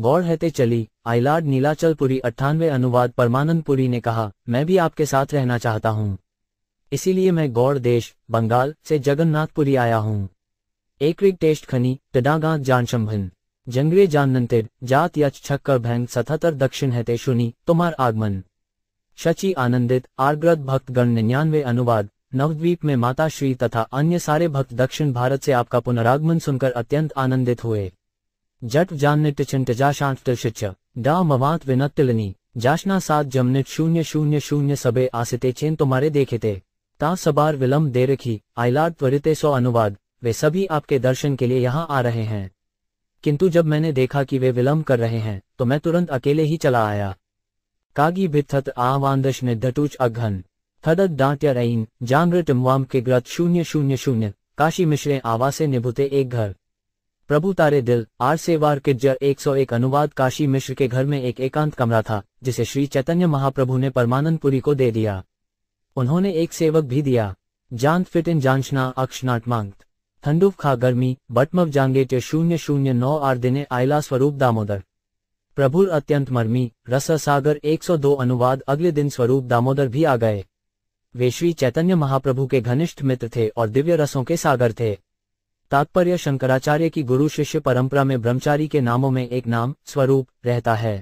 गौर हैते चली नीलाचल पुरी अट्ठानवे अनुवाद परमानंद पुरी ने कहा मैं भी आपके साथ रहना चाहता हूँ इसीलिए मैं गौर देश बंगाल से जगन्नाथपुरी आया हूँ एक रिग टेस्ट खनी टडागा जान शंभन जंगरे जाननंतिर जात यच छक्कर भैंग सतहतर दक्षिण हैते शुनी तुम्हार आगमन शचि आनंदित आर्ग्रत भक्तगण निन्यानवे अनुवाद नवद्वीप में माता श्री तथा अन्य सारे भक्त दक्षिण भारत से आपका पुनरागमन सुनकर अत्यंत आनंदित हुए जट जान्नित चिंतजाशांत डा मवात विनतिलनी जाशना सात जमनिट शून्य शून्य शून्य सबे आसिते चेन तुम्हारे देखे थे ता सबार विलम्ब दे रखी आइलाड त्वरित सौ अनुवाद वे सभी आपके दर्शन के लिए यहाँ आ रहे हैं किंतु जब मैंने देखा कि वे विलम्ब कर रहे हैं तो मैं तुरंत अकेले ही चला आया भिथत आवांदश ने दटुच अघन थदत दांत्य रईन ಜಾನ್ರಟ್ ಮವಾಮ್ के ग्रत शून्य शून्य शून्य काशी मिश्रे आवासे निभुते एक घर प्रभु तारे दिल आर सेवार किज्जर एक सौ एक अनुवाद काशी मिश्र के घर में एक एकांत कमरा था जिसे श्री चैतन्य महाप्रभु ने परमानंदपुरी को दे दिया उन्होंने एक सेवक भी दिया जान फिट इन जांचना अक्षनाट मांग ठंडुफ खा गर्मी बटमव जांगे शून्य शून्य नौ आर दिने आयला स्वरूप दामोदर प्रभुर अत्यंत मर्मी रस सागर 102 अनुवाद अगले दिन स्वरूप दामोदर भी आ गए वे श्री चैतन्य महाप्रभु के घनिष्ठ मित्र थे और दिव्य रसों के सागर थे तात्पर्य शंकराचार्य की गुरु शिष्य परंपरा में ब्रह्मचारी के नामों में एक नाम स्वरूप रहता है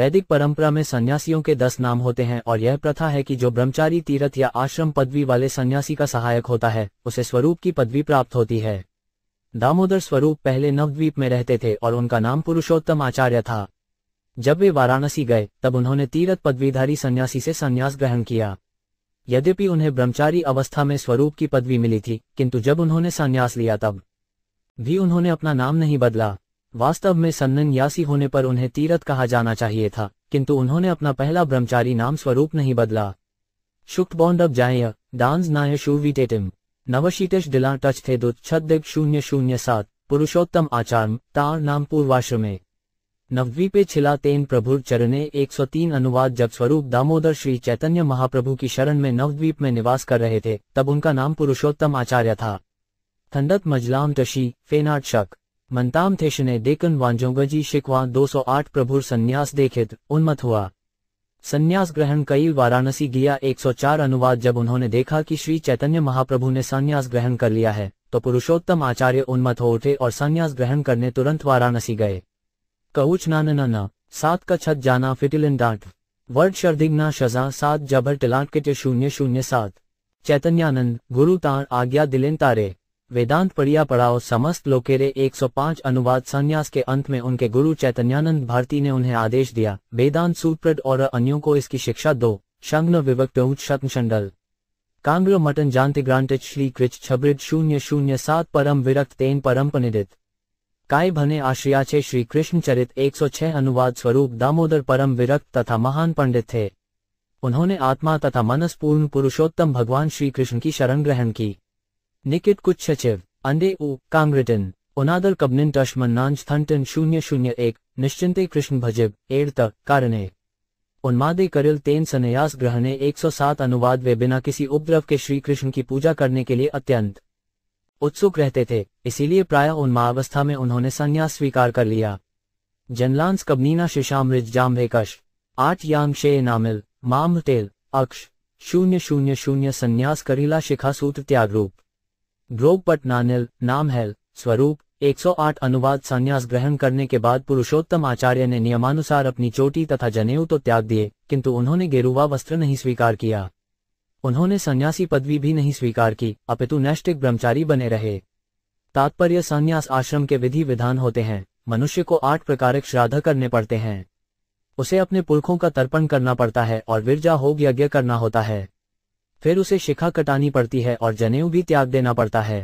वैदिक परंपरा में सन्यासियों के दस नाम होते हैं और यह प्रथा है कि जो ब्रह्मचारी तीर्थ या आश्रम पदवी वाले सन्यासी का सहायक होता है उसे स्वरूप की पदवी प्राप्त होती है दामोदर स्वरूप पहले नवद्वीप में रहते थे और उनका नाम पुरुषोत्तम आचार्य था जब वे वाराणसी गए तब उन्होंने तीरथ पदवीधारी सन्यासी से संन्यास ग्रहण किया यद्यपि उन्हें ब्रह्मचारी अवस्था में स्वरूप की पदवी मिली थी किंतु जब उन्होंने संन्यास लिया तब भी उन्होंने अपना नाम नहीं बदला वास्तव में सन्नन्यासी होने पर उन्हें तीरथ कहा जाना चाहिए था किंतु उन्होंने अपना पहला ब्रह्मचारी नाम स्वरूप नहीं बदला शुक्ट बॉन्ड अब जाय डांस नाय शूवीटेटिम नवशीतेश दिला टच थे દો છદ્દેગ शून्य शून्य सात पुरुषोत्तम आचार्य तार नाम पूर्वाश्रमे नवद्वीपे छिला तेन प्रभुर चरणे 103 अनुवाद जब स्वरूप दामोदर श्री चैतन्य महाप्रभु की शरण में नवद्वीप में निवास कर रहे थे तब उनका नाम पुरुषोत्तम आचार्य था खंडत मजलाम टशी फेनाट शक मंताम थेशने देकन दो शिकवा 208 प्रभुर संन्यास देखित उन्मत हुआ संन्यास ग्रहण कई वाराणसी गया 104 अनुवाद जब उन्होंने देखा कि श्री चैतन्य महाप्रभु ने संन्यास ग्रहण कर लिया है तो पुरुषोत्तम आचार्य उन्मत हो उठे और संन्यास ग्रहण करने तुरंत वाराणसी गए कऊच नान न सात का छत जाना फिटिलिन डांट वर्ड शर्दिग्ना शजा सात जबर टिलाट के शून्य शून्य सात चैतन्यानंद गुरु तार आज्ञा दिलेन तारे वेदांत पढ़िया पढ़ाओ समस्त लोकेरे 105 अनुवाद संन्यास के अंत में उनके गुरु चैतन्यानंद भारती ने उन्हें आदेश दिया वेदांत सूत्रप्रद और अन्यों को इसकी शिक्षा दो शंग्न विवक शंडल कांग्र मटन जानते ग्रांटेड श्री कृच छब्रिद शून्य शून्य सात परम विरक्त तेन परम पनिदित काय भने आश्रियाचे श्री कृष्ण चरित एक अनुवाद स्वरूप दामोदर परम विरक्त तथा महान पंडित थे उन्होंने आत्मा तथा मनस पूर्ण पुरुषोत्तम भगवान श्री कृष्ण की शरण ग्रहण की Nikit Kutchechev, Ande U, Kangritin, Onadar Kabnin Tashman Nanj शून्य शून्य एक Ek, कृष्ण भजिब एड तक Karane. उन्मादे करिल तेन संन्यास ग्रह ने 107 अनुवाद वे बिना किसी उपद्रव के श्री कृष्ण की पूजा करने के लिए अत्यंत उत्सुक रहते थे इसीलिए प्राय उन्मावस्था में उन्होंने संन्यास स्वीकार कर लिया जनलांस कबनीना शिशामृज जामवेकश आठ यांग शे नामिल माम तेल अक्ष शून्य शून्य शून्य संन्यास करीला शिखा सूत्र त्याग रूप पट नानिल नाम है स्वरूप 108 अनुवाद संन्यास ग्रहण करने के बाद पुरुषोत्तम आचार्य ने नियमानुसार अपनी चोटी तथा जनेऊ तो त्याग दिए किंतु उन्होंने गेरुवा वस्त्र नहीं स्वीकार किया उन्होंने सन्यासी पदवी भी नहीं स्वीकार की अपितु नैष्टिक ब्रह्मचारी बने रहे तात्पर्य संन्यास आश्रम के विधि विधान होते हैं मनुष्य को आठ प्रकार श्राद्ध करने पड़ते हैं उसे अपने पुरखों का तर्पण करना पड़ता है और विरजा होग यज्ञ करना होता है फिर उसे शिखा कटानी पड़ती है और जनेऊ भी त्याग देना पड़ता है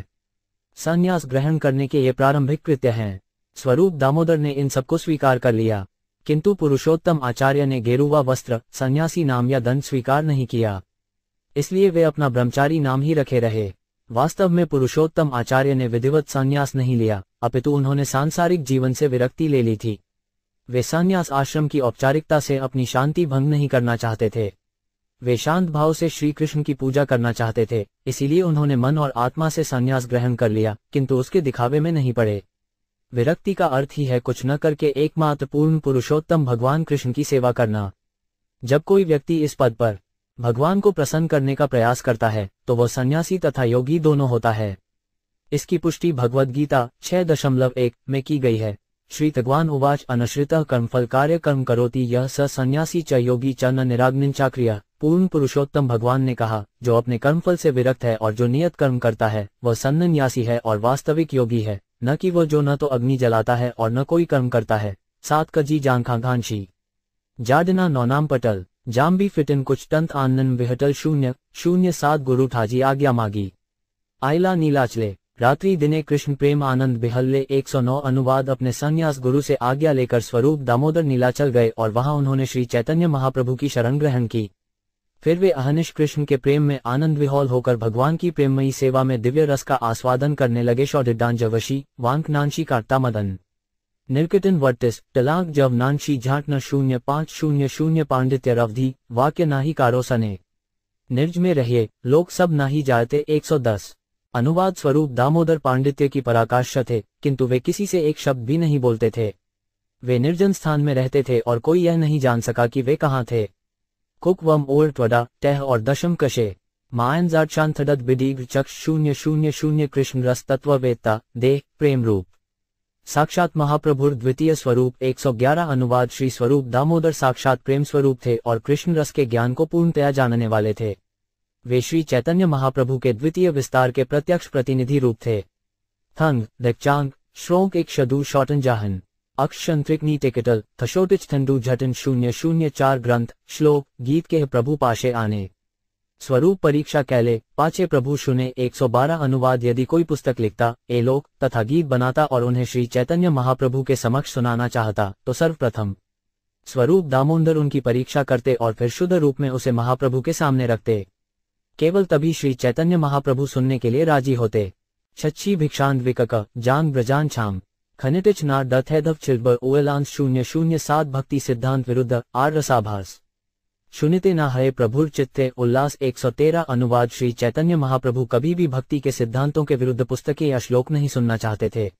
संन्यास ग्रहण करने के ये प्रारंभिक कृत्य हैं स्वरूप दामोदर ने इन सबको स्वीकार कर लिया किंतु पुरुषोत्तम आचार्य ने गेरुवा वस्त्र सन्यासी नाम या दंड स्वीकार नहीं किया इसलिए वे अपना ब्रह्मचारी नाम ही रखे रहे वास्तव में पुरुषोत्तम आचार्य ने विधिवत संन्यास नहीं लिया अपितु उन्होंने सांसारिक जीवन से विरक्ति ले ली थी वे संन्यास आश्रम की औपचारिकता से अपनी शांति भंग नहीं करना चाहते थे वे शांत भाव से श्री कृष्ण की पूजा करना चाहते थे इसीलिए उन्होंने मन और आत्मा से संन्यास ग्रहण कर लिया किंतु उसके दिखावे में नहीं पड़े विरक्ति का अर्थ ही है कुछ न करके एकमात्र पूर्ण पुरुषोत्तम भगवान कृष्ण की सेवा करना जब कोई व्यक्ति इस पद पर भगवान को प्रसन्न करने का प्रयास करता है तो वह सन्यासी तथा योगी दोनों होता है इसकी पुष्टि भगवद गीता छह दशमलव एक में की गई है श्री भगवान उवाच अनश्रित कर्म फल कार्य कर्म करोती यह स सन्यासी च योगी च निराग्नि चाक्रिया पूर्ण पुरुषोत्तम भगवान ने कहा जो अपने कर्मफल से विरक्त है और जो नियत कर्म करता है वह सन्नन्यासी है और वास्तविक योगी है न कि वह जो न तो अग्नि जलाता है और न कोई कर्म करता है सात कजी जी जांखाघांशी जाडना नौनाम पटल जाम्बी फिटिन कुछ तंत आनन विहटल शून्य शून्य सात गुरु ठाजी आज्ञा मागी आयला नीलाचले रात्रि दिने कृष्ण प्रेम आनंद बिहल्ले 109 अनुवाद अपने संन्यास गुरु से आज्ञा लेकर स्वरूप दामोदर नीलाचल गए और वहां उन्होंने श्री चैतन्य महाप्रभु की शरण ग्रहण की फिर वे अहनिश कृष्ण के प्रेम में आनंद विहोल होकर भगवान की प्रेममयी सेवा में दिव्य रस का आस्वादन करने लगे शौडिडांजवशी नांशी कार्ता मदन निर्कितन वर्तिस टलाक जव नांशी झाट न शून्य पांच शून्य शून्य पांडित्य रवधि वाक्य नाही कारो सने निर्ज में रहिए लोग सब नाही जाते 110 अनुवाद स्वरूप दामोदर पांडित्य की पराकाष्ठ थे किंतु वे किसी से एक शब्द भी नहीं बोलते थे वे निर्जन स्थान में रहते थे और कोई यह नहीं जान सका कि वे कहाँ थे कुक वम ओर त्वडा टह और दशम कशे मायन जाक्षांथडत चक्ष शून्य शून्य शून्य कृष्ण रस तत्ववेत्ता देह प्रेम रूप साक्षात महाप्रभुर द्वितीय स्वरूप 111 अनुवाद श्री स्वरूप दामोदर साक्षात प्रेम स्वरूप थे और कृष्ण रस के ज्ञान को पूर्णतया जानने वाले थे वे श्री चैतन्य महाप्रभु के द्वितीय विस्तार के प्रत्यक्ष प्रतिनिधि रूप थे थंग दक्षांग श्रोक एक शदु शौटन जाहन અક્ષંત્રિકની ટેકેટલ थशोटिच थंडु જટન शून्य शून्य चार ग्रंथ श्लोक गीत के प्रभु पाशे आने स्वरूप परीक्षा कहले पाचे प्रभु शून्य एक सौ बारह अनुवाद यदि कोई पुस्तक लिखता एलोक तथा गीत बनाता और उन्हें श्री चैतन्य महाप्रभु के समक्ष सुनाना चाहता तो सर्वप्रथम स्वरूप दामोदर उनकी परीक्षा करते और फिर शुद्ध रूप में उसे महाप्रभु के सामने रखते केवल तभी श्री चैतन्य महाप्रभु सुनने के लिए राजी होते छच्छी भिक्षांत विकक जान ब्रजान छाम खनिटिचनार डथ है धव ओएलांस शून्य शून्य सात भक्ति सिद्धांत विरुद्ध आर रसाभास शून्यते न हरे प्रभुर चित्ते उल्लास 113 अनुवाद श्री चैतन्य महाप्रभु कभी भी भक्ति के सिद्धांतों के विरुद्ध पुस्तकें या श्लोक नहीं सुनना चाहते थे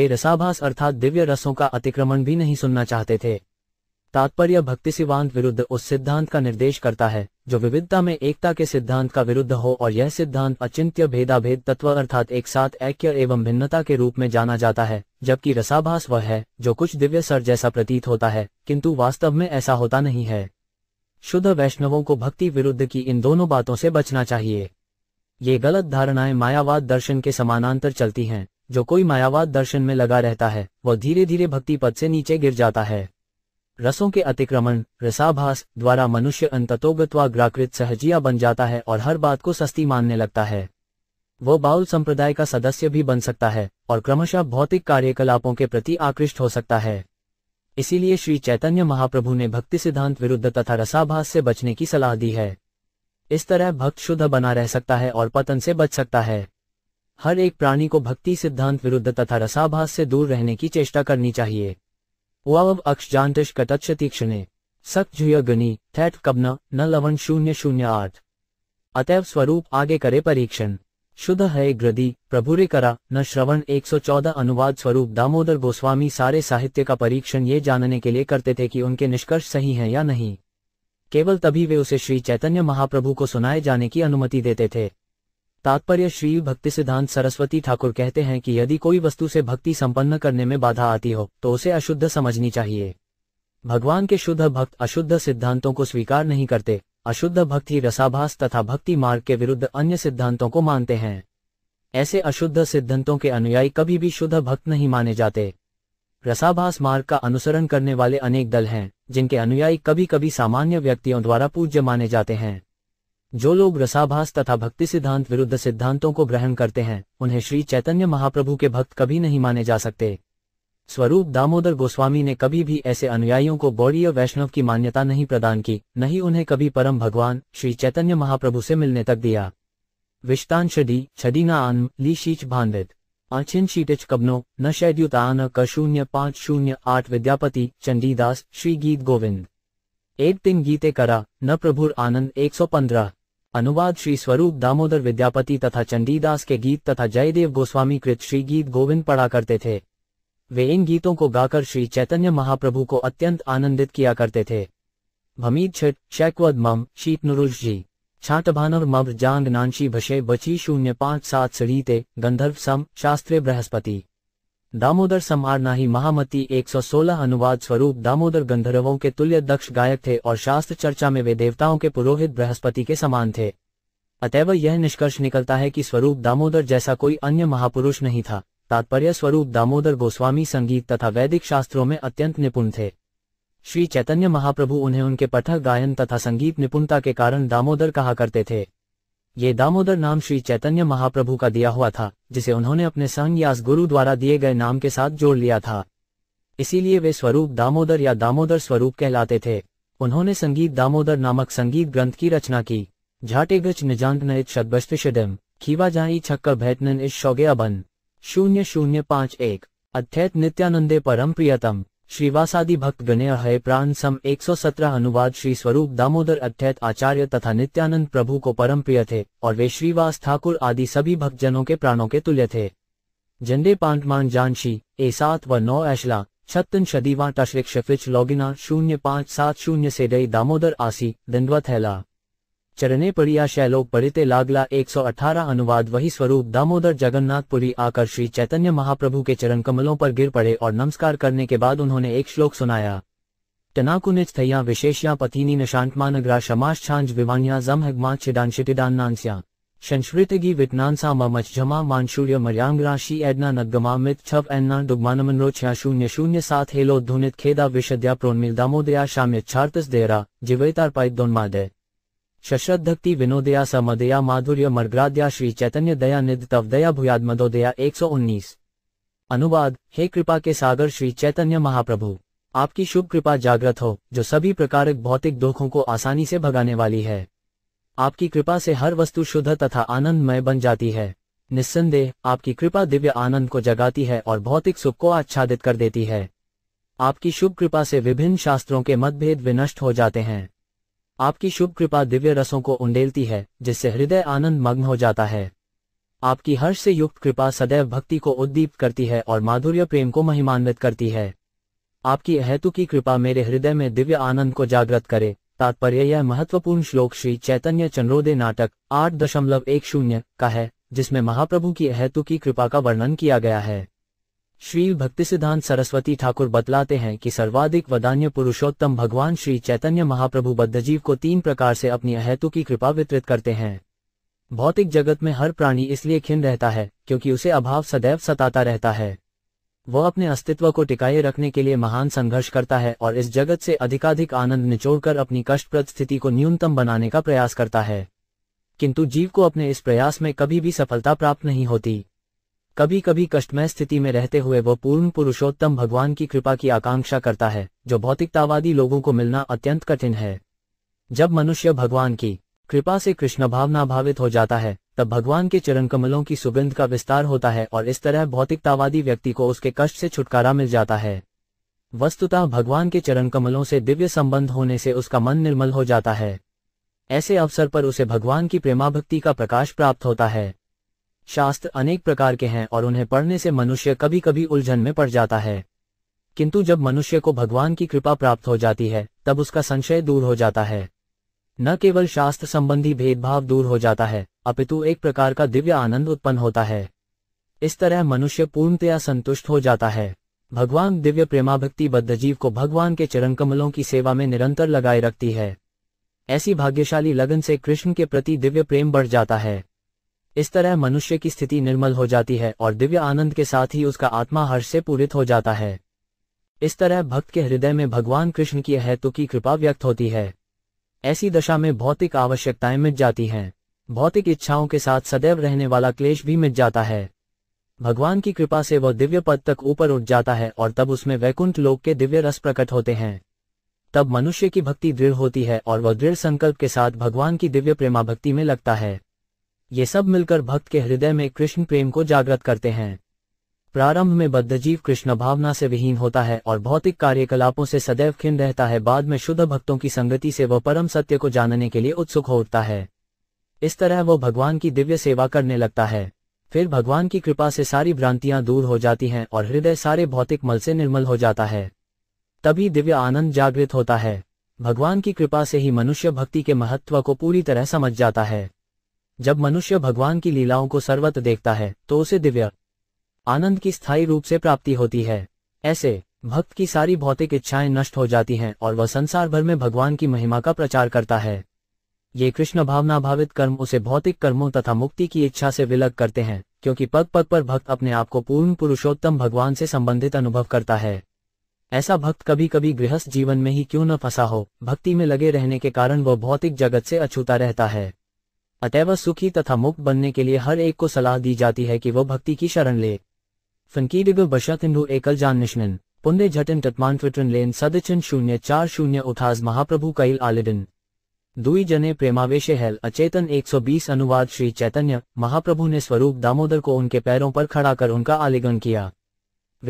वे रसाभास अर्थात दिव्य रसों का अतिक्रमण भी नहीं सुनना चाहते थे तात्पर्य भक्ति सिद्धांत विरुद्ध उस सिद्धांत का निर्देश करता है जो विविधता में एकता के सिद्धांत का विरुद्ध हो और यह सिद्धांत अचिंत्य भेदाभेद तत्व अर्थात एक साथ ऐक्य एवं भिन्नता के रूप में जाना जाता है जबकि रसाभास वह है जो कुछ दिव्य सर जैसा प्रतीत होता है किंतु वास्तव में ऐसा होता नहीं है शुद्ध वैष्णवों को भक्ति विरुद्ध की इन दोनों बातों से बचना चाहिए ये गलत धारणाएं मायावाद दर्शन के समानांतर चलती हैं जो कोई मायावाद दर्शन में लगा रहता है वह धीरे धीरे भक्ति पद से नीचे गिर जाता है रसों के अतिक्रमण रसाभास द्वारा मनुष्य अंततोगत व ग्राकृत सहजिया बन जाता है और हर बात को सस्ती मानने लगता है वह बाउल संप्रदाय का सदस्य भी बन सकता है और क्रमशः भौतिक कार्यकलापों के प्रति आकृष्ट हो सकता है इसीलिए श्री चैतन्य महाप्रभु ने भक्ति सिद्धांत विरुद्ध तथा रसाभास से बचने की सलाह दी है इस तरह भक्त शुद्ध बना रह सकता है और पतन से बच सकता है हर एक प्राणी को भक्ति सिद्धांत विरुद्ध तथा रसाभास से दूर रहने की चेष्टा करनी चाहिए वव अक्षांतिश तीक्षण तीक्षणे झुय गणी थैठ कबन न लवन शून्य शून्य आठ अतएव स्वरूप आगे करे परीक्षण शुद्ध है ग्रदी प्रभुरे करा न श्रवण 114 अनुवाद स्वरूप दामोदर गोस्वामी सारे साहित्य का परीक्षण ये जानने के लिए करते थे कि उनके निष्कर्ष सही हैं या नहीं केवल तभी वे उसे श्री चैतन्य महाप्रभु को सुनाए जाने की अनुमति देते थे तात्पर्य श्री भक्ति सिद्धांत सरस्वती ठाकुर कहते हैं कि यदि कोई वस्तु से भक्ति संपन्न करने में बाधा आती हो तो उसे अशुद्ध समझनी चाहिए भगवान के शुद्ध भक्त अशुद्ध सिद्धांतों को स्वीकार नहीं करते अशुद्ध भक्त ही रसाभास तथा भक्ति मार्ग के विरुद्ध अन्य सिद्धांतों को मानते हैं ऐसे अशुद्ध सिद्धांतों के अनुयायी कभी भी शुद्ध भक्त नहीं माने जाते रसाभास मार्ग का अनुसरण करने वाले अनेक दल हैं जिनके अनुयायी कभी कभी सामान्य व्यक्तियों द्वारा पूज्य माने जाते हैं जो लोग रसाभास तथा भक्ति सिद्धांत विरुद्ध सिद्धांतों को ग्रहण करते हैं उन्हें श्री चैतन्य महाप्रभु के भक्त कभी नहीं माने जा सकते स्वरूप दामोदर गोस्वामी ने कभी भी ऐसे अनुयायियों को गौड़ीय वैष्णव की मान्यता नहीं प्रदान की नहीं उन्हें कभी परम भगवान श्री चैतन्य महाप्रभु से मिलने तक दिया विश्तान शी छदीना आन ली शीच भांडित आछिन शीटिच कबनो न शैद्युता न क शून्य पांच शून्य आठ विद्यापति चंडीदास श्री गीत गोविंद एक दिन गीते करा न प्रभुर आनंद एक सौ पंद्रह अनुवाद श्री स्वरूप दामोदर विद्यापति तथा चंडीदास के गीत तथा जयदेव गोस्वामी कृत श्री गीत गोविंद पढ़ा करते थे वे इन गीतों को गाकर श्री चैतन्य महाप्रभु को अत्यंत आनंदित किया करते थे भमीद छठ शैकवद मम नुरुष जी छाटभानव मव जांग नानशी भशे बची शून्य पांच सात सड़ीते गंधर्व सम शास्त्रे बृहस्पति दामोदर समारना ही महामती 116 अनुवाद स्वरूप दामोदर गंधर्वों के तुल्य दक्ष गायक थे और शास्त्र चर्चा में वे देवताओं के पुरोहित बृहस्पति के समान थे अतएव यह निष्कर्ष निकलता है कि स्वरूप दामोदर जैसा कोई अन्य महापुरुष नहीं था तात्पर्य स्वरूप दामोदर गोस्वामी संगीत तथा वैदिक शास्त्रों में अत्यंत निपुण थे श्री चैतन्य महाप्रभु उन्हें उनके पठक गायन तथा संगीत निपुणता के कारण दामोदर कहा करते थे ये दामोदर नाम श्री चैतन्य महाप्रभु का दिया हुआ था जिसे उन्होंने अपने संघ यास गुरु द्वारा दिए गए नाम के साथ जोड़ लिया था इसीलिए वे स्वरूप दामोदर या दामोदर स्वरूप कहलाते थे उन्होंने संगीत दामोदर नामक संगीत ग्रंथ की रचना की झाटे गृच निजांत नयत खीवा जाई छक्कर भैतनन इस शौगे अबन शून्य शून्य पांच एक अध्यत नित्यानंदे परम प्रियतम श्रीवासादि भक्त गणे हय प्राण सम 117 अनुवाद श्री स्वरूप दामोदर अध्यत आचार्य तथा नित्यानंद प्रभु को परम प्रिय थे और वे श्रीवास ठाकुर आदि सभी भक्तजनों के प्राणों के तुल्य थे झंडे पांडमान जानशी ए सात व नौ ऐशला छत्तन शदीवा टिक्षिच शफिच लॉगिना शून्य पाँच सात शून्य से डई दामोदर आसी दंडवत हैला चरणे पड़िया शैलो परिते लागला 118 अनुवाद वही स्वरूप दामोदर जगन्नाथपुरी आकर श्री चैतन्य महाप्रभु के चरण कमलों पर गिर पड़े और नमस्कार करने के बाद उन्होंने एक श्लोक सुनाया टनाकुनिच थैया विशेषया पथिनी नशांतमानग्रा शमाश विवान्या जम हगमा छिडानशिटिडान्नांस्या संस्कृतगी विटनांसा ममच झमा मानसूर्य मर्यांग राशि एडना नदगमा मित छव एन्ना दुग्मानमनरो शून्य शून्य सात हेलो धुनित खेदा विशद्या प्रोन्मिल दामोदया शाम्य छार्तस देरा जिवेतार पाइदोन्मादय शश्रद्धक्ति विनोदया समदया माधुर्य मर्ग्राद्या श्री चैतन्य दया निध तवदया भूयादमदोदया 119 अनुवाद हे कृपा के सागर श्री चैतन्य महाप्रभु आपकी शुभ कृपा जागृत हो जो सभी प्रकार भौतिक दुखों को आसानी से भगाने वाली है आपकी कृपा से हर वस्तु शुद्ध तथा आनंदमय बन जाती है निस्संदेह आपकी कृपा दिव्य आनंद को जगाती है और भौतिक सुख को आच्छादित कर देती है आपकी शुभ कृपा से विभिन्न शास्त्रों के मतभेद विनष्ट हो जाते हैं आपकी शुभ कृपा दिव्य रसों को उंडेलती है जिससे हृदय आनंद मग्न हो जाता है आपकी हर्ष से युक्त कृपा सदैव भक्ति को उद्दीप करती है और माधुर्य प्रेम को महिमान्वित करती है आपकी हेतु की कृपा मेरे हृदय में दिव्य आनंद को जागृत करे तात्पर्य यह महत्वपूर्ण श्लोक श्री चैतन्य चंद्रोदय नाटक आठ दशमलव एक शून्य का है जिसमें महाप्रभु की हेतु की कृपा का वर्णन किया गया है श्री भक्ति सिद्धांत सरस्वती ठाकुर बतलाते हैं कि सर्वाधिक वदान्य पुरुषोत्तम भगवान श्री चैतन्य महाप्रभु बद्धजीव को तीन प्रकार से अपनी अहेतु की कृपा वितरित करते हैं भौतिक जगत में हर प्राणी इसलिए खिन रहता है क्योंकि उसे अभाव सदैव सताता रहता है वह अपने अस्तित्व को टिकाए रखने के लिए महान संघर्ष करता है और इस जगत से अधिकाधिक आनंद निचोड़कर अपनी कष्टप्रद स्थिति को न्यूनतम बनाने का प्रयास करता है किंतु जीव को अपने इस प्रयास में कभी भी सफलता प्राप्त नहीं होती कभी कभी कष्टमय स्थिति में रहते हुए वह पूर्ण पुरुषोत्तम भगवान की कृपा की आकांक्षा करता है जो भौतिकतावादी लोगों को मिलना अत्यंत कठिन है जब मनुष्य भगवान की कृपा से कृष्ण भावना भावित हो जाता है तब भगवान के चरण कमलों की सुगंध का विस्तार होता है और इस तरह भौतिकतावादी व्यक्ति को उसके कष्ट से छुटकारा मिल जाता है वस्तुतः भगवान के चरण कमलों से दिव्य संबंध होने से उसका मन निर्मल हो जाता है ऐसे अवसर पर उसे भगवान की प्रेमाभक्ति का प्रकाश प्राप्त होता है शास्त्र अनेक प्रकार के हैं और उन्हें पढ़ने से मनुष्य कभी कभी उलझन में पड़ जाता है किंतु जब मनुष्य को भगवान की कृपा प्राप्त हो जाती है तब उसका संशय दूर हो जाता है न केवल शास्त्र संबंधी भेदभाव दूर हो जाता है अपितु एक प्रकार का दिव्य आनंद उत्पन्न होता है इस तरह मनुष्य पूर्णतया संतुष्ट हो जाता है भगवान दिव्य प्रेमाभक्ति बद्ध जीव को भगवान के कमलों की सेवा में निरंतर लगाए रखती है ऐसी भाग्यशाली लगन से कृष्ण के प्रति दिव्य प्रेम बढ़ जाता है इस तरह मनुष्य की स्थिति निर्मल हो जाती है और दिव्य आनंद के साथ ही उसका आत्मा हर्ष से पूरित हो जाता है इस तरह भक्त के हृदय में भगवान कृष्ण की हेतु की कृपा व्यक्त होती है ऐसी दशा में भौतिक आवश्यकताएं मिट जाती हैं भौतिक इच्छाओं के साथ सदैव रहने वाला क्लेश भी मिट जाता है भगवान की कृपा से वह दिव्य पद तक ऊपर उठ जाता है और तब उसमें वैकुंठ लोक के दिव्य रस प्रकट होते हैं तब मनुष्य की भक्ति दृढ़ होती है और वह दृढ़ संकल्प के साथ भगवान की दिव्य प्रेमा भक्ति में लगता है ये सब मिलकर भक्त के हृदय में कृष्ण प्रेम को जागृत करते हैं प्रारंभ में बद्धजीव कृष्ण भावना से विहीन होता है और भौतिक कार्यकलापों से सदैव खिन रहता है बाद में शुद्ध भक्तों की संगति से वह परम सत्य को जानने के लिए उत्सुक होता है इस तरह वह भगवान की दिव्य सेवा करने लगता है फिर भगवान की कृपा से सारी भ्रांतियां दूर हो जाती हैं और हृदय सारे भौतिक मल से निर्मल हो जाता है तभी दिव्य आनंद जागृत होता है भगवान की कृपा से ही मनुष्य भक्ति के महत्व को पूरी तरह समझ जाता है जब मनुष्य भगवान की लीलाओं को सर्वत देखता है तो उसे दिव्य आनंद की स्थायी रूप से प्राप्ति होती है ऐसे भक्त की सारी भौतिक इच्छाएं नष्ट हो जाती हैं और वह संसार भर में भगवान की महिमा का प्रचार करता है ये कृष्ण भावना भावित कर्म उसे भौतिक कर्मों तथा मुक्ति की इच्छा से विलग करते हैं क्योंकि पग पग पर भक्त अपने आप को पूर्ण पुरुषोत्तम भगवान से संबंधित अनुभव करता है ऐसा भक्त कभी कभी गृहस्थ जीवन में ही क्यों न फंसा हो भक्ति में लगे रहने के कारण वह भौतिक जगत से अछूता रहता है अतएव सुखी तथा मुक्त बनने के लिए हर एक को सलाह दी जाती है कि वह भक्ति की शरण ले फनकीडिग बशतिंडु एकल जान निश्नन पुण्य झटन टटमान ट्विटन लेन सदचन शून्य चार शून्य उठास महाप्रभु कैल आलिडन दुई जने प्रेमावेश हैल अचेतन 120 अनुवाद श्री चैतन्य महाप्रभु ने स्वरूप दामोदर को उनके पैरों पर खड़ा कर उनका आलिंगन किया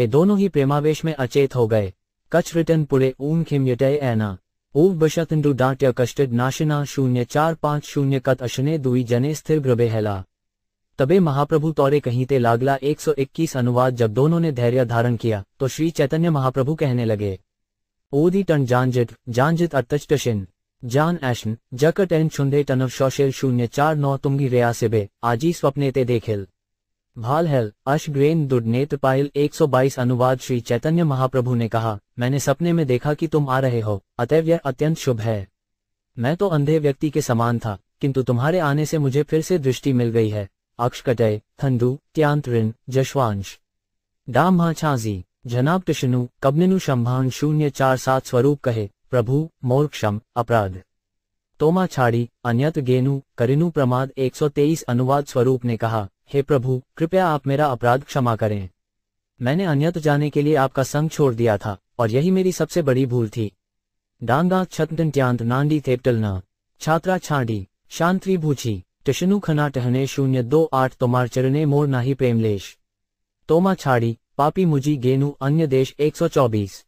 वे दोनों ही प्रेमावेश में अचेत हो गए कच्छ रिटन पुरे ऊन खिम युटय ऐना ઓવબશતંડુ डाट्य કષ્ટડ नाशिना शून्य चार पांच शून्य कत अशने दुई जने स्थिर ગ્રબે हैला तबे महाप्रभु तौरे कहीं ते लागला 121 अनुवाद जब दोनों ने धैर्य धारण किया तो श्री चैतन्य महाप्रभु कहने लगे ओदी टन जानजित जानजित अतचिन जान ऐशन जकट एन छुंदे टनव शौशेल शून्य चार नौ तुंगी रेया सिबे आजी स्वप्ने ते देखिल भाल हेल अशग्रेन दुडनेत पायल 122 अनुवाद श्री चैतन्य महाप्रभु ने कहा मैंने सपने में देखा कि तुम आ रहे हो अतव यह अत्यंत शुभ है मैं तो अंधे व्यक्ति के समान था किंतु तुम्हारे आने से मुझे फिर से दृष्टि मिल गई है अक्षकटय थंडू त्यांत्रिन जशवांश डाम छाजी जनाब कृष्णु कबनिनु शंभान शून्य चार सात स्वरूप कहे प्रभु मोर्क्षम अपराध तोमा छाड़ी अन्यत गेनु करिनु प्रमाद 123 अनुवाद स्वरूप ने कहा हे प्रभु कृपया आप मेरा अपराध क्षमा करें मैंने अन्यत जाने के लिए आपका संग छोड़ दिया था और यही मेरी सबसे बड़ी भूल थी डांगा छत्यांत नांडी थेपटल न छात्रा छांडी शांति भूछी टिशनु खना टहने शून्य दो आठ तोमार चरने मोर नाही प्रेमलेश तोमा छाड़ी पापी मुजी गेनु अन्य देश 124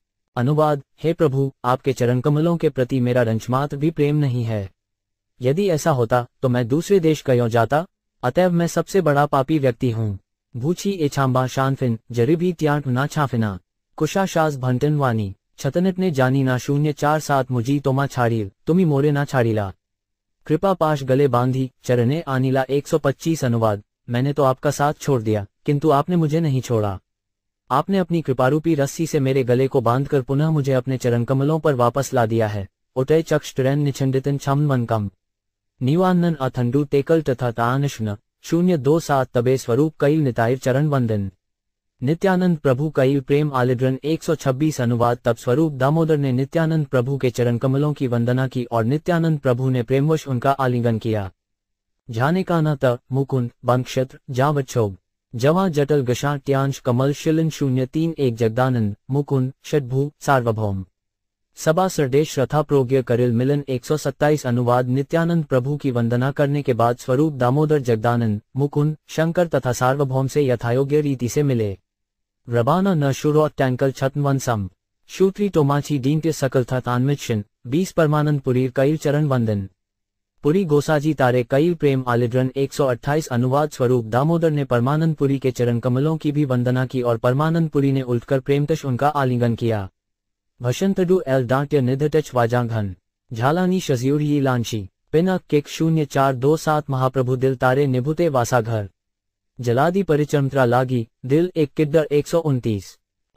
अनुवाद हे प्रभु आपके चरण कमलों के प्रति मेरा रंचमात्र भी प्रेम नहीं है यदि ऐसा होता तो मैं दूसरे देश कयों जाता अतएव मैं सबसे बड़ा पापी व्यक्ति हूँ भूछी एछाम्बा शानफिन जरीबी त्याट ना छाफिना कुशा शास भंटन वानी छतनित ने जानी ना शून्य चार सात मुझी तोमा छाड़ी तुम्ही मोरे ना छाड़ीला कृपा पाश गले बांधी चरने आनीला 125 अनुवाद मैंने तो आपका साथ छोड़ दिया किंतु आपने मुझे नहीं छोड़ा आपने अपनी कृपारूपी रस्सी से मेरे गले को बांधकर पुनः मुझे अपने चरण कमलों पर वापस ला दिया है उतय चक्ष ट्रेन निछंडितिन छम मन कम निवानन अथंडु टेकल तथा तानश्न शून्य दो सात तबे स्वरूप कई निताय चरण वंदन नित्यानंद प्रभु कई प्रेम आलिद्रन 126 अनुवाद तब स्वरूप दामोदर ने नित्यानंद प्रभु के चरण कमलों की वंदना की और नित्यानंद प्रभु ने प्रेमवश उनका आलिंगन किया जाने का न त मुकुंद बंक्षत्र जावच्छोभ जवा जटल गशा त्यांश कमल शिलन शून्य तीन एक जगदानंद मुकुंद षटभू सार्वभौम सभा सरदेश रथा प्रोज्ञ करिल मिलन 127 अनुवाद नित्यानंद प्रभु की वंदना करने के बाद स्वरूप दामोदर जगदानंद मुकुंद शंकर तथा सार्वभौम से यथायोग्य रीति से मिले रबाना न शुरो टैंकल छतवन सम शूत्री टोमाची के सकल थान बीस परमानंद पुरी कई चरण वंदन पुरी गोसाजी तारे कई प्रेम आलिड्रन 128 अनुवाद स्वरूप दामोदर ने परमानंद पुरी के चरण कमलों की भी वंदना की और परमानंद पुरी ने उल्टकर प्रेमतश उनका आलिंगन किया ભશંતડુ એલ ડાંટ્ય નિધટચ વાજાંઘન ઝાલાની શઝયુરી લાંશી પિન કેક શૂન્ય ચાર દો સાત મહાપ્રભુ દિલ તારે નિભુતે વાસાઘર જલાદી પરિચંત્રા લાગી દિલ એક एक એકસો उनतीस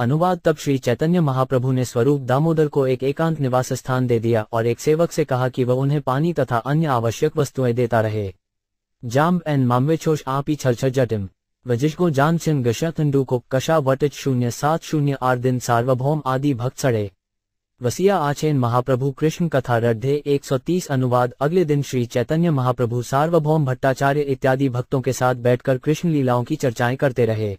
अनुवाद तब श्री चैतन्य महाप्रभु ने स्वरूप दामोदर को एक एकांत निवास स्थान दे दिया और एक सेवक से कहा कि वह उन्हें पानी तथा अन्य आवश्यक वस्तुएं देता रहे जाम्ब मामवे छोश आप ही छलछर जटिम सिंह गशा तंडू को कशा वटिच शून्य सात शून्य आर दिन सार्वभौम आदि भक्त सड़े वसिया आचेन महाप्रभु कृष्ण कथा सौ 130 अनुवाद अगले दिन श्री चैतन्य महाप्रभु सार्वभौम भट्टाचार्य इत्यादि भक्तों के साथ बैठकर कृष्ण लीलाओं की चर्चाएं करते रहे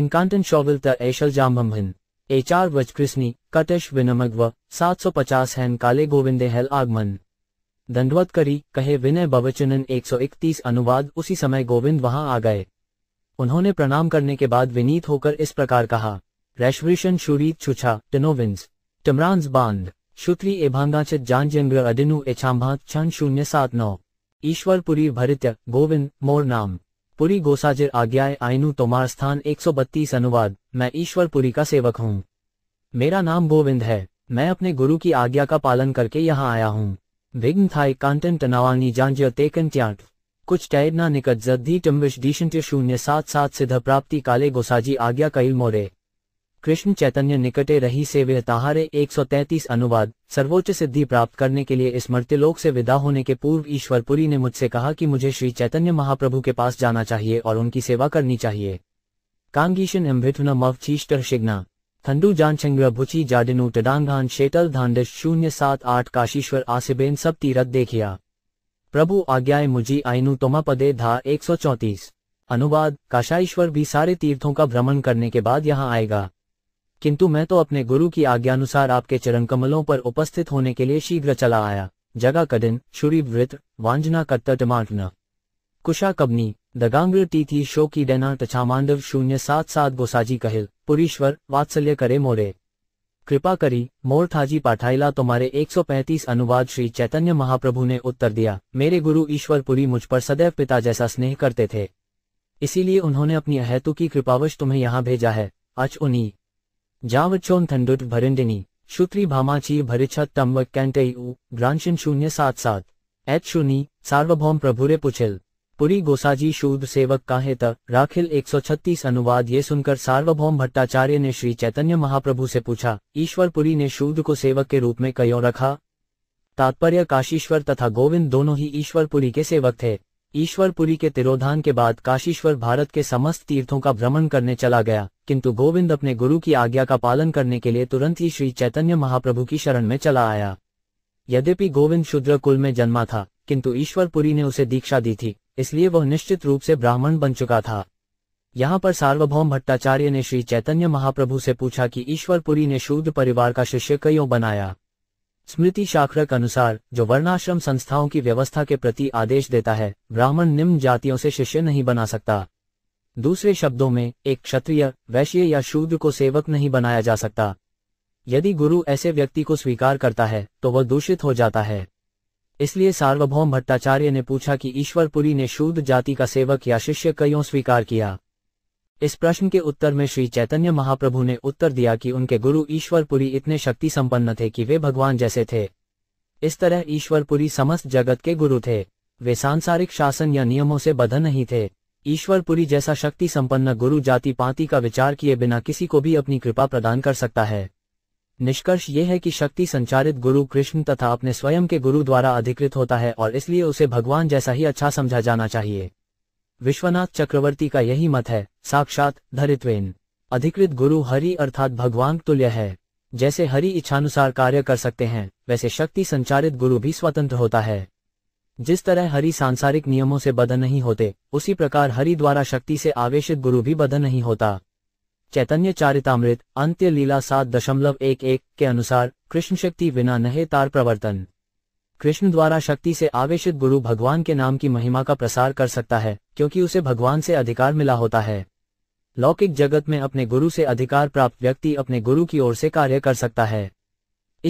इनकांटन शोविल त ऐशल जाम्बम्भन एचार वज कृष्णी कटेश विनमग्व सात सौ पचास हैन काले गोविंदे हेल आगमन दंडवत करी कहे विनय बवचनन इकतीस अनुवाद उसी समय गोविंद वहां आ गए उन्होंने प्रणाम करने के बाद विनीत होकर इस प्रकार कहा रैश्वृषण शुरीत छुछा टनोविंस टमरांस बांध शुक्री एभांगाचित जानजंग्र अदिनु एछाम्भा छन शून्य सात नौ ईश्वर पुरी भरित्य गोविंद मोर नाम पुरी गोसाजिर आज्ञाए आइनु तोमार स्थान 132 अनुवाद मैं ईश्वरपुरी का सेवक हूँ मेरा नाम गोविंद है मैं अपने गुरु की आज्ञा का पालन करके यहाँ आया हूँ विघ्न थाई कांतन तनावानी जांज तेकन त्याट कुछ टैडना निकट जद्दी टम्बिश डीशंट शून्य सात सात सिद्ध प्राप्ति काले गोसाजी आज्ञा कईल मोरे कृष्ण चैतन्य निकटे रही से वे ताहारे 133 अनुवाद सर्वोच्च सिद्धि प्राप्त करने के लिए इस मृत्युलोक से विदा होने के पूर्व ईश्वरपुरी ने मुझसे कहा कि मुझे श्री चैतन्य महाप्रभु के पास जाना चाहिए और उनकी सेवा करनी चाहिए कांगीशन एम्भिथुन मव चीष्टर शिग्ना थंडू जान छुची जाडिनू टडांगान शेटल धांडस शून्य सात आठ काशीश्वर आसिबेन सब तीरथ देखिया प्रभु आज्ञाए मुझी आइनु तोमा पदे धा एक अनुवाद काशाईश्वर भी सारे तीर्थों का भ्रमण करने के बाद यहाँ आएगा किंतु मैं तो अपने गुरु की आज्ञानुसार आपके चरण कमलों पर उपस्थित होने के लिए शीघ्र चला आया जगा कदिन शुरीवृत वांजना कत्तटमाटन कुशा कबनी दगांग्र तिथि शो की डेना तछामांडव शून्य सात सात गोसाजी कहिल पुरीश्वर वात्सल्य करे मोरे कृपा करी मोर थाजी पाठाइला तुम्हारे 135 अनुवाद श्री चैतन्य महाप्रभु ने उत्तर दिया मेरे गुरु ईश्वरपुरी मुझ पर सदैव पिता जैसा स्नेह करते थे इसीलिए उन्होंने अपनी अहेतु की कृपावश तुम्हें यहाँ भेजा है अच उनी जावचोन थंडुट भरिंडिनी शुत्री भामाची भरिछत तम्ब कैंटे ग्रांशन शून्य सात सात एच शूनी सार्वभौम प्रभुरे पुछिल पुरी गोसाजी शुद्ध सेवक काहे त राखिल 136 अनुवाद ये सुनकर सार्वभौम भट्टाचार्य ने श्री चैतन्य महाप्रभु से पूछा ईश्वर पुरी ने शुद्ध को सेवक के रूप में क्यों रखा तात्पर्य काशीश्वर तथा गोविंद दोनों ही ईश्वरपुरी के सेवक थे ईश्वरपुरी के तिरोधान के बाद काशीश्वर भारत के समस्त तीर्थों का भ्रमण करने चला गया किंतु गोविंद अपने गुरु की आज्ञा का पालन करने के लिए तुरंत ही श्री चैतन्य महाप्रभु की शरण में चला आया यद्यपि गोविंद शुद्र कुल में जन्मा था किंतु ईश्वरपुरी ने उसे दीक्षा दी थी इसलिए वह निश्चित रूप से ब्राह्मण बन चुका था यहाँ पर सार्वभौम भट्टाचार्य ने श्री चैतन्य महाप्रभु से पूछा कि ईश्वरपुरी ने शूद्र परिवार का शिष्य क्यों बनाया स्मृति के अनुसार जो वर्णाश्रम संस्थाओं की व्यवस्था के प्रति आदेश देता है ब्राह्मण निम्न जातियों से शिष्य नहीं बना सकता दूसरे शब्दों में एक क्षत्रिय वैश्य या शूद्र को सेवक नहीं बनाया जा सकता यदि गुरु ऐसे व्यक्ति को स्वीकार करता है तो वह दूषित हो जाता है इसलिए सार्वभौम भट्टाचार्य ने पूछा कि ईश्वरपुरी ने शूद्र जाति का सेवक या शिष्य क्यों स्वीकार किया इस प्रश्न के उत्तर में श्री चैतन्य महाप्रभु ने उत्तर दिया कि उनके गुरु ईश्वरपुरी इतने शक्ति संपन्न थे कि वे भगवान जैसे थे इस तरह ईश्वरपुरी समस्त जगत के गुरु थे वे सांसारिक शासन या नियमों से बधन नहीं थे ईश्वरपुरी जैसा शक्ति संपन्न गुरु जाति पांति का विचार किए बिना किसी को भी अपनी कृपा प्रदान कर सकता है निष्कर्ष ये है कि शक्ति संचारित गुरु कृष्ण तथा अपने स्वयं के गुरु द्वारा अधिकृत होता है और इसलिए उसे भगवान जैसा ही अच्छा समझा जाना चाहिए विश्वनाथ चक्रवर्ती का यही मत है साक्षात धरित्वेन अधिकृत गुरु हरि अर्थात भगवान तुल्य है जैसे हरि इच्छानुसार कार्य कर सकते हैं वैसे शक्ति संचारित गुरु भी स्वतंत्र होता है जिस तरह हरि सांसारिक नियमों से बदन नहीं होते उसी प्रकार हरि द्वारा शक्ति से आवेशित गुरु भी बदन नहीं होता चैतन्य चारितामृत अंत्य लीला सात दशमलव एक एक के अनुसार कृष्ण शक्ति बिना नहे तार प्रवर्तन कृष्ण द्वारा शक्ति से आवेशित गुरु भगवान के नाम की महिमा का प्रसार कर सकता है क्योंकि उसे भगवान से अधिकार मिला होता है लौकिक जगत में अपने गुरु से अधिकार प्राप्त व्यक्ति अपने गुरु की ओर से कार्य कर सकता है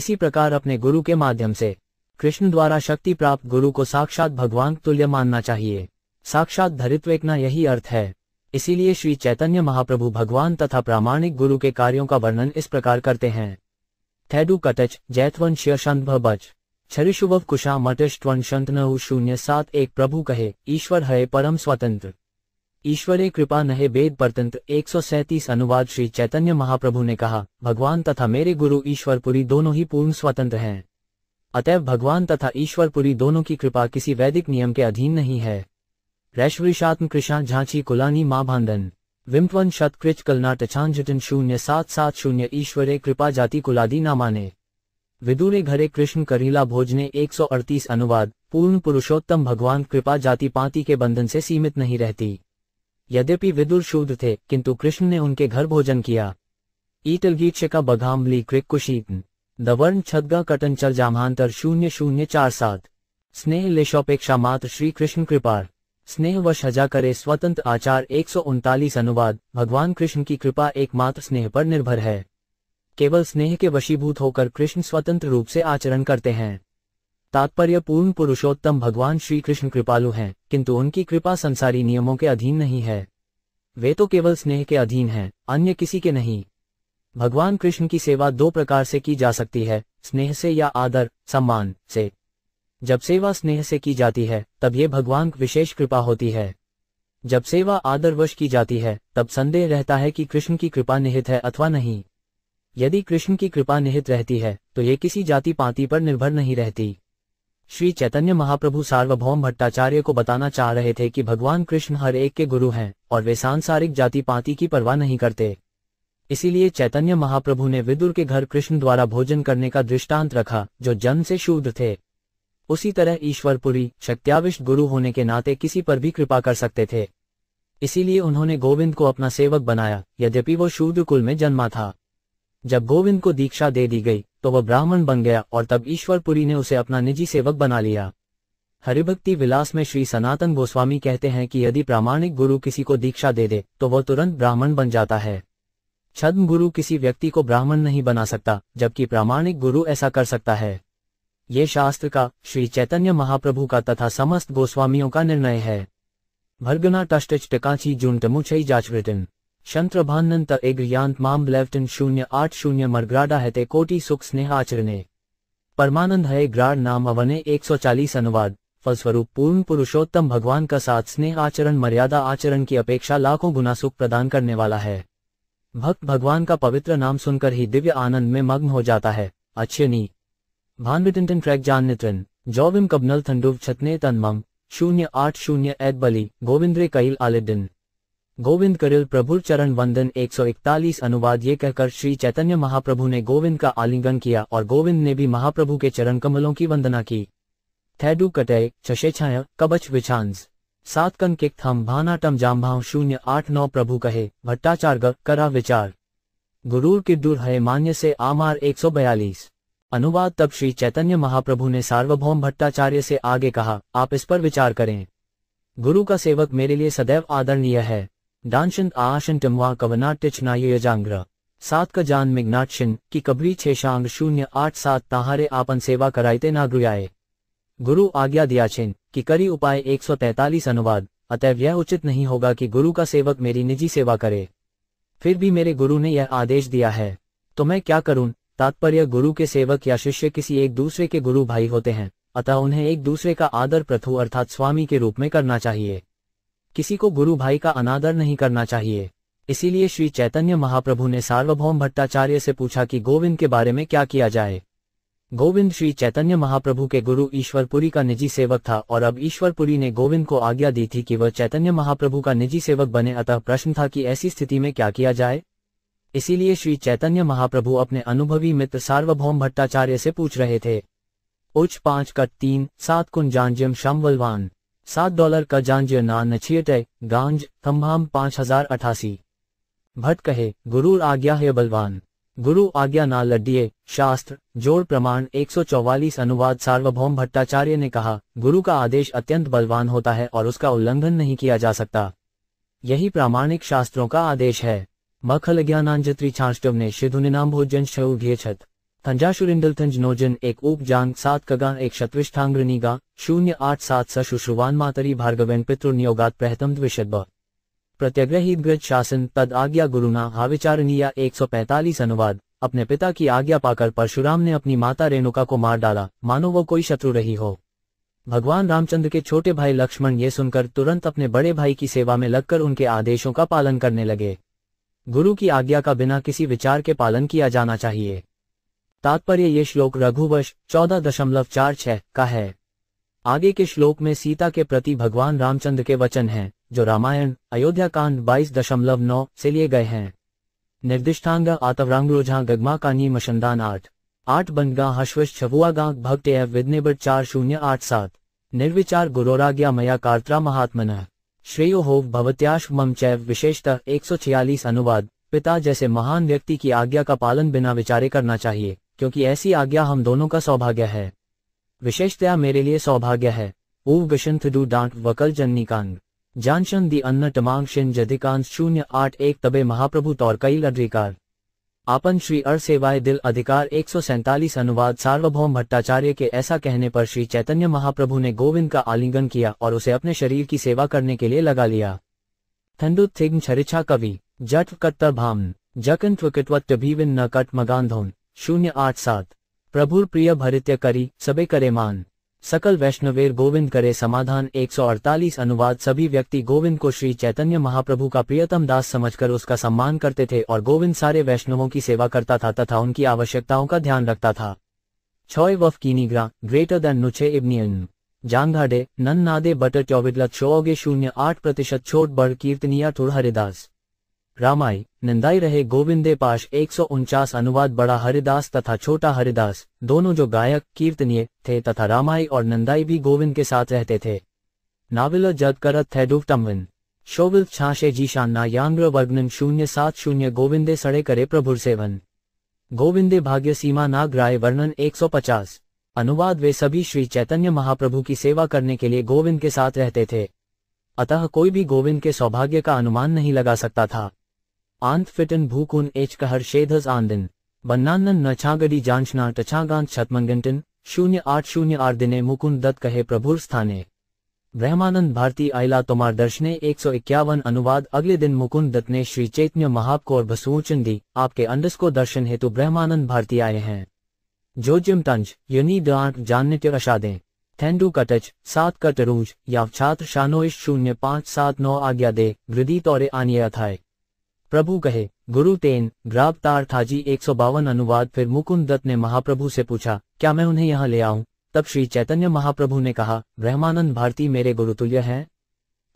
इसी प्रकार अपने गुरु के माध्यम से कृष्ण द्वारा शक्ति प्राप्त गुरु को साक्षात भगवान तुल्य मानना चाहिए साक्षात धरित्वेकना यही अर्थ है इसीलिए श्री चैतन्य महाप्रभु भगवान तथा प्रामाणिक गुरु के कार्यों का वर्णन इस प्रकार करते हैं थैडू कटच जैतवन श्यशंत भच छरिशुभव कुशा मटष्टवन शंतनहु शून्य सात एक प्रभु कहे ईश्वर है परम स्वतंत्र ईश्वरे कृपा नहे वेद परतंत्र एक सौ अनुवाद श्री चैतन्य महाप्रभु ने कहा भगवान तथा मेरे गुरु ईश्वरपुरी दोनों ही पूर्ण स्वतंत्र हैं अतएव भगवान तथा ईश्वरपुरी दोनों की कृपा किसी वैदिक नियम के अधीन नहीं है रैश्वरीशात्म कृषा झांची कुलानी माँ भांदन विम्पवन शतकृच कलना टछान कलनाटछांजटन शून्य सात सात शून्य ईश्वरे कृपा जाति कुलादि नामाने विदुरे घरे कृष्ण करीला भोजने 138 अनुवाद पूर्ण पुरुषोत्तम भगवान कृपा जाति पांति के बंधन से सीमित नहीं रहती यद्यपि विदुर शूद्र थे किंतु कृष्ण ने उनके घर भोजन किया ईटलगीट का बघामली क्रिक कुशीतन दवर्ण छदगा कटन चल जामांतर शून्य शून्य चार सात स्नेह लेशोपेक्षा मात्र श्री कृष्ण कृपार व सजा करे स्वतंत्र आचार एक अनुवाद भगवान कृष्ण की कृपा एकमात्र स्नेह पर निर्भर है केवल स्नेह के वशीभूत होकर कृष्ण स्वतंत्र रूप से आचरण करते हैं तात्पर्य पूर्ण पुरुषोत्तम भगवान श्री कृष्ण कृपालु हैं किंतु उनकी कृपा संसारी नियमों के अधीन नहीं है वे तो केवल स्नेह के अधीन हैं अन्य किसी के नहीं भगवान कृष्ण की सेवा दो प्रकार से की जा सकती है स्नेह से या आदर सम्मान से जब सेवा स्नेह से की जाती है तब ये भगवान विशेष कृपा होती है जब सेवा आदरवश की जाती है तब संदेह रहता है कि कृष्ण की कृपा निहित है अथवा नहीं यदि कृष्ण की कृपा निहित रहती है तो ये किसी जाति पाति पर निर्भर नहीं रहती श्री चैतन्य महाप्रभु सार्वभौम भट्टाचार्य को बताना चाह रहे थे कि भगवान कृष्ण हर एक के गुरु हैं और वे सांसारिक जाति पाति की परवाह नहीं करते इसीलिए चैतन्य महाप्रभु ने विदुर के घर कृष्ण द्वारा भोजन करने का दृष्टांत रखा जो जन्म से शुद्ध थे उसी तरह ईश्वरपुरी सत्याविष्ट गुरु होने के नाते किसी पर भी कृपा कर सकते थे इसीलिए उन्होंने गोविंद को अपना सेवक बनाया यद्यपि वो शूद्र कुल में जन्मा था जब गोविंद को दीक्षा दे दी गई तो वह ब्राह्मण बन गया और तब ईश्वरपुरी ने उसे अपना निजी सेवक बना लिया हरिभक्ति विलास में श्री सनातन गोस्वामी कहते हैं कि यदि प्रामाणिक गुरु किसी को दीक्षा दे दे तो वह तुरंत ब्राह्मण बन जाता है छद्म गुरु किसी व्यक्ति को ब्राह्मण नहीं बना सकता जबकि प्रामाणिक गुरु ऐसा कर सकता है ये शास्त्र का श्री चैतन्य महाप्रभु का तथा समस्त गोस्वामियों का निर्णय है भर्गना टष्टच टकाची जूनटमुछई शंत्र भानन तग्रियांत माम ब्लेवटन शून्य आठ शून्य मरग्राडा हते कोटि सुख स्नेह आचरणे परमानंद है ग्राड नाम अवने 140 अनुवाद फलस्वरूप पूर्ण पुरुषोत्तम भगवान का साथ स्नेह आचरण मर्यादा आचरण की अपेक्षा लाखों गुना सुख प्रदान करने वाला है भक्त भगवान का पवित्र नाम सुनकर ही दिव्य आनंद में मग्न हो जाता है अच्छे नी भानविटिंटन जान जान्यत्वेन जॉबिम कबनल थंडुव छतने तन्मम शून्य आठ शून्य ऐद बली गोविंद्रे कईल आलिडिन गोविंद करिल प्रभुर चरण वंदन 141 अनुवाद ये कहकर श्री चैतन्य महाप्रभु ने गोविंद का आलिंगन किया और गोविंद ने भी महाप्रभु के चरण कमलों की वंदना की थैडू कटय छशे छाय कबच विछांस सात कन किक थम भाना जाम भाव शून्य आठ नौ प्रभु कहे भट्टाचार्य करा विचार गुरूर की दूर है मान्य से आमार एक सौ बयालीस अनुवाद तब श्री चैतन्य महाप्रभु ने सार्वभौम भट्टाचार्य से आगे कहा आप इस पर विचार करें गुरु का सेवक मेरे लिए सदैव आदरणीय है डांशंत आशन टमवा कवनाट्यचना सात का जान मिग्नाक्षिन की कबरी छेशांग शून्य आठ सात ताहारे आपन सेवा कराईते ना गुयाए गुरु आज्ञा दिया छिन की करी उपाय तैतालीस अनुवाद अतएव यह उचित नहीं होगा कि गुरु का सेवक मेरी निजी सेवा करे फिर भी मेरे गुरु ने यह आदेश दिया है तो मैं क्या करूं तात्पर्य गुरु के सेवक या शिष्य किसी एक दूसरे के गुरु भाई होते हैं अतः उन्हें एक दूसरे का आदर प्रथु अर्थात स्वामी के रूप में करना चाहिए किसी को गुरु भाई का अनादर नहीं करना चाहिए इसीलिए श्री चैतन्य महाप्रभु ने सार्वभौम भट्टाचार्य से पूछा कि गोविंद के बारे में क्या किया जाए गोविंद श्री चैतन्य महाप्रभु के गुरु ईश्वरपुरी का निजी सेवक था और अब ईश्वरपुरी ने गोविंद को आज्ञा दी थी कि वह चैतन्य महाप्रभु का निजी सेवक बने अतः प्रश्न था कि ऐसी स्थिति में क्या किया जाए इसीलिए श्री चैतन्य महाप्रभु अपने अनुभवी मित्र सार्वभौम भट्टाचार्य से पूछ रहे थे उच्च पांच कट तीन सात कुन जांजियम शमवलवान सात डॉलर का जांजिय नान गांज थम्भाम पांच हजार अठासी भट्ट कहे गुरु आज्ञा है बलवान गुरु आज्ञा ना लड्डिये शास्त्र जोड़ प्रमाण 144 अनुवाद सार्वभौम भट्टाचार्य ने कहा गुरु का आदेश अत्यंत बलवान होता है और उसका उल्लंघन नहीं किया जा सकता यही प्रामाणिक शास्त्रों का आदेश है मखल ने शिधु निनाम મખ અજ્ઞાનાંજત્રી છાંષ્ટવને શિધુનિનાંભોજન છયું ઘે છત થંજાશુરિંડલથંજ નોજન એક ઉપ જાંગ સાત કગાન એક શત્વિષ્ઠાંગ્રની ગા શૂન્ય આઠ સાત સ શુશ્રુવાન માતરી ભાર્ગવેન પિતૃનિયોગાત પ્રહતમ દ્વિષદ प्रत्यग्रहित ग्रज शासन तद आज्ञा गुरुना हाविचारणीय पैतालीस अनुवाद अपने पिता की आज्ञा पाकर परशुराम ने अपनी माता रेणुका को मार डाला मानो वो कोई शत्रु रही हो भगवान रामचंद्र के छोटे भाई लक्ष्मण ये सुनकर तुरंत अपने बड़े भाई की सेवा में लगकर उनके आदेशों का पालन करने लगे गुरु की आज्ञा का बिना किसी विचार के पालन किया जाना चाहिए तात्पर्य ये श्लोक रघुवश चौदह दशमलव चार छह का है आगे के श्लोक में सीता के प्रति भगवान रामचंद्र के वचन हैं जो रामायण अयोध्या कांड बाईस दशमलव नौ से लिए गए हैं निर्दिष्टांग आतवरांग्रोझा गगमा कानी मशंदान आठ आठ बनगा हश्वश छबुआ गांक भक्त एव विदनेबर चार शून्य आठ सात निर्विचार गुरोराग्या मया कार्तरा महात्मन श्रेय हो भवत्याश मम चैव विशेषतः 146 अनुवाद पिता जैसे महान व्यक्ति की आज्ञा का पालन बिना विचारे करना चाहिए क्योंकि ऐसी आज्ञा हम दोनों का सौभाग्य है विशेषतया मेरे लिए सौभाग्य है ऊव गशंथ डू डांट वकल जन्नीकांग जानशन दी अन्न टमांग शिन जधिकांश शून्य आठ एक तबे महाप्रभु तौर कई लड्रिकार आपन श्री अर सेवाए दिल अधिकार एक अनुवाद सार्वभौम भट्टाचार्य के ऐसा कहने पर श्री चैतन्य महाप्रभु ने गोविंद का आलिंगन किया और उसे अपने शरीर की सेवा करने के लिए लगा लिया थंडु थिग्म छरिछा कवि जट कट भाम जकन ट्विकटवत न कट मगान धोन शून्य आठ सात प्रभुर प्रिय भरित्य करी सबे करे मान सकल वैष्णवेर गोविंद करे समाधान 148 अनुवाद सभी व्यक्ति गोविंद को श्री चैतन्य महाप्रभु का प्रियतम दास समझकर उसका सम्मान करते थे और गोविंद सारे वैष्णवों की सेवा करता था तथा उनकी आवश्यकताओं का ध्यान रखता था छॉय वफ कीनीग्रा ग्रेटर देन नुछे इब्नियन जानघाडे नादे बटर चौविदला शून्य आठ प्रतिशत छोट बढ़ कीर्तनिया थोड़ हरिदास रामाई नंदाई रहे गोविंदे पाश एक अनुवाद बड़ा हरिदास तथा छोटा हरिदास दोनों जो गायक कीर्तनीय थे तथा रामाय और नंदाई भी गोविंद के साथ रहते थे नाविल जद करत थे डुबटमविन शोविल छाशे जी शान्ना यांग्र वर्गन शून्य सात शून्य गोविंदे सड़े करे प्रभुर सेवन गोविंदे भाग्य सीमा नाग राय वर्णन एक अनुवाद वे सभी श्री चैतन्य महाप्रभु की सेवा करने के लिए गोविंद के साथ रहते थे अतः कोई भी गोविंद के सौभाग्य का अनुमान नहीं लगा सकता था આંતફિટન ભૂકુન એચ કહર શેધસ આંદન न નછાગડી जांचना ટછાગાંત છતમંગંટન शून्य आठ शून्य आठ दिने મુકુન दत्त कहे प्रभुर स्थाने ब्रह्मानंद भारती आइला तुमार दर्शने एक सौ इक्यावन अनुवाद अगले दिन मुकुंद दत्त ने श्री चैतन्य महाप को भसूचन दी आपके अंडस को दर्शन हेतु ब्रह्मानंद भारती आए हैं जो जिम तंज यूनी डांट जानने के अशादे थेंडू कटच सात कटरूज या छात्र शानोइ शून्य पांच सात नौ आज्ञा दे वृद्धि तौरे आनिया थाए प्रभु कहे गुरु तेन ग्राब तार जी एक अनुवाद फिर मुकुंद दत्त ने महाप्रभु से पूछा क्या मैं उन्हें यहाँ ले आऊं तब श्री चैतन्य महाप्रभु ने कहा ब्रह्मानंद भारती मेरे गुरुतुल्य हैं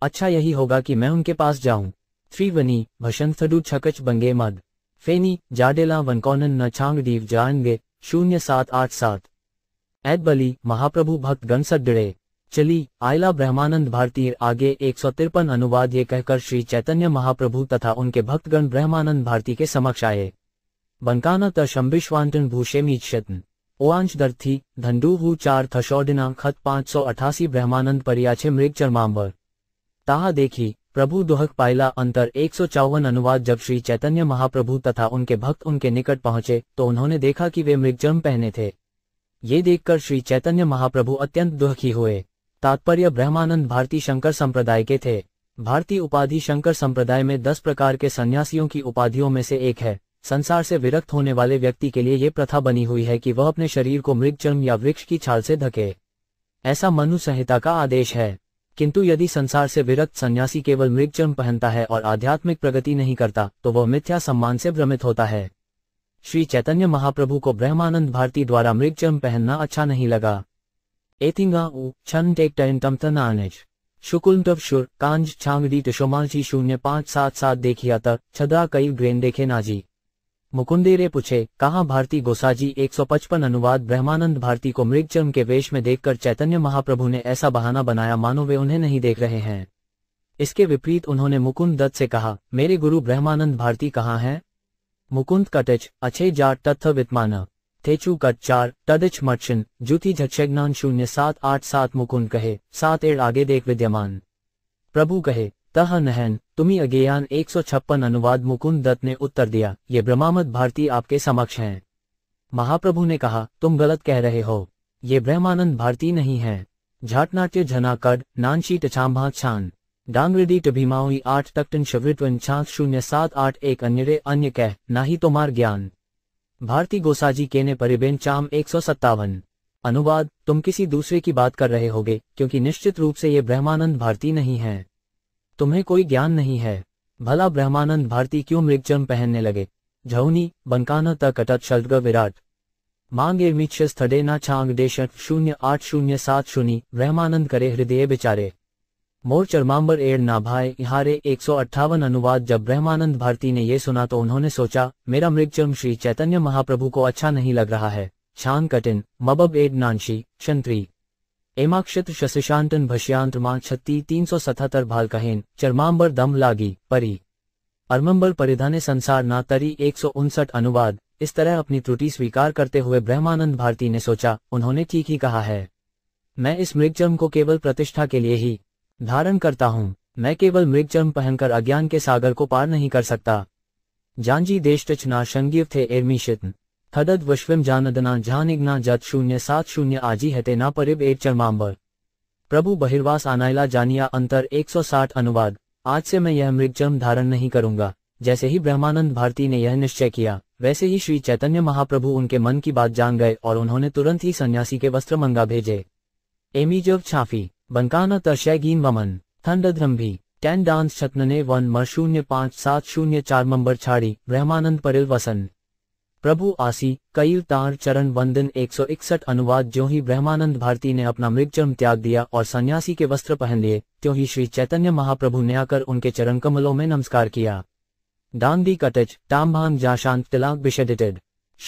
अच्छा यही होगा कि मैं उनके पास जाऊं त्रिवनी भशंथडू छकच बंगे मद फेनी जाडेला वनकौनन न छांग डीव जाएंगे शून्य सात आठ सात बली महाप्रभु भक्त गणसत चली आयला ब्रह्मानंद भारती आगे एक सौ तिरपन अनुवाद ये कहकर श्री चैतन्य महाप्रभु तथा उनके भक्तगण ब्रह्मानंद भारती के समक्ष आए बनकाना तम्बिश्वांटन भूषेमी शतन ओआंश दर्थी धंडू हु चार थशौडिना खत पांच सौ अठासी ब्रह्मानंद परियाछे मृग चरमांबर ताहा देखी प्रभु दुहक पायला अंतर एक सौ चौवन अनुवाद जब श्री चैतन्य महाप्रभु तथा उनके भक्त उनके निकट पहुंचे तो उन्होंने देखा कि वे मृगचर्म पहने थे ये देखकर श्री चैतन्य महाप्रभु अत्यंत दुखी हुए तात्पर्य ब्रह्मानंद भारती शंकर संप्रदाय के थे भारतीय उपाधि शंकर संप्रदाय में दस प्रकार के सन्यासियों की उपाधियों में से एक है संसार से विरक्त होने वाले व्यक्ति के लिए ये प्रथा बनी हुई है कि वह अपने शरीर को मृग चर्म या वृक्ष की छाल से धके ऐसा मनु संहिता का आदेश है किंतु यदि संसार से विरक्त सन्यासी केवल मृग चर्म पहनता है और आध्यात्मिक प्रगति नहीं करता तो वह मिथ्या सम्मान से भ्रमित होता है श्री चैतन्य महाप्रभु को ब्रह्मानंद भारती द्वारा मृग चर्म पहनना अच्छा नहीं लगा एतिंगा ऊ छन टेक टन तम तनाज शुकुल tamtanarnej. શુકુલતવ શુર કાંજ છાંગડી शून्य पांच सात सात देखिया तक छदा कई કઈ देखे દેખે નાજી मुकुंदेरे पूछे कहा भारती गोसाजी 155 अनुवाद ब्रह्मानंद भारती को मृगचर्म के वेश में देखकर चैतन्य महाप्रभु ने ऐसा बहाना बनाया मानो वे उन्हें नहीं देख रहे हैं इसके विपरीत उन्होंने मुकुंद दत्त से कहा मेरे गुरु ब्रह्मानंद भारती कहाँ हैं मुकुंद कटच अच्छे जाट तथ्य वित्मानव થેચુ કટ ચાર તદચ મર્ચન જુતિ જચ્છેજ્ઞાન શૂન્ય સાત આઠ સાત મુકુંદ કહે સાત એડ આગે દેખ प्रभु कहे तह नहन तुम्ही सौ छप्पन अनुवाद मुकुंद दत्त ने उत्तर दिया ये ब्रह्मामद भारती आपके समक्ष हैं महाप्रभु ने कहा तुम गलत कह रहे हो ये ब्रह्मानंद भारती नहीं है झाटनाट्य झनाकड नानशी टछाम्भा छान डांगरिडी टभिमाओई आठ तकटन शिवृत्व छांस शून्य सात आठ एक अन्य अन्य कह ना ही तुम्हार तो ज्ञान भारती गोसाजी के ने परिबेन चाम एक अनुवाद तुम किसी दूसरे की बात कर रहे होगे क्योंकि निश्चित रूप से ये ब्रह्मानंद भारती नहीं है तुम्हें कोई ज्ञान नहीं है भला ब्रह्मानंद भारती क्यों मृगचर्म पहनने लगे झवनी बनकाना तक अटत शल्ग विराट मांग इर्मिक्ष स्थडे न छांग देश शून्य आठ शून्य सात शून्य ब्रह्मानंद करे हृदय बेचारे मोर चरमांबर एड़ नाभाए इहारे एक सौ अट्ठावन अनुवाद जब ब्रह्मानंद भारती ने ये सुना तो उन्होंने सोचा मेरा मृगचर्म श्री चैतन्य महाप्रभु को अच्छा नहीं लग रहा है छान कटिन मबब एड नानशी क्षंत्री एमाक्षित शशिशांतन भष्यांत मां छत्ती तीन सौ सतहत्तर भाल कहेन चरमांबर दम लागी परी अरमंबर परिधाने संसार ना तरी एक सौ उनसठ अनुवाद इस तरह अपनी त्रुटि स्वीकार करते हुए ब्रह्मानंद भारती ने सोचा उन्होंने ठीक ही कहा है मैं इस मृगचर्म को केवल प्रतिष्ठा के लिए ही धारण करता हूँ मैं केवल मृग चर्म पहनकर अज्ञान के सागर को पार नहीं कर सकता जानजी देशटचना शंगीव थे एर्मीशितन हदद वश्विम जानदना जहानिग्ना जत शून्य सात शून्य आजी है ना परिब एक चरमांबर प्रभु बहिर्वास आनाइला जानिया अंतर 160 अनुवाद आज से मैं यह मृगचर्म धारण नहीं करूंगा जैसे ही ब्रह्मानंद भारती ने यह निश्चय किया वैसे ही श्री चैतन्य महाप्रभु उनके मन की बात जान गए और उन्होंने तुरंत ही सन्यासी के वस्त्र मंगा भेजे जब छाफी बनकाना તરશેગી મમન થંડધ્રમભી ટેન ડાન્સ છત્નને વનમાં શૂન્ય पांच सात शून्य चार मंबर छाड़ी રહેમાનંદ परिल वसन प्रभु आसी कईल तार चरण वंदन 161 अनुवाद जो ही ब्रह्मानंद भारती ने अपना मृगचर्म त्याग दिया और सन्यासी के वस्त्र पहन लिए त्यों ही श्री चैतन्य महाप्रभु ने आकर उनके चरण कमलों में नमस्कार किया दांदी कटच टामभांग जाशांत तिलाक बिशेडिटेड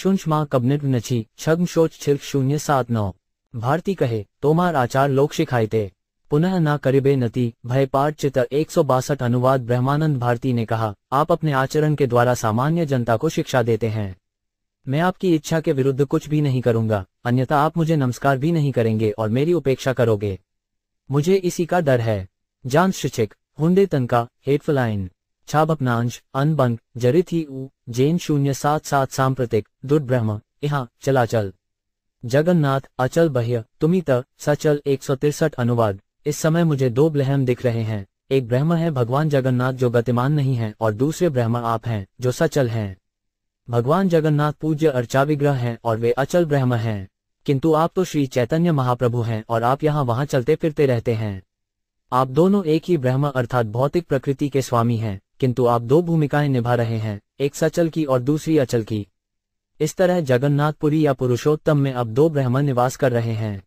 शुंश माँ कबनिट नछी छग शोच छिल्क शून्य सात नौ भारती कहे तोमार आचार लोक શિખાયતે पुनः ना करिबे नती भय पाठ चित्र बासठ अनुवाद ब्रह्मानंद भारती ने कहा आप अपने आचरण के द्वारा सामान्य जनता को शिक्षा देते हैं मैं आपकी इच्छा के विरुद्ध कुछ भी नहीं करूंगा अन्यथा आप मुझे नमस्कार भी नहीं करेंगे और मेरी उपेक्षा करोगे मुझे इसी का डर है जान शिक्षक हुडे तनका हेटफलाइन छाबपनांश अनबंग जरिथी ऊ जैन शून्य सात सात सांप्रतिक दुर्ब्रह्म यहाँ चलाचल जगन्नाथ अचल बह्य तुम्ही सचल एक सौ तिरसठ अनुवाद इस समय मुझे दो ब्रह्म दिख रहे हैं एक ब्रह्म है भगवान जगन्नाथ जो गतिमान नहीं है और दूसरे ब्रह्म आप हैं जो सचल हैं भगवान जगन्नाथ पूज्य अर्चाविग्रह हैं और वे अचल ब्रह्म हैं किंतु आप तो श्री चैतन्य महाप्रभु हैं और आप यहाँ वहाँ चलते फिरते रहते हैं आप दोनों एक ही ब्रह्म अर्थात भौतिक प्रकृति के स्वामी हैं किंतु आप दो भूमिकाएं निभा रहे हैं एक सचल की और दूसरी अचल की इस तरह जगन्नाथपुरी या पुरुषोत्तम में अब दो ब्राह्मण निवास कर रहे हैं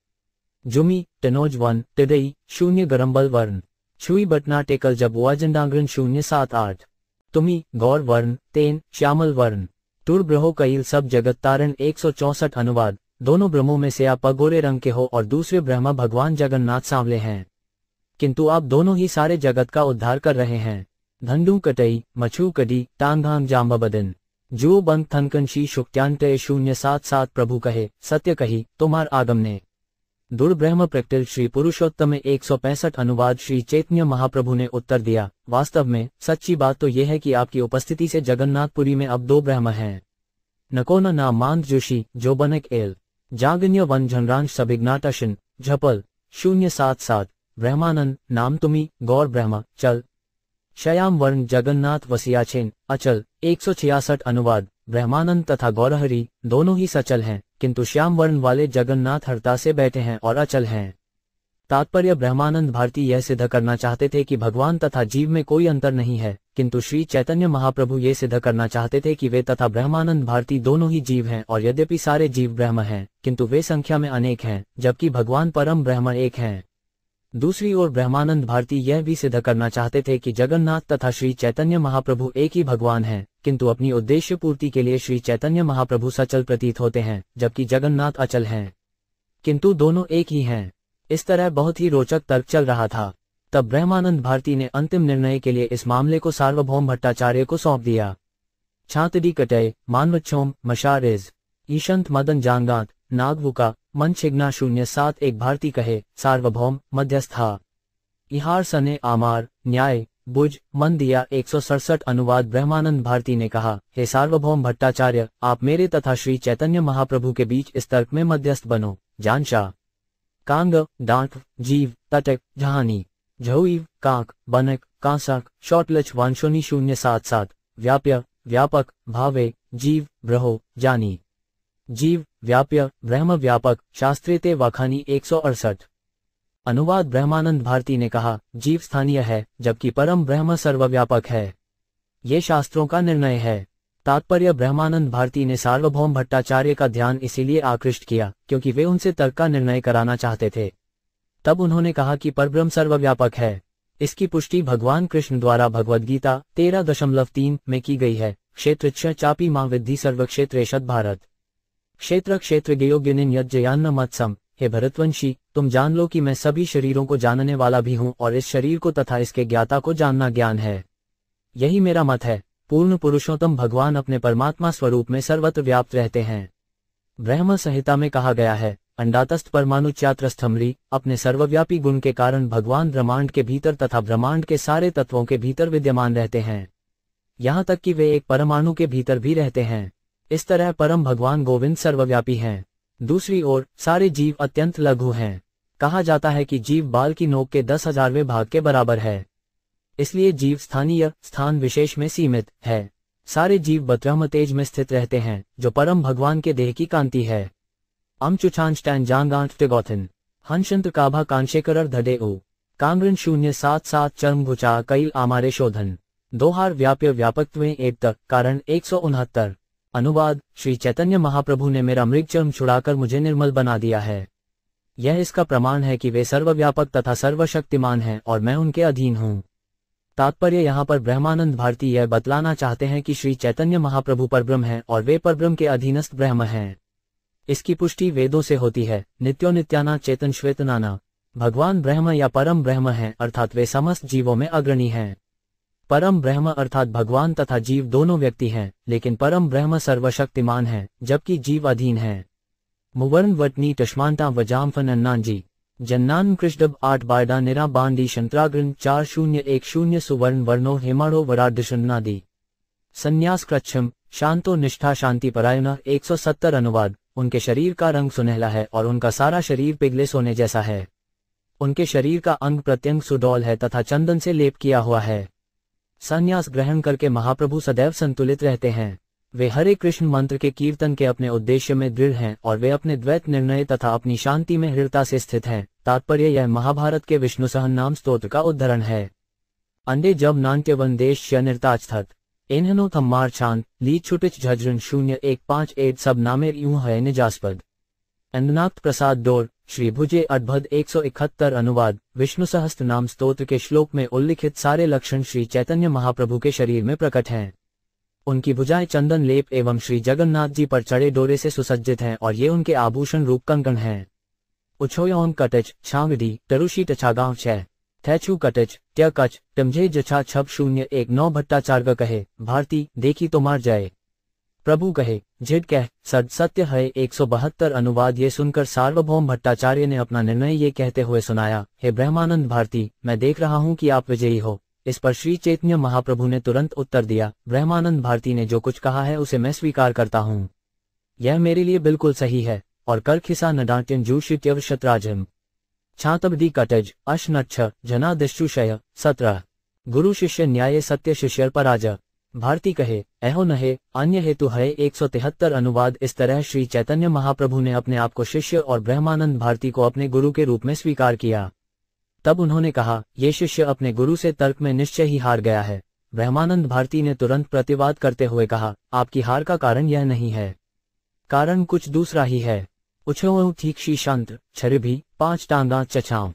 जुमी टनोज वन तिदई शून्य गरम्बल वर्ण छुई बटना टेकल जब वाजंडांग्रन शून्य सात आठ तुमी गौर वर्ण तेन श्यामल वर्ण तुर ब्रहो कईल सब जगत तारण एक सौ चौसठ अनुवाद दोनों ब्रह्मों में से आप अगोरे रंग के हो और दूसरे ब्रह्मा भगवान जगन्नाथ सांवले हैं किंतु आप दोनों ही सारे जगत का उद्धार कर रहे हैं धंडू कटई मछू कडी जाम्बा जाम्बाबदन जो बंद थनकनशी शुक्त्यांतय शून्य सात सात प्रभु कहे सत्य कही तुम्हार आगम ने दुर्ब्रह्म प्रकटिल श्री पुरुषोत्तम एक सौ पैंसठ अनुवाद श्री चैतन्य महाप्रभु ने उत्तर दिया वास्तव में सच्ची बात तो यह है कि आपकी उपस्थिति से जगन्नाथपुरी में अब दो ब्रह्म हैं नकोन मांद जोशी जोबनक एल जागन्य वन झनरांश सभिग्नाटशन झपल शून्य सात सात ब्रह्मानंद नाम तुम्हें गौर ब्रह्म चल श्याम वर्ण जगन्नाथ वसियाचेन अचल एक अनुवाद ब्रह्मानंद तथा गौरहरी दोनों ही सचल हैं किंतु श्याम वर्ण वाले जगन्नाथ हरता से बैठे हैं और अचल हैं तात्पर्य ब्रह्मानंद भारती यह सिद्ध करना चाहते थे कि भगवान तथा जीव में कोई अंतर नहीं है किंतु श्री चैतन्य महाप्रभु ये सिद्ध करना चाहते थे कि वे तथा ब्रह्मानंद भारती दोनों ही जीव हैं और यद्यपि सारे जीव ब्रह्म हैं किंतु वे संख्या में अनेक हैं जबकि भगवान परम ब्रह्म एक हैं दूसरी ओर ब्रह्मानंद भारती यह भी सिद्ध करना चाहते थे कि जगन्नाथ तथा श्री चैतन्य महाप्रभु एक ही भगवान हैं, किंतु अपनी उद्देश्य पूर्ति के लिए श्री चैतन्य महाप्रभु सचल प्रतीत होते हैं जबकि जगन्नाथ अचल हैं किंतु दोनों एक ही हैं इस तरह बहुत ही रोचक तर्क चल रहा था तब ब्रह्मानंद भारती ने अंतिम निर्णय के लिए इस मामले को सार्वभौम भट्टाचार्य को सौंप दिया छातडी कटय मानवक्षोम मशारिज ईशंत मदन जानगात नागवुका मन इग्ना शून्य सात एक भारती कहे सार्वभौम मध्यस्थ इहार सने आमार न्याय बुज मन दिया एक सौ सड़सठ अनुवाद ब्रह्मानंद भारती ने कहा हे सार्वभौम भट्टाचार्य आप मेरे तथा श्री चैतन्य महाप्रभु के बीच इस तर्क में मध्यस्थ बनो जान शाह कांग डांक जीव तटक जहानी झवीव कांक बनक कांसक शॉर्टलच वांशोनी शून्य सात सात व्याप्य व्यापक भावे जीव ब्रहो जानी जीव व्याप्य ब्रह्म व्यापक शास्त्रीय ते वाखानी एक अनुवाद ब्रह्मानंद भारती ने कहा जीव स्थानीय है जबकि परम ब्रह्म सर्वव्यापक है ये शास्त्रों का निर्णय है तात्पर्य ब्रह्मानंद भारती ने सार्वभौम भट्टाचार्य का ध्यान इसीलिए आकृष्ट किया क्योंकि वे उनसे तर्क का निर्णय कराना चाहते थे तब उन्होंने कहा कि परब्रह्म सर्वव्यापक है इसकी पुष्टि भगवान कृष्ण द्वारा भगवदगीता तेरह दशमलव तीन में की गई है क्षेत्र चापी मां विद्धि सर्वक्षेत्र भारत क्षेत्र क्षेत्र गेयोगिन यज्ञयान्न मत्सम हे भरतवंशी तुम जान लो कि मैं सभी शरीरों को जानने वाला भी हूँ और इस शरीर को तथा इसके ज्ञाता को जानना ज्ञान है यही मेरा मत है पूर्ण पुरुषोत्तम भगवान अपने परमात्मा स्वरूप में सर्वत्र व्याप्त रहते हैं ब्रह्म संहिता में कहा गया है अंडातस्थ परमाणु चात्रस्थमरी अपने सर्वव्यापी गुण के कारण भगवान ब्रह्मांड के भीतर तथा ब्रह्मांड के सारे तत्वों के भीतर विद्यमान रहते हैं यहाँ तक कि वे एक परमाणु के भीतर भी रहते हैं इस तरह परम भगवान गोविंद सर्वव्यापी हैं दूसरी ओर सारे जीव अत्यंत लघु हैं कहा जाता है कि जीव बाल की नोक के दस हजारवे भाग के बराबर है इसलिए जीव स्थानीय स्थान विशेष में सीमित है सारे जीव बत्रहम तेज में स्थित रहते हैं जो परम भगवान के देह की कांति है अमचुछांशटैन जांगांट टिगोथिन काभा कांशेकर धडे ओ कांग्रन शून्य सात सात चरम भुचा कई आमारे शोधन दोहार व्याप्य व्यापक एक कारण एक सौ उनहत्तर अनुवाद श्री चैतन्य महाप्रभु ने मेरा मृग चर्म छुड़ाकर मुझे निर्मल बना दिया है यह इसका प्रमाण है कि वे सर्वव्यापक तथा सर्वशक्तिमान हैं और मैं उनके अधीन हूँ तात्पर्य यहाँ पर ब्रह्मानंद भारती यह बतलाना चाहते हैं कि श्री चैतन्य महाप्रभु पर ब्रह्म हैं और वे पर ब्रह्म के अधीनस्थ ब्रह्म हैं इसकी पुष्टि वेदों से होती है नित्यो नित्याना चेतन श्वेतनाना भगवान ब्रह्म या परम ब्रह्म है अर्थात वे समस्त जीवों में अग्रणी हैं परम ब्रह्म अर्थात भगवान तथा जीव दोनों व्यक्ति हैं लेकिन परम ब्रह्म सर्वशक्तिमान है जबकि जीव अधीन है मुवर्ण वटनी व वजाम्फ नन्नान जी जन्नान कृष्ण आठ बायदा निरा बांडी शंत्राग्रन चार शून्य एक शून्य सुवर्ण वर्णो हेमाड़ो वराडशुन्ना दी संन्यास कृच्छम शांतो निष्ठा शांति परायण सत्तर अनुवाद उनके शरीर का रंग सुनहला है और उनका सारा शरीर पिघले सोने जैसा है उनके शरीर का अंग प्रत्यंग सुडौल है तथा चंदन से लेप किया हुआ है संन्यास ग्रहण करके महाप्रभु सदैव संतुलित रहते हैं वे हरे कृष्ण मंत्र के कीर्तन के अपने उद्देश्य में दृढ़ हैं और वे अपने द्वैत निर्णय तथा अपनी शांति में हृदयता से स्थित हैं तात्पर्य यह महाभारत के विष्णु सहन नाम स्त्रोत्र का उदाहरण है अंडे जब नान्य वन देश थत इन्हनो थम्मार छांत ली छुटिच झजरन शून्य एक पांच एट सब नामे यूं है निजास्पद अंदनाथ प्रसाद डोर श्री एक सौ इकहत्तर अनुवाद विष्णु सहस्त्र नाम स्त्रोत्र के श्लोक में उल्लिखित सारे लक्षण श्री चैतन्य महाप्रभु के शरीर में प्रकट हैं उनकी भुजाएं चंदन लेप एवं श्री जगन्नाथ जी पर चढ़े डोरे से सुसज्जित हैं और ये उनके आभूषण रूप कंकण हैं उछोयौन कटच छांगडी तरुषी टछागांव छह थैचू कटच त्य कच टमझे जछा छप शून्य एक नौ भट्टाचार्य कहे भारती देखी तो मार जाए प्रभु कहे झिट कह सद सत्य है एक सौ बहत्तर अनुवाद ये सुनकर सार्वभौम भट्टाचार्य ने अपना निर्णय ये कहते हुए सुनाया हे ब्रह्मानंद भारती मैं देख रहा हूँ कि आप विजयी हो इस पर श्री चैतन्य महाप्रभु ने तुरंत उत्तर दिया ब्रह्मानंद भारती ने जो कुछ कहा है उसे मैं स्वीकार करता हूँ यह मेरे लिए बिल्कुल सही है और कर खिसा नडाट्यन जूशित्यव शत्राजम छातबदी कटज अश नक्ष जना दिशुषय सत्रह गुरु शिष्य न्याय सत्य शिष्य पराजय भारती कहे एहो नहे अन्य हेतु है एक सौ तिहत्तर अनुवाद इस तरह श्री चैतन्य महाप्रभु ने अपने आप को शिष्य और ब्रह्मानंद भारती को अपने गुरु के रूप में स्वीकार किया तब उन्होंने कहा ये शिष्य अपने गुरु से तर्क में निश्चय ही हार गया है ब्रह्मानंद भारती ने तुरंत प्रतिवाद करते हुए कहा आपकी हार का कारण यह नहीं है कारण कुछ दूसरा ही है उछो ठीक शी शांत छर भी पांच टांगा चछाव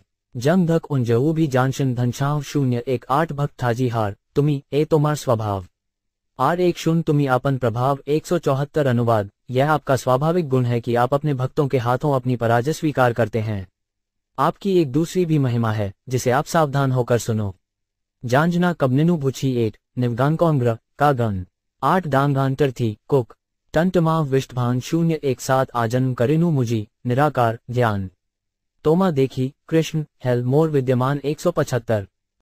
जम धक उन भी जानशन धनछाव शून्य एक आठ भक्त थाजी हार तुम्हें ए तुम्हार तो स्वभाव आर एक शून्य तुम्हें आपन प्रभाव एक सौ चौहत्तर अनुवाद यह आपका स्वाभाविक गुण है कि आप अपने भक्तों के हाथों अपनी पराजय स्वीकार करते हैं आपकी एक दूसरी भी महिमा है जिसे आप सावधान होकर सुनो जांजना कबनिनु भुछी एट कौंग्र का गण आठ दांगांतर थी कुक टंटमा विष्टभान शून्य एक साथ आजन्म करिनु मुझी निराकार ज्ञान तोमा देखी कृष्ण हेल मोर विद्यमान एक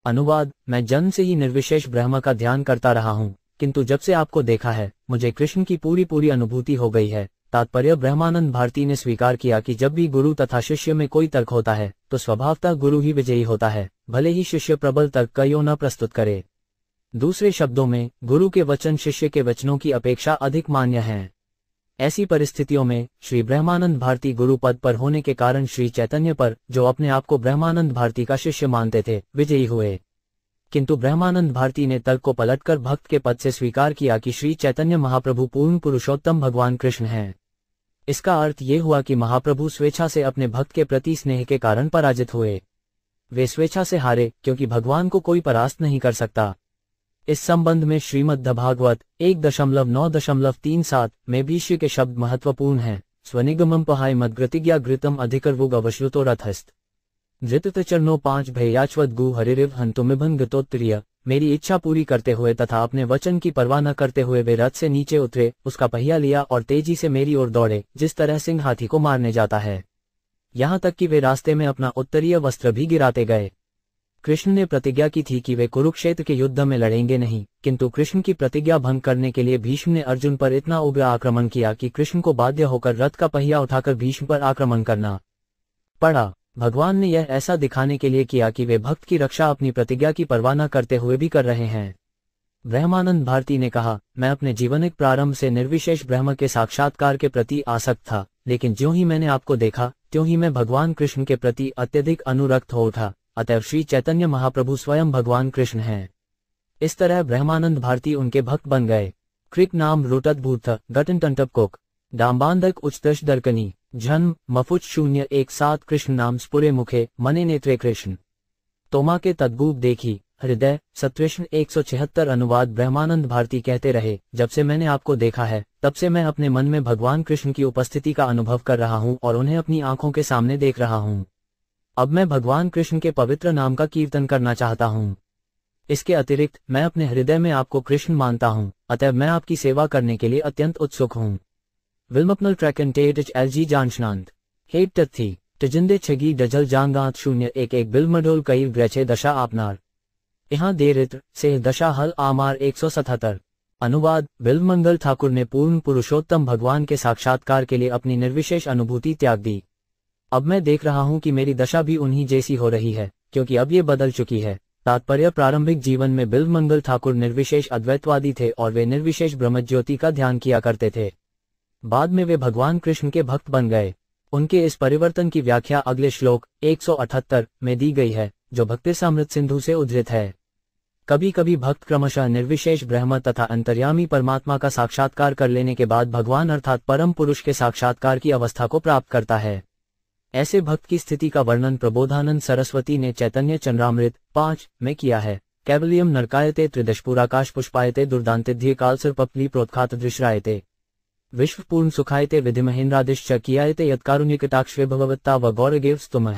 अनुवाद मैं जन्म से ही निर्विशेष ब्रह्म का ध्यान करता रहा हूँ किंतु जब से आपको देखा है मुझे कृष्ण की पूरी पूरी अनुभूति हो गई है तात्पर्य ब्रह्मानंद भारती ने स्वीकार किया कि जब भी गुरु तथा शिष्य में कोई तर्क होता है तो स्वभावतः गुरु ही विजयी होता है भले ही शिष्य प्रबल तर्क कयो न प्रस्तुत करे दूसरे शब्दों में गुरु के वचन शिष्य के वचनों की अपेक्षा अधिक मान्य है ऐसी परिस्थितियों में श्री ब्रह्मानंद भारती गुरु पद पर होने के कारण श्री चैतन्य पर जो अपने आप को ब्रह्मानंद भारती का शिष्य मानते थे विजयी हुए किंतु ब्रह्मानंद भारती ने तर्क को पलटकर भक्त के पद से स्वीकार किया कि श्री चैतन्य महाप्रभु पूर्ण पुरुषोत्तम भगवान कृष्ण हैं इसका अर्थ ये हुआ कि महाप्रभु स्वेच्छा से अपने भक्त के प्रति स्नेह के कारण पराजित हुए वे स्वेच्छा से हारे क्योंकि भगवान को कोई परास्त नहीं कर सकता इस संबंध में श्रीमद भागवत एक दशमलव नौ दशमलव तीन सात में भीष्य के शब्द महत्वपूर्ण हैं स्वनिगम पहाय मदगृतिज्ञा घृतम अधिकर वो गवश्रुतो रथस्थ वितत चरणो पांच भैयाचवत गु हरिव हंतुमिभन गतोत्तरीय मेरी इच्छा पूरी करते हुए तथा अपने वचन की परवाह न करते हुए वे रथ से नीचे उतरे उसका पहिया लिया और तेजी से मेरी ओर दौड़े जिस तरह सिंह हाथी को मारने जाता है यहाँ तक कि वे रास्ते में अपना उत्तरीय वस्त्र भी गिराते गए कृष्ण ने प्रतिज्ञा की थी कि वे कुरुक्षेत्र के युद्ध में लड़ेंगे नहीं किंतु कृष्ण की प्रतिज्ञा भंग करने के लिए भीष्म ने अर्जुन पर इतना उग्र आक्रमण किया कि कृष्ण को बाध्य होकर रथ का पहिया उठाकर भीष्म पर आक्रमण करना पड़ा भगवान ने यह ऐसा दिखाने के लिए किया कि वे भक्त की रक्षा अपनी प्रतिज्ञा की परवाह न करते हुए भी कर रहे हैं ब्रह्मानंद भारती ने कहा मैं अपने जीवनिक प्रारंभ से निर्विशेष ब्रह्म के साक्षात्कार के प्रति आसक्त था लेकिन ज्यो ही मैंने आपको देखा त्यों ही मैं भगवान कृष्ण के प्रति अत्यधिक अनुरक्त हो उठा अतएव श्री चैतन्य महाप्रभु स्वयं भगवान कृष्ण हैं इस तरह ब्रह्मानंद भारती उनके भक्त बन गए क्रिक नाम रोटत भूत गटन टंटप कोक उच्च उच्चतश दर्कनी जन्म मफुज शून्य एक साथ कृष्ण नाम स्पुरे मुखे मने नेत्रे कृष्ण तोमा के तदबूब देखी हृदय एक सौ छिहत्तर अनुवाद ब्रह्मानंद भारती कहते रहे जब से मैंने आपको देखा है तब से मैं अपने मन में भगवान कृष्ण की उपस्थिति का अनुभव कर रहा हूँ और उन्हें अपनी आंखों के सामने देख रहा हूँ अब मैं भगवान कृष्ण के पवित्र नाम का कीर्तन करना चाहता हूँ इसके अतिरिक्त मैं अपने हृदय में आपको कृष्ण मानता हूँ अतः मैं आपकी सेवा करने के लिए अत्यंत उत्सुक हूँ Wilmapnal presenteert het LG Janschnand. Heet Tathi, Tajinde Chagi Dajal Jangaat Shunya एक Ek Bilmadol कई ग्रचे दशा आपनार यहाँ देरित्र से दशा हल आमार सतहत्तर अनुवाद बिल्वमंगल ठाकुर ने पूर्ण पुरुषोत्तम भगवान के साक्षात्कार के लिए अपनी निर्विशेष अनुभूति त्याग दी अब मैं देख रहा हूँ कि मेरी दशा भी उन्हीं जैसी हो रही है क्योंकि अब ये बदल चुकी है तात्पर्य प्रारंभिक जीवन में बिल्वमंगल ठाकुर निर्विशेष अद्वैतवादी थे और वे निर्विशेष ब्रह्मज्योति का ध्यान किया करते थे बाद में वे भगवान कृष्ण के भक्त बन गए उनके इस परिवर्तन की व्याख्या अगले श्लोक 178 में दी गई है जो भक्ति सामृत सिंधु से उद्धृत है कभी कभी भक्त क्रमशः निर्विशेष ब्रह्म तथा अंतर्यामी परमात्मा का साक्षात्कार कर लेने के बाद भगवान अर्थात परम पुरुष के साक्षात्कार की अवस्था को प्राप्त करता है ऐसे भक्त की स्थिति का वर्णन प्रबोधानंद सरस्वती ने चैतन्य चंद्रामृत पांच में किया है कैवलियम नरकायते त्रिदशपुराकाश पुष्पायते दुर्दांत काल सिर्पली प्रोत्खात दृश्रायते विश्वपूर्ण सुखायते विधि यत्कारुण्य कटाक्ष भगवत्ता व गौरगेव स्तुम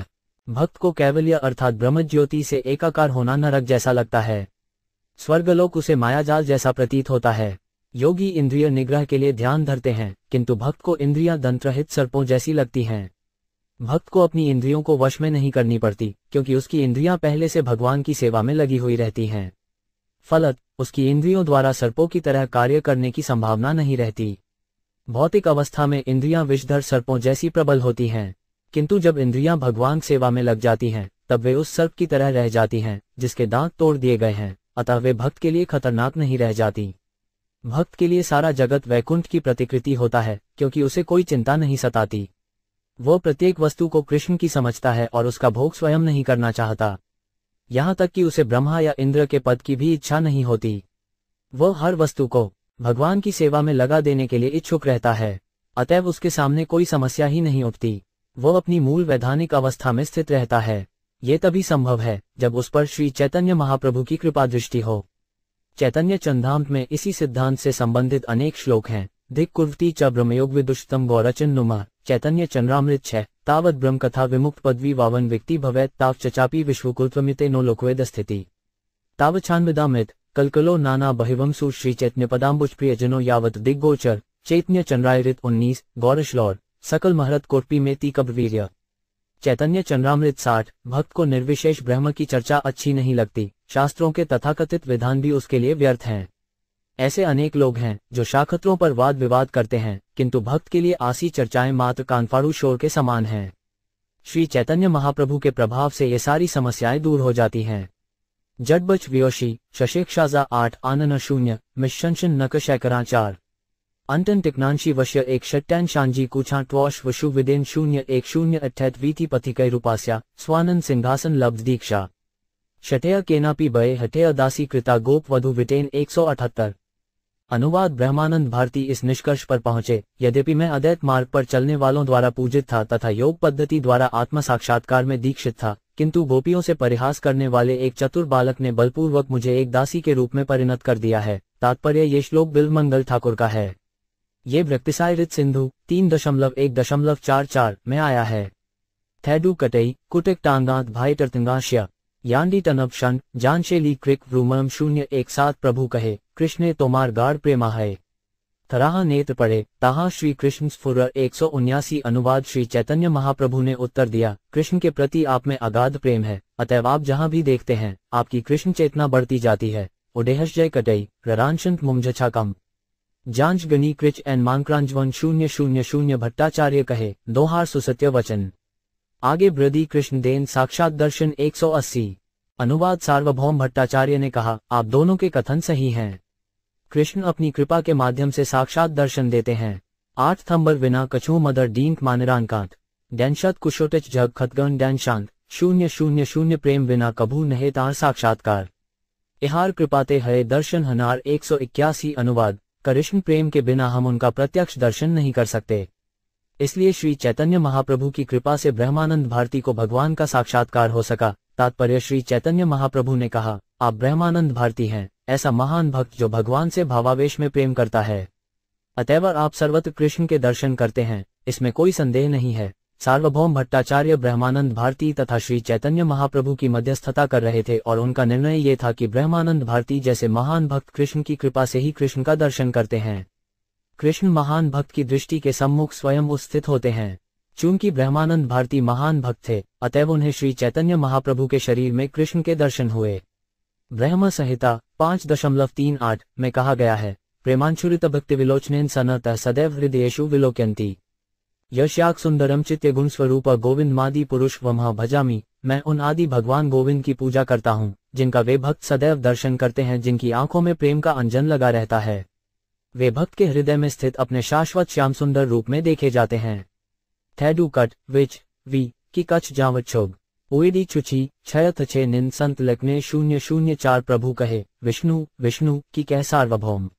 भक्त को कैवल्य अर्थात ब्रह्म ज्योति से एकाकार होना नरक जैसा लगता है स्वर्गलोक उसे मायाजाल जैसा प्रतीत होता है योगी इंद्रिय निग्रह के लिए ध्यान धरते हैं किंतु भक्त को इंद्रियां दंत्रहित सर्पों जैसी लगती हैं भक्त को अपनी इंद्रियों को वश में नहीं करनी पड़ती क्योंकि उसकी इंद्रियां पहले से भगवान की सेवा में लगी हुई रहती हैं फलत उसकी इंद्रियों द्वारा सर्पों की तरह कार्य करने की संभावना नहीं रहती भौतिक अवस्था में इंद्रियां विषधर सर्पों जैसी प्रबल होती हैं किंतु जब इंद्रियां भगवान सेवा में लग जाती हैं तब वे उस सर्प की तरह रह जाती हैं जिसके दांत तोड़ दिए गए हैं अतः वे भक्त के लिए खतरनाक नहीं रह जाती भक्त के लिए सारा जगत वैकुंठ की प्रतिकृति होता है क्योंकि उसे कोई चिंता नहीं सताती वह प्रत्येक वस्तु को कृष्ण की समझता है और उसका भोग स्वयं नहीं करना चाहता यहां तक कि उसे ब्रह्मा या इंद्र के पद की भी इच्छा नहीं होती वह हर वस्तु को भगवान की सेवा में लगा देने के लिए इच्छुक रहता है अतएव उसके सामने कोई समस्या ही नहीं उठती वह अपनी मूल वैधानिक अवस्था में स्थित रहता है ये तभी संभव है जब उस पर श्री चैतन्य महाप्रभु की कृपा दृष्टि हो चैतन्य चंद्रांत में इसी सिद्धांत से संबंधित अनेक श्लोक हैं धिक कुर्वती च ब्रह्मयोग विदुष्तम गौरचन नुमा चैतन्य चंद्रामृत छः तावत ब्रह्म कथा विमुक्त पदवी वावन व्यक्ति भवैत ताव चचापी विश्वकुल्वमित नो लोकवेद स्थिति तावछान्विदामृत कलकलो नाना बहिवंसु श्री चैतन्य पदाम्बुज प्रियजनो यावत दिग्गोचर चैतन्य चंद्रायत उन्नीस गौरशलौर सकल महरत कोटपी में तीकब वीर चैतन्य चंद्रामृत साठ भक्त को निर्विशेष ब्रह्म की चर्चा अच्छी नहीं लगती शास्त्रों के तथाकथित विधान भी उसके लिए व्यर्थ हैं ऐसे अनेक लोग हैं जो शाखत्रों पर वाद विवाद करते हैं किंतु भक्त के लिए आसी चर्चाएं मात्र कानफाड़ू शोर के समान हैं श्री चैतन्य महाप्रभु के प्रभाव से ये सारी समस्याएं दूर हो जाती हैं जडबच व्योशी शशेक्षाजा आठ आनन शून्य मिशंशन नक शैकरा चार अंतन टिकनाशी वश्य एक शट्यांशांजी कुछा ट्वश वशु विदेन शून्य एक शून्य अठैत वीति पथि कई रूपास्या स्वानन सिंघासन लब्ध दीक्षा शठेय केनापी बय हठेय दासी कृता गोप वधु विटेन एक सौ अठहत्तर अनुवाद ब्रह्मानंद भारती इस निष्कर्ष पर पहुंचे यद्यपि मैं अद्वैत मार्ग पर चलने वालों द्वारा पूजित था तथा योग पद्धति द्वारा आत्म साक्षात्कार में दीक्षित था किंतु गोपियों से परिहास करने वाले एक चतुर बालक ने बलपूर्वक मुझे एक दासी के रूप में परिणत कर दिया है तात्पर्य ये श्लोक बिल मंगल ठाकुर का है ये वृक्तिसायरित सिंधु तीन दशमलव एक दशमलव चार चार में आया है थैडू कटई कुटिक टांगात भाई टर्तिंगाश्य यांडी तनब शंड जानशेली क्रिक रूमम शून्य एक साथ प्रभु कहे कृष्ण तोमार गाढ़ प्रेमा है थराह नेत्र पढ़े ताहा श्री कृष्ण स्फुर एक सौ उन्यासी अनुवाद श्री चैतन्य महाप्रभु ने उत्तर दिया कृष्ण के प्रति आप में अगाध प्रेम है अतएव आप जहाँ भी देखते हैं आपकी कृष्ण चेतना बढ़ती जाती है उडेहस जय कटई रंत मुमझछा कम जांच गणी कृच एन मांक्रांजवन शून्य शून्य शून्य भट्टाचार्य कहे दोहार सुसत्य वचन आगे ब्रदी कृष्ण देन साक्षात दर्शन 180 अनुवाद सार्वभौम भट्टाचार्य ने कहा आप दोनों के कथन सही हैं कृष्ण अपनी कृपा के माध्यम से साक्षात दर्शन देते हैं आठ थम्बर विना कछु मदर डींक कांत डैनशत कुशोटच जग खतगन डैनशांत शून्य शून्य शून्य प्रेम बिना कभू नहे तार साक्षात्कार इहार कृपाते हरे दर्शन हनार इक्यासी अनुवाद कृष्ण प्रेम के बिना हम उनका प्रत्यक्ष दर्शन नहीं कर सकते इसलिए श्री चैतन्य महाप्रभु की कृपा से ब्रह्मानंद भारती को भगवान का साक्षात्कार हो सका तात्पर्य श्री चैतन्य महाप्रभु ने कहा आप ब्रह्मानंद भारती हैं ऐसा महान भक्त जो भगवान से भावावेश में प्रेम करता है अतएव आप सर्वत्र कृष्ण के दर्शन करते हैं इसमें कोई संदेह नहीं है सार्वभौम भट्टाचार्य ब्रह्मानंद भारती तथा श्री चैतन्य महाप्रभु की मध्यस्थता कर रहे थे और उनका निर्णय ये था कि ब्रह्मानंद भारती जैसे महान भक्त कृष्ण की कृपा से ही कृष्ण का दर्शन करते हैं कृष्ण महान भक्त की दृष्टि के सम्मुख स्वयं स्थित होते हैं चूंकि ब्रह्मानंद भारती महान भक्त थे अतएव उन्हें श्री चैतन्य महाप्रभु के शरीर में कृष्ण के दर्शन हुए ब्रह्म संहिता पांच दशमलव तीन आठ में कहा गया है प्रेमांशुरित भक्ति विलोचनेन सनत सदैव हृदयेशु विलोक्यंती यशयाक सुंदरम चित्य गुण स्वरूप गोविंद मादि पुरुष महा भजामी मैं उन आदि भगवान गोविंद की पूजा करता हूँ जिनका वे भक्त सदैव दर्शन करते हैं जिनकी आंखों में प्रेम का अंजन लगा रहता है वे भक्त के हृदय में स्थित अपने शाश्वत श्याम सुंदर रूप में देखे जाते हैं थैडू कट विच वी की कच्छ जावत ओएडी चुची छय तछे निन संत लग्ने शून्य शून्य चार प्रभु कहे विष्णु विष्णु की कह सार्वभौम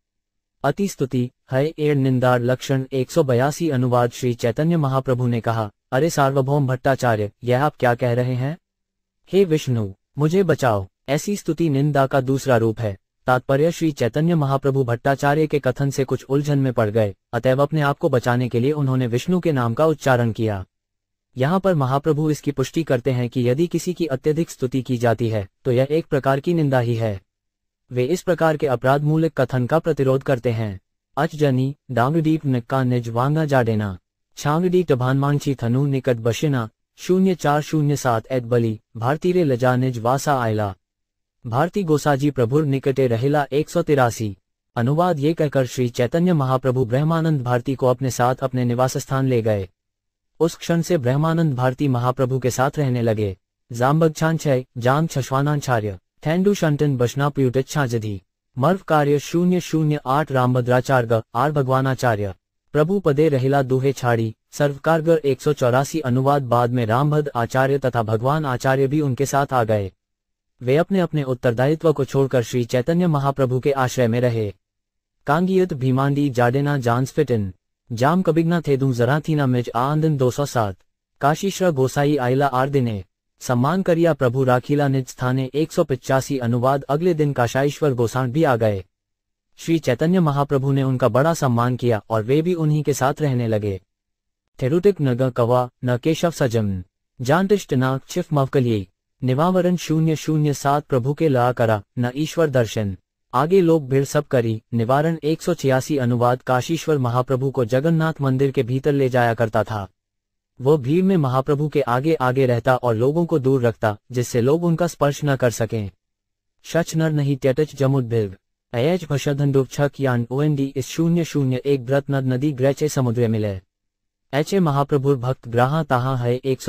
अति स्तुति हय एड़ निंदार लक्षण एक सौ बयासी अनुवाद श्री चैतन्य महाप्रभु ने कहा अरे सार्वभौम भट्टाचार्य यह आप क्या कह रहे हैं हे विष्णु मुझे बचाओ ऐसी स्तुति निंदा का दूसरा रूप है तात्पर्य श्री चैतन्य महाप्रभु भट्टाचार्य के कथन से कुछ उलझन में पड़ गए अतएव अपने आप को बचाने के लिए उन्होंने विष्णु के नाम का उच्चारण किया यहाँ पर महाप्रभु इसकी पुष्टि करते हैं कि यदि किसी की अत्यधिक स्तुति की जाती है तो यह एक प्रकार की निंदा ही है वे इस प्रकार के अपराध मूलक कथन का प्रतिरोध करते हैं अचजनी डांगडीप निका निज वांगा जाडेना छांगडी टभानमांछी थनु निकट बशिना शून्य चार शून्य सात एत बली भारती रे लजा निज वासा आयला भारती गोसाजी प्रभुर निकटे रहेला एक सौ तिरासी अनुवाद ये कहकर श्री चैतन्य महाप्रभु ब्रह्मानंद भारती को अपने साथ अपने निवास स्थान ले गए उस क्षण से ब्रह्मानंद भारती महाप्रभु के साथ रहने लगे जाम्बगछांछय जाम छश्वानाचार्य थैंडू शंटन बशनाप्यूट छाजधि मर्व कार्य शून्य शून्य आठ रामभद्राचार्य आर भगवानाचार्य प्रभु पदे रहिला दुहे छाड़ी सर्वकारगर एक सौ चौरासी अनुवाद बाद में रामभद्र आचार्य तथा भगवान आचार्य भी उनके साथ आ गए वे अपने अपने उत्तरदायित्व को छोड़कर श्री चैतन्य महाप्रभु के आश्रय में रहे कांगियत भीमांडी जाडेना जांसफिटिन जाम कबिगना थे જામ કબિગના થેદું જરાથીના મેજ આ આંદન દોસો સાત કાશીશ્ર गोसाई आयला आर दिने सम्मान करिया प्रभु राखीला निज स्थाने एक सौ पिचासी अनुवाद अगले दिन काशाईश्वर गोसाण भी आ गए श्री चैतन्य महाप्रभु ने उनका बड़ा सम्मान किया और वे भी उन्हीं के साथ रहने लगे थेरुटिक नग कवा न केशव सजम जानटिष्ट नाक छिफ मवकलिए निवावरण शून्य शून्य सात प्रभु के ला करा न ईश्वर दर्शन आगे लोग भीड़ सब करी निवारण एक अनुवाद काशीश्वर महाप्रभु को जगन्नाथ मंदिर के भीतर ले जाया करता था वह भीड़ में महाप्रभु के आगे आगे रहता और लोगों को दूर रखता जिससे लोग उनका स्पर्श न कर सकें शच नर नहीं त्यटच जमुद भिर्ग अयच भषधन छक यान डी इस शून्य शून्य एक व्रत नद नदी ग्रैचे समुद्र मिले ऐचे महाप्रभुर भक्त ग्राह ताहा है एक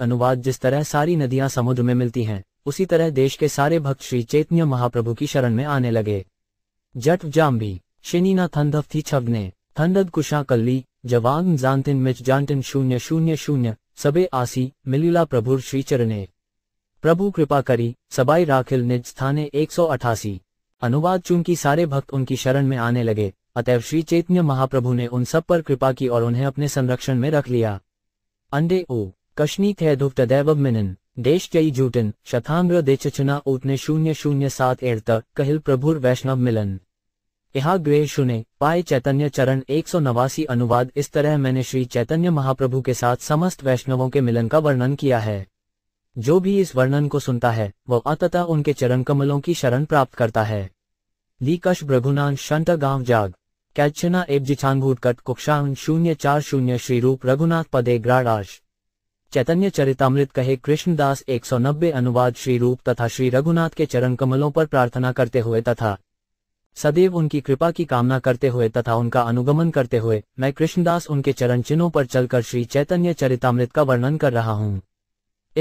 अनुवाद जिस तरह सारी नदियां समुद्र में मिलती हैं उसी तरह देश के सारे भक्त श्री चैतन्य महाप्रभु की शरण में आने लगे जट जाम्बी शेनीना थंधव थी छबने थंडद कुशा कल्ली जवांग जानतिन मिच जानतिन शून्य शून्य शून्य सबे आसी मिलुला प्रभुर श्री चरणे प्रभु कृपा करी सबाई राखिल निज स्थाने एक सौ अठासी अनुवाद चूंकि सारे भक्त उनकी शरण में आने लगे अतएव श्री चैतन्य महाप्रभु ने उन सब पर कृपा की और उन्हें अपने संरक्षण में रख लिया अंडे ओ कश्नी थे दुप्त दैव मिनन देश જઈ જૂટન શથામ્ર દેચચના उतने शून्य शून्य सात એડતર कहिल प्रभुर वैष्णव मिलन यहाँ ग्रे शून्य पाए चैतन्य चरण एक सौ नवासी अनुवाद इस तरह मैंने श्री चैतन्य महाप्रभु के साथ समस्त वैष्णवों के मिलन का वर्णन किया है जो भी इस वर्णन को सुनता है वह अतः उनके चरण कमलों की शरण प्राप्त करता है लीकश भ्रघुनान शंत गांव जाग कैचना एवजिछांगूट कट कुक्षांग शून्य चार शून्य श्री रूप रघुनाथ पदे ग्राड़ाश चैतन्य चरितमृत कहे कृष्णदास 190 अनुवाद श्री रूप तथा श्री रघुनाथ के चरण कमलों पर प्रार्थना करते हुए तथा सदैव उनकी कृपा की कामना करते हुए तथा उनका अनुगमन करते हुए मैं कृष्णदास उनके चरण चिन्हों पर चलकर श्री चैतन्य चरितमृत का वर्णन कर रहा हूँ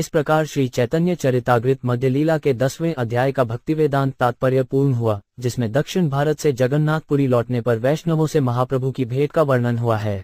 इस प्रकार श्री चैतन्य चरितागृत मध्य लीला के दसवें अध्याय का भक्ति वेदांत तात्पर्य पूर्ण हुआ जिसमें दक्षिण भारत से जगन्नाथपुरी लौटने पर वैष्णवों से महाप्रभु की भेंट का वर्णन हुआ है